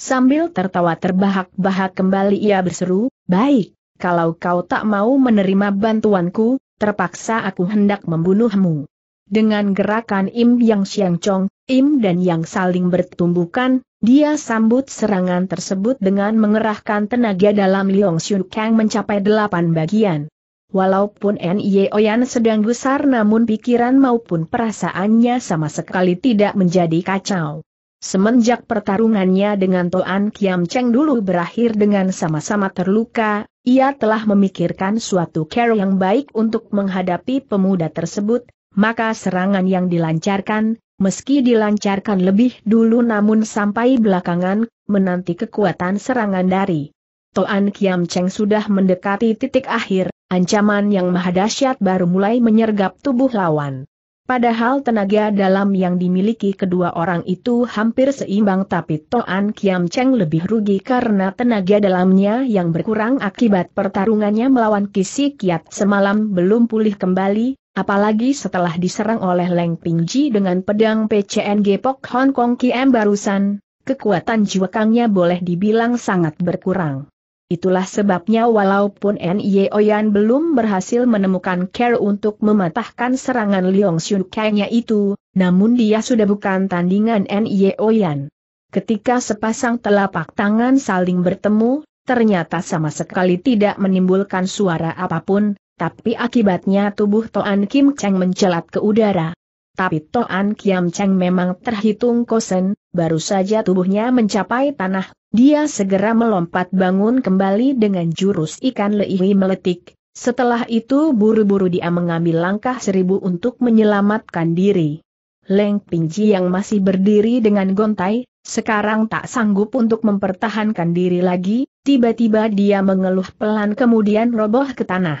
Sambil tertawa terbahak-bahak kembali ia berseru, baik, kalau kau tak mau menerima bantuanku, terpaksa aku hendak membunuhmu. Dengan gerakan Im Yang Siang Chong, Im dan Yang saling bertumbukan, dia sambut serangan tersebut dengan mengerahkan tenaga dalam Liong Xiu Kang mencapai delapan bagian. Walaupun e Oyan sedang gusar namun pikiran maupun perasaannya sama sekali tidak menjadi kacau. Semenjak pertarungannya dengan Toan Kiam Cheng dulu berakhir dengan sama-sama terluka, ia telah memikirkan suatu care yang baik untuk menghadapi pemuda tersebut, maka serangan yang dilancarkan, meski dilancarkan lebih dulu namun sampai belakangan, menanti kekuatan serangan dari Toan Kiam Cheng sudah mendekati titik akhir, Ancaman yang mahadasyat baru mulai menyergap tubuh lawan. Padahal tenaga dalam yang dimiliki kedua orang itu hampir seimbang tapi Toan Kiam Cheng lebih rugi karena tenaga dalamnya yang berkurang akibat pertarungannya melawan Kisi Kiat semalam belum pulih kembali, apalagi setelah diserang oleh Leng Ping Ji dengan pedang PCNG Pok Hong Kong Kiam barusan, kekuatan jiwakannya boleh dibilang sangat berkurang. Itulah sebabnya walaupun Nye Oyan belum berhasil menemukan care untuk mematahkan serangan Leong Xiu kang itu, namun dia sudah bukan tandingan Nye Oyan. Ketika sepasang telapak tangan saling bertemu, ternyata sama sekali tidak menimbulkan suara apapun, tapi akibatnya tubuh Toan Kim Cheng mencelat ke udara. Tapi Toan Kim Cheng memang terhitung kosen, baru saja tubuhnya mencapai tanah dia segera melompat bangun kembali dengan jurus ikan leiwi meletik, setelah itu buru-buru dia mengambil langkah seribu untuk menyelamatkan diri. Leng Pingji yang masih berdiri dengan gontai, sekarang tak sanggup untuk mempertahankan diri lagi, tiba-tiba dia mengeluh pelan kemudian roboh ke tanah.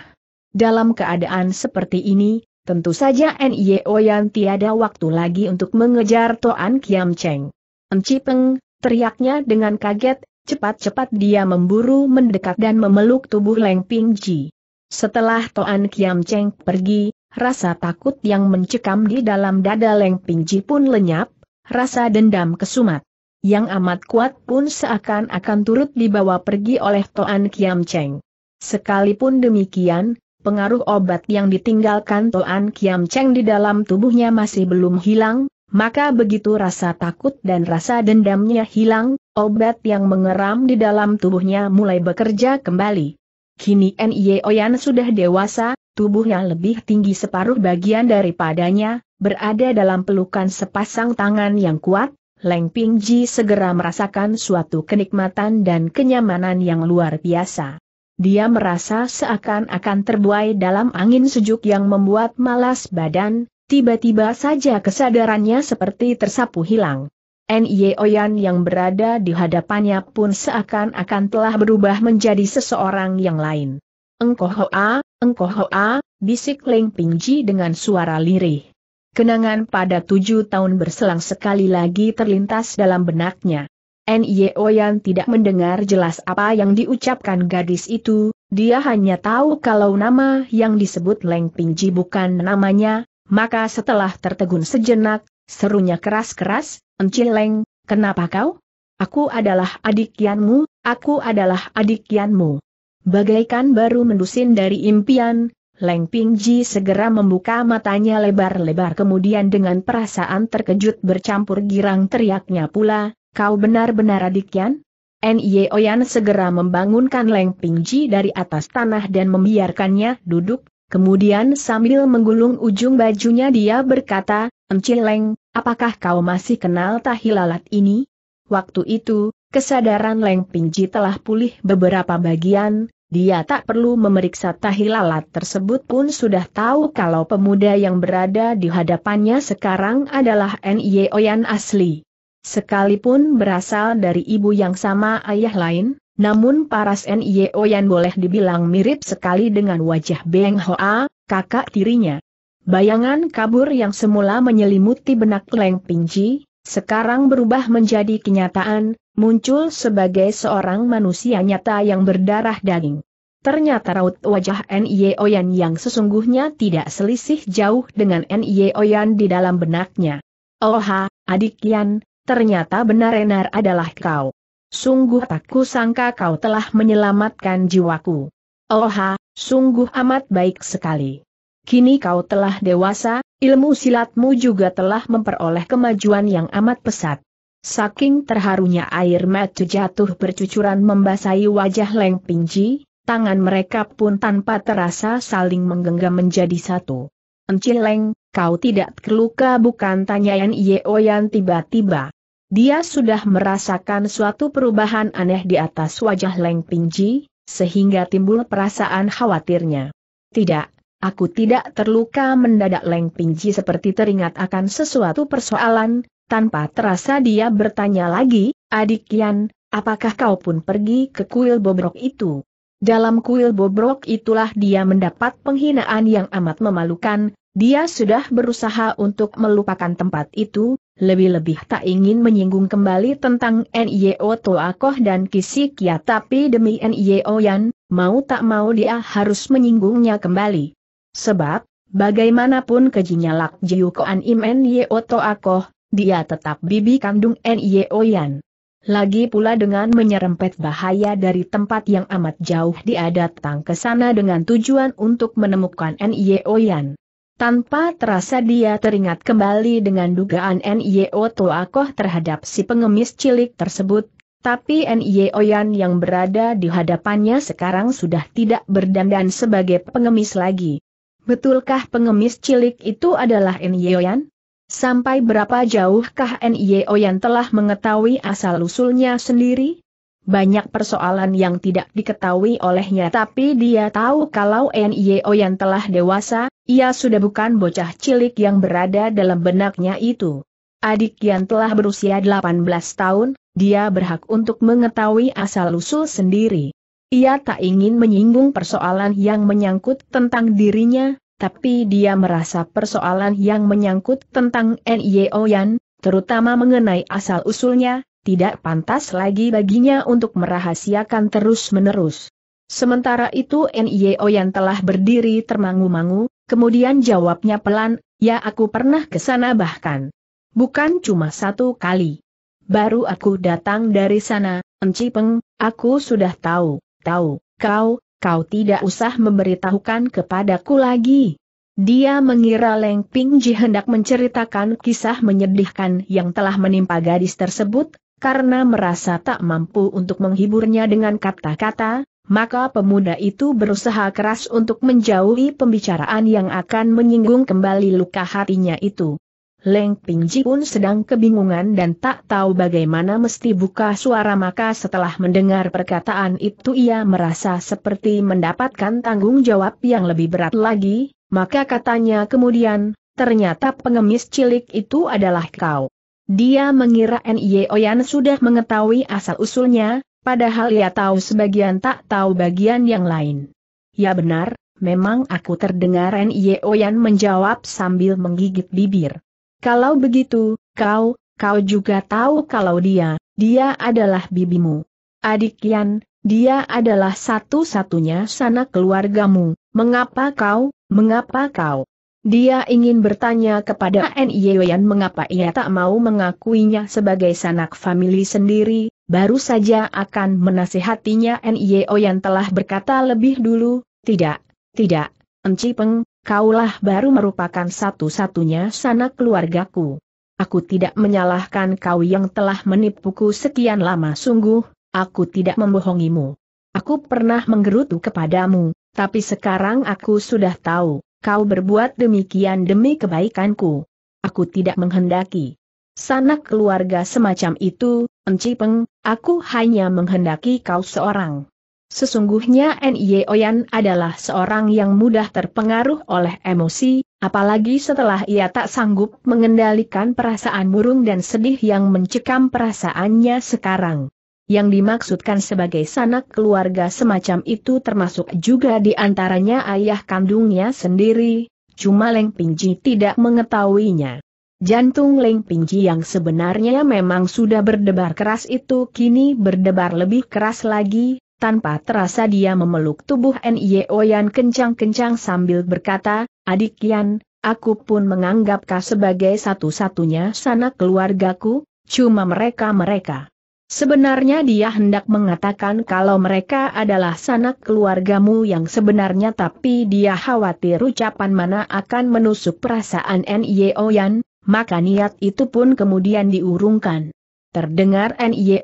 Dalam keadaan seperti ini, tentu saja N.I.O. yang tiada waktu lagi untuk mengejar Toan Kiam Cheng. Enci Peng, Teriaknya dengan kaget, cepat-cepat dia memburu mendekat dan memeluk tubuh Leng Ping Ji. Setelah Toan Kiam Cheng pergi, rasa takut yang mencekam di dalam dada Leng Ping Ji pun lenyap, rasa dendam kesumat. Yang amat kuat pun seakan-akan turut dibawa pergi oleh Toan Kiam Cheng. Sekalipun demikian, pengaruh obat yang ditinggalkan Toan Kiam Cheng di dalam tubuhnya masih belum hilang, maka begitu rasa takut dan rasa dendamnya hilang, obat yang mengeram di dalam tubuhnya mulai bekerja kembali. Kini Nye Oyan sudah dewasa, tubuhnya lebih tinggi separuh bagian daripadanya, berada dalam pelukan sepasang tangan yang kuat, Leng Ping Ji segera merasakan suatu kenikmatan dan kenyamanan yang luar biasa. Dia merasa seakan-akan terbuai dalam angin sejuk yang membuat malas badan, Tiba-tiba saja kesadarannya seperti tersapu hilang. Nye Oyan yang berada di hadapannya pun seakan-akan telah berubah menjadi seseorang yang lain. Engkohoa, Hoa, Hoa, bisik Leng Pingji dengan suara lirih. Kenangan pada tujuh tahun berselang sekali lagi terlintas dalam benaknya. Nye Oyan tidak mendengar jelas apa yang diucapkan gadis itu, dia hanya tahu kalau nama yang disebut Leng Pingji bukan namanya, maka setelah tertegun sejenak, serunya keras-keras, Encileng, kenapa kau? Aku adalah adik Yanmu, aku adalah adik Yanmu. Bagaikan baru mendusin dari impian, Leng Pingji segera membuka matanya lebar-lebar kemudian dengan perasaan terkejut bercampur girang teriaknya pula, kau benar-benar adik Yan? Nye Oyan segera membangunkan Leng Pingji dari atas tanah dan membiarkannya duduk, Kemudian sambil menggulung ujung bajunya dia berkata, Emcileng, apakah kau masih kenal tahilalat ini? Waktu itu, kesadaran Leng Pingji telah pulih beberapa bagian, dia tak perlu memeriksa tahilalat tersebut pun sudah tahu kalau pemuda yang berada di hadapannya sekarang adalah Nye Oyan asli. Sekalipun berasal dari ibu yang sama ayah lain, namun paras Nio yang boleh dibilang mirip sekali dengan wajah Beng Hoa, kakak tirinya. Bayangan kabur yang semula menyelimuti benak Leng Pinji, sekarang berubah menjadi kenyataan, muncul sebagai seorang manusia nyata yang berdarah daging. Ternyata raut wajah Nio Oyan yang sesungguhnya tidak selisih jauh dengan Nio Oyan di dalam benaknya. Oha, adik Yan, ternyata benar-benar adalah kau. Sungguh tak kusangka kau telah menyelamatkan jiwaku. Oha, sungguh amat baik sekali. Kini kau telah dewasa, ilmu silatmu juga telah memperoleh kemajuan yang amat pesat. Saking terharunya air mata jatuh bercucuran membasahi wajah Leng Pingji, tangan mereka pun tanpa terasa saling menggenggam menjadi satu. leng, kau tidak terluka bukan tanyaan Yeoyan tiba-tiba. Dia sudah merasakan suatu perubahan aneh di atas wajah Leng Pingji, sehingga timbul perasaan khawatirnya. Tidak, aku tidak terluka mendadak Leng Pingji seperti teringat akan sesuatu persoalan, tanpa terasa dia bertanya lagi, adik Kian, apakah kau pun pergi ke kuil bobrok itu? Dalam kuil bobrok itulah dia mendapat penghinaan yang amat memalukan, dia sudah berusaha untuk melupakan tempat itu, lebih-lebih tak ingin menyinggung kembali tentang NIO Toakoh dan Kisikia tapi demi N.Y.O. Yan, mau tak mau dia harus menyinggungnya kembali. Sebab, bagaimanapun kejinya Lak Jiukoan Im NIO Toakoh, dia tetap bibi kandung N.Y.O. Yan. Lagi pula dengan menyerempet bahaya dari tempat yang amat jauh dia datang ke sana dengan tujuan untuk menemukan N.Y.O. Yan. Tanpa terasa dia teringat kembali dengan dugaan N.Y.O. Toakoh terhadap si pengemis cilik tersebut, tapi N.Y.O. Yan yang berada di hadapannya sekarang sudah tidak berdandan sebagai pengemis lagi. Betulkah pengemis cilik itu adalah N.Y.O. Yan? Sampai berapa jauhkah N.Y.O. Yan telah mengetahui asal-usulnya sendiri? Banyak persoalan yang tidak diketahui olehnya tapi dia tahu kalau N.Y.O. Yan telah dewasa, ia sudah bukan bocah cilik yang berada dalam benaknya itu. Adik yang telah berusia 18 tahun, dia berhak untuk mengetahui asal-usul sendiri. Ia tak ingin menyinggung persoalan yang menyangkut tentang dirinya, tapi dia merasa persoalan yang menyangkut tentang N.Y.O. Yan, terutama mengenai asal-usulnya, tidak pantas lagi baginya untuk merahasiakan terus-menerus. Sementara itu N.Y.O. Yan telah berdiri termangu-mangu, Kemudian jawabnya pelan, ya aku pernah ke sana bahkan. Bukan cuma satu kali. Baru aku datang dari sana, Enci Peng, aku sudah tahu, tahu, kau, kau tidak usah memberitahukan kepadaku lagi. Dia mengira Leng Pingji hendak menceritakan kisah menyedihkan yang telah menimpa gadis tersebut, karena merasa tak mampu untuk menghiburnya dengan kata-kata, maka pemuda itu berusaha keras untuk menjauhi pembicaraan yang akan menyinggung kembali luka hatinya itu. Leng Pingji pun sedang kebingungan dan tak tahu bagaimana mesti buka suara maka setelah mendengar perkataan itu ia merasa seperti mendapatkan tanggung jawab yang lebih berat lagi, maka katanya kemudian, ternyata pengemis cilik itu adalah kau. Dia mengira Nye Oyan sudah mengetahui asal-usulnya, Padahal ia tahu sebagian tak tahu bagian yang lain. Ya benar, memang aku terdengar Nye Oyan menjawab sambil menggigit bibir. Kalau begitu, kau, kau juga tahu kalau dia, dia adalah bibimu. Adik Yan, dia adalah satu-satunya sanak keluargamu, mengapa kau, mengapa kau? Dia ingin bertanya kepada eh. N.I.Yan mengapa ia tak mau mengakuinya sebagai sanak famili sendiri, baru saja akan menasihatinya N.I.Yan telah berkata lebih dulu, tidak, tidak, Enci Peng, kaulah baru merupakan satu-satunya sanak keluargaku. Aku tidak menyalahkan kau yang telah menipuku sekian lama sungguh, aku tidak membohongimu. Aku pernah menggerutu kepadamu, tapi sekarang aku sudah tahu kau berbuat demikian demi kebaikanku. Aku tidak menghendaki. Sanak keluarga semacam itu, Enci Peng, aku hanya menghendaki kau seorang. Sesungguhnya Nye Oyan adalah seorang yang mudah terpengaruh oleh emosi, apalagi setelah ia tak sanggup mengendalikan perasaan murung dan sedih yang mencekam perasaannya sekarang yang dimaksudkan sebagai sanak keluarga semacam itu termasuk juga di antaranya ayah kandungnya sendiri, cuma Leng Pingji tidak mengetahuinya. Jantung Leng Pingji yang sebenarnya memang sudah berdebar keras itu kini berdebar lebih keras lagi, tanpa terasa dia memeluk tubuh N.Y.O. Yan kencang-kencang sambil berkata, Adik Yan, aku pun menganggap kau sebagai satu-satunya sanak keluargaku, cuma mereka-mereka. Sebenarnya dia hendak mengatakan kalau mereka adalah sanak keluargamu yang sebenarnya tapi dia khawatir ucapan mana akan menusuk perasaan Yan, maka niat itu pun kemudian diurungkan. Terdengar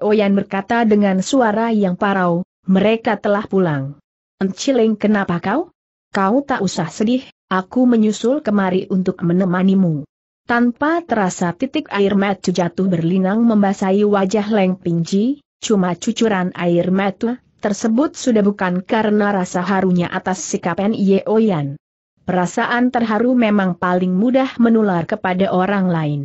Yan berkata dengan suara yang parau, mereka telah pulang. Enciling kenapa kau? Kau tak usah sedih, aku menyusul kemari untuk menemanimu. Tanpa terasa titik air mata jatuh berlinang membasahi wajah Leng Pingji, cuma cucuran air mata tersebut sudah bukan karena rasa harunya atas sikap Nye Oyan. Perasaan terharu memang paling mudah menular kepada orang lain.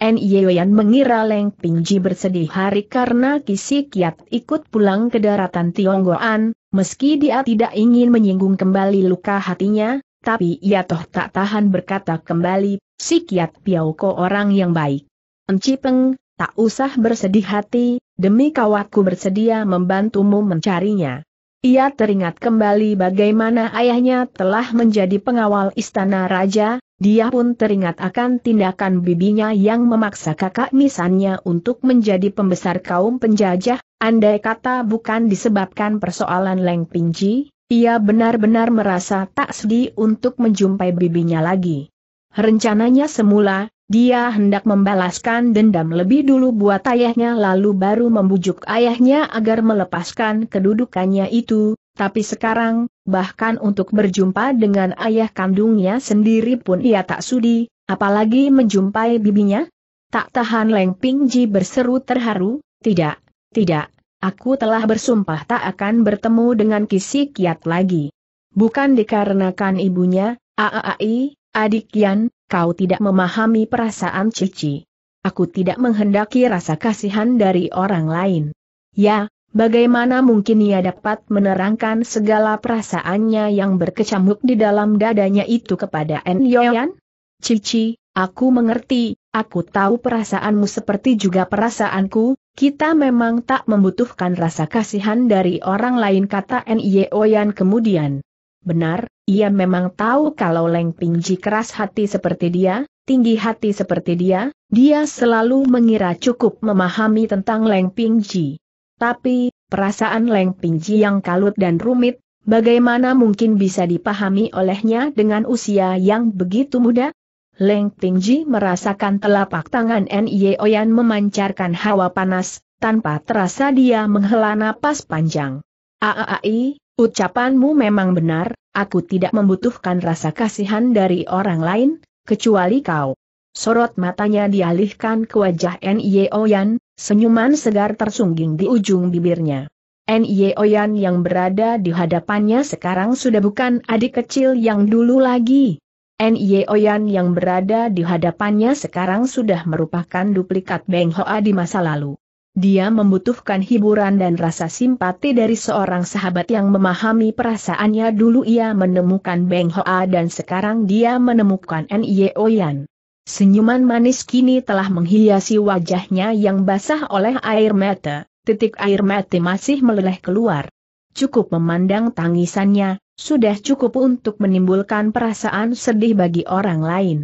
Nye Oyan mengira Leng Pingji bersedih hari karena Kisi Kiat ikut pulang ke daratan Tionggoan, meski dia tidak ingin menyinggung kembali luka hatinya, tapi ia toh tak tahan berkata kembali, si Kiat ko orang yang baik. Encipeng, tak usah bersedih hati, demi kawatku bersedia membantumu mencarinya. Ia teringat kembali bagaimana ayahnya telah menjadi pengawal istana raja, dia pun teringat akan tindakan bibinya yang memaksa kakak misannya untuk menjadi pembesar kaum penjajah, andai kata bukan disebabkan persoalan Leng Pinji, ia benar-benar merasa tak sedih untuk menjumpai bibinya lagi. Rencananya semula, dia hendak membalaskan dendam lebih dulu buat ayahnya lalu baru membujuk ayahnya agar melepaskan kedudukannya itu, tapi sekarang, bahkan untuk berjumpa dengan ayah kandungnya sendiri pun ia tak sudi, apalagi menjumpai bibinya? Tak tahan Leng Pingji berseru terharu, tidak, tidak, Aku telah bersumpah tak akan bertemu dengan Kisi Kiat lagi. Bukan dikarenakan ibunya, Aai, adik Yan, kau tidak memahami perasaan Cici. Aku tidak menghendaki rasa kasihan dari orang lain. Ya, bagaimana mungkin ia dapat menerangkan segala perasaannya yang berkecamuk di dalam dadanya itu kepada Yoyan? Cici, aku mengerti, aku tahu perasaanmu seperti juga perasaanku, kita memang tak membutuhkan rasa kasihan dari orang lain kata N.I.E. Oyan kemudian. Benar, ia memang tahu kalau Leng Pingji keras hati seperti dia, tinggi hati seperti dia, dia selalu mengira cukup memahami tentang Leng Pingji. Tapi, perasaan Leng Pingji yang kalut dan rumit, bagaimana mungkin bisa dipahami olehnya dengan usia yang begitu muda? Leng Tingji merasakan telapak tangan N.I.E. Oyan memancarkan hawa panas, tanpa terasa dia menghela napas panjang. Aai, ucapanmu memang benar, aku tidak membutuhkan rasa kasihan dari orang lain, kecuali kau. Sorot matanya dialihkan ke wajah N.I.E. Oyan, senyuman segar tersungging di ujung bibirnya. N.I.E. Oyan yang berada di hadapannya sekarang sudah bukan adik kecil yang dulu lagi. N.Y. Oyan yang berada di hadapannya sekarang sudah merupakan duplikat Beng Hoa di masa lalu. Dia membutuhkan hiburan dan rasa simpati dari seorang sahabat yang memahami perasaannya dulu ia menemukan Beng Hoa dan sekarang dia menemukan N.Y. Oyan. Senyuman manis kini telah menghiasi wajahnya yang basah oleh air mata, titik air mata masih meleleh keluar. Cukup memandang tangisannya, sudah cukup untuk menimbulkan perasaan sedih bagi orang lain.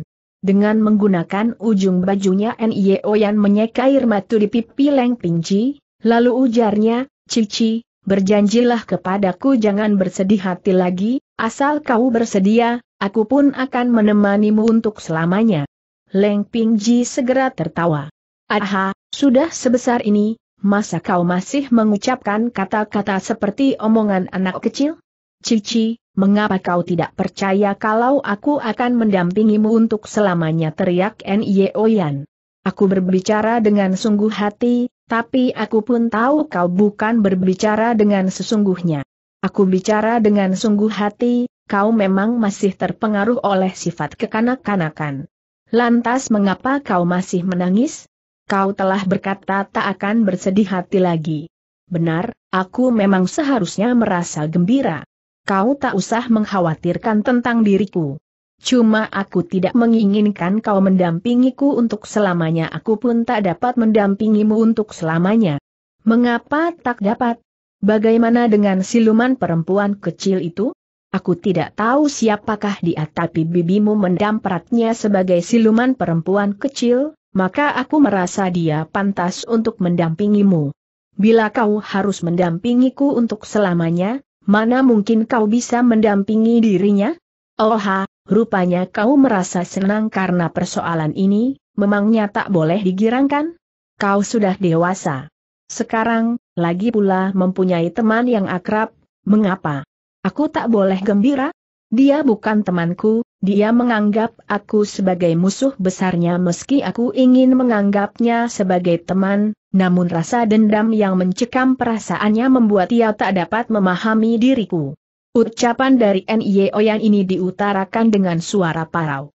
Dengan menggunakan ujung bajunya N.I.O. yang menyeka air matu di pipi Leng Pingji, lalu ujarnya, Cici, berjanjilah kepadaku jangan bersedih hati lagi, asal kau bersedia, aku pun akan menemanimu untuk selamanya. Leng Pingji segera tertawa. Aha, sudah sebesar ini, masa kau masih mengucapkan kata-kata seperti omongan anak kecil? Cici, mengapa kau tidak percaya kalau aku akan mendampingimu untuk selamanya teriak Oyan. Aku berbicara dengan sungguh hati, tapi aku pun tahu kau bukan berbicara dengan sesungguhnya. Aku bicara dengan sungguh hati, kau memang masih terpengaruh oleh sifat kekanak-kanakan. Lantas mengapa kau masih menangis? Kau telah berkata tak akan bersedih hati lagi. Benar, aku memang seharusnya merasa gembira. Kau tak usah mengkhawatirkan tentang diriku. Cuma aku tidak menginginkan kau mendampingiku untuk selamanya aku pun tak dapat mendampingimu untuk selamanya. Mengapa tak dapat? Bagaimana dengan siluman perempuan kecil itu? Aku tidak tahu siapakah dia tapi bibimu mendampratnya sebagai siluman perempuan kecil, maka aku merasa dia pantas untuk mendampingimu. Bila kau harus mendampingiku untuk selamanya, mana mungkin kau bisa mendampingi dirinya? Oha, rupanya kau merasa senang karena persoalan ini, memangnya tak boleh digirangkan? Kau sudah dewasa. Sekarang, lagi pula mempunyai teman yang akrab, mengapa? Aku tak boleh gembira? Dia bukan temanku, dia menganggap aku sebagai musuh besarnya meski aku ingin menganggapnya sebagai teman, namun rasa dendam yang mencekam perasaannya membuat ia tak dapat memahami diriku. Ucapan dari N.Y.O. yang ini diutarakan dengan suara parau.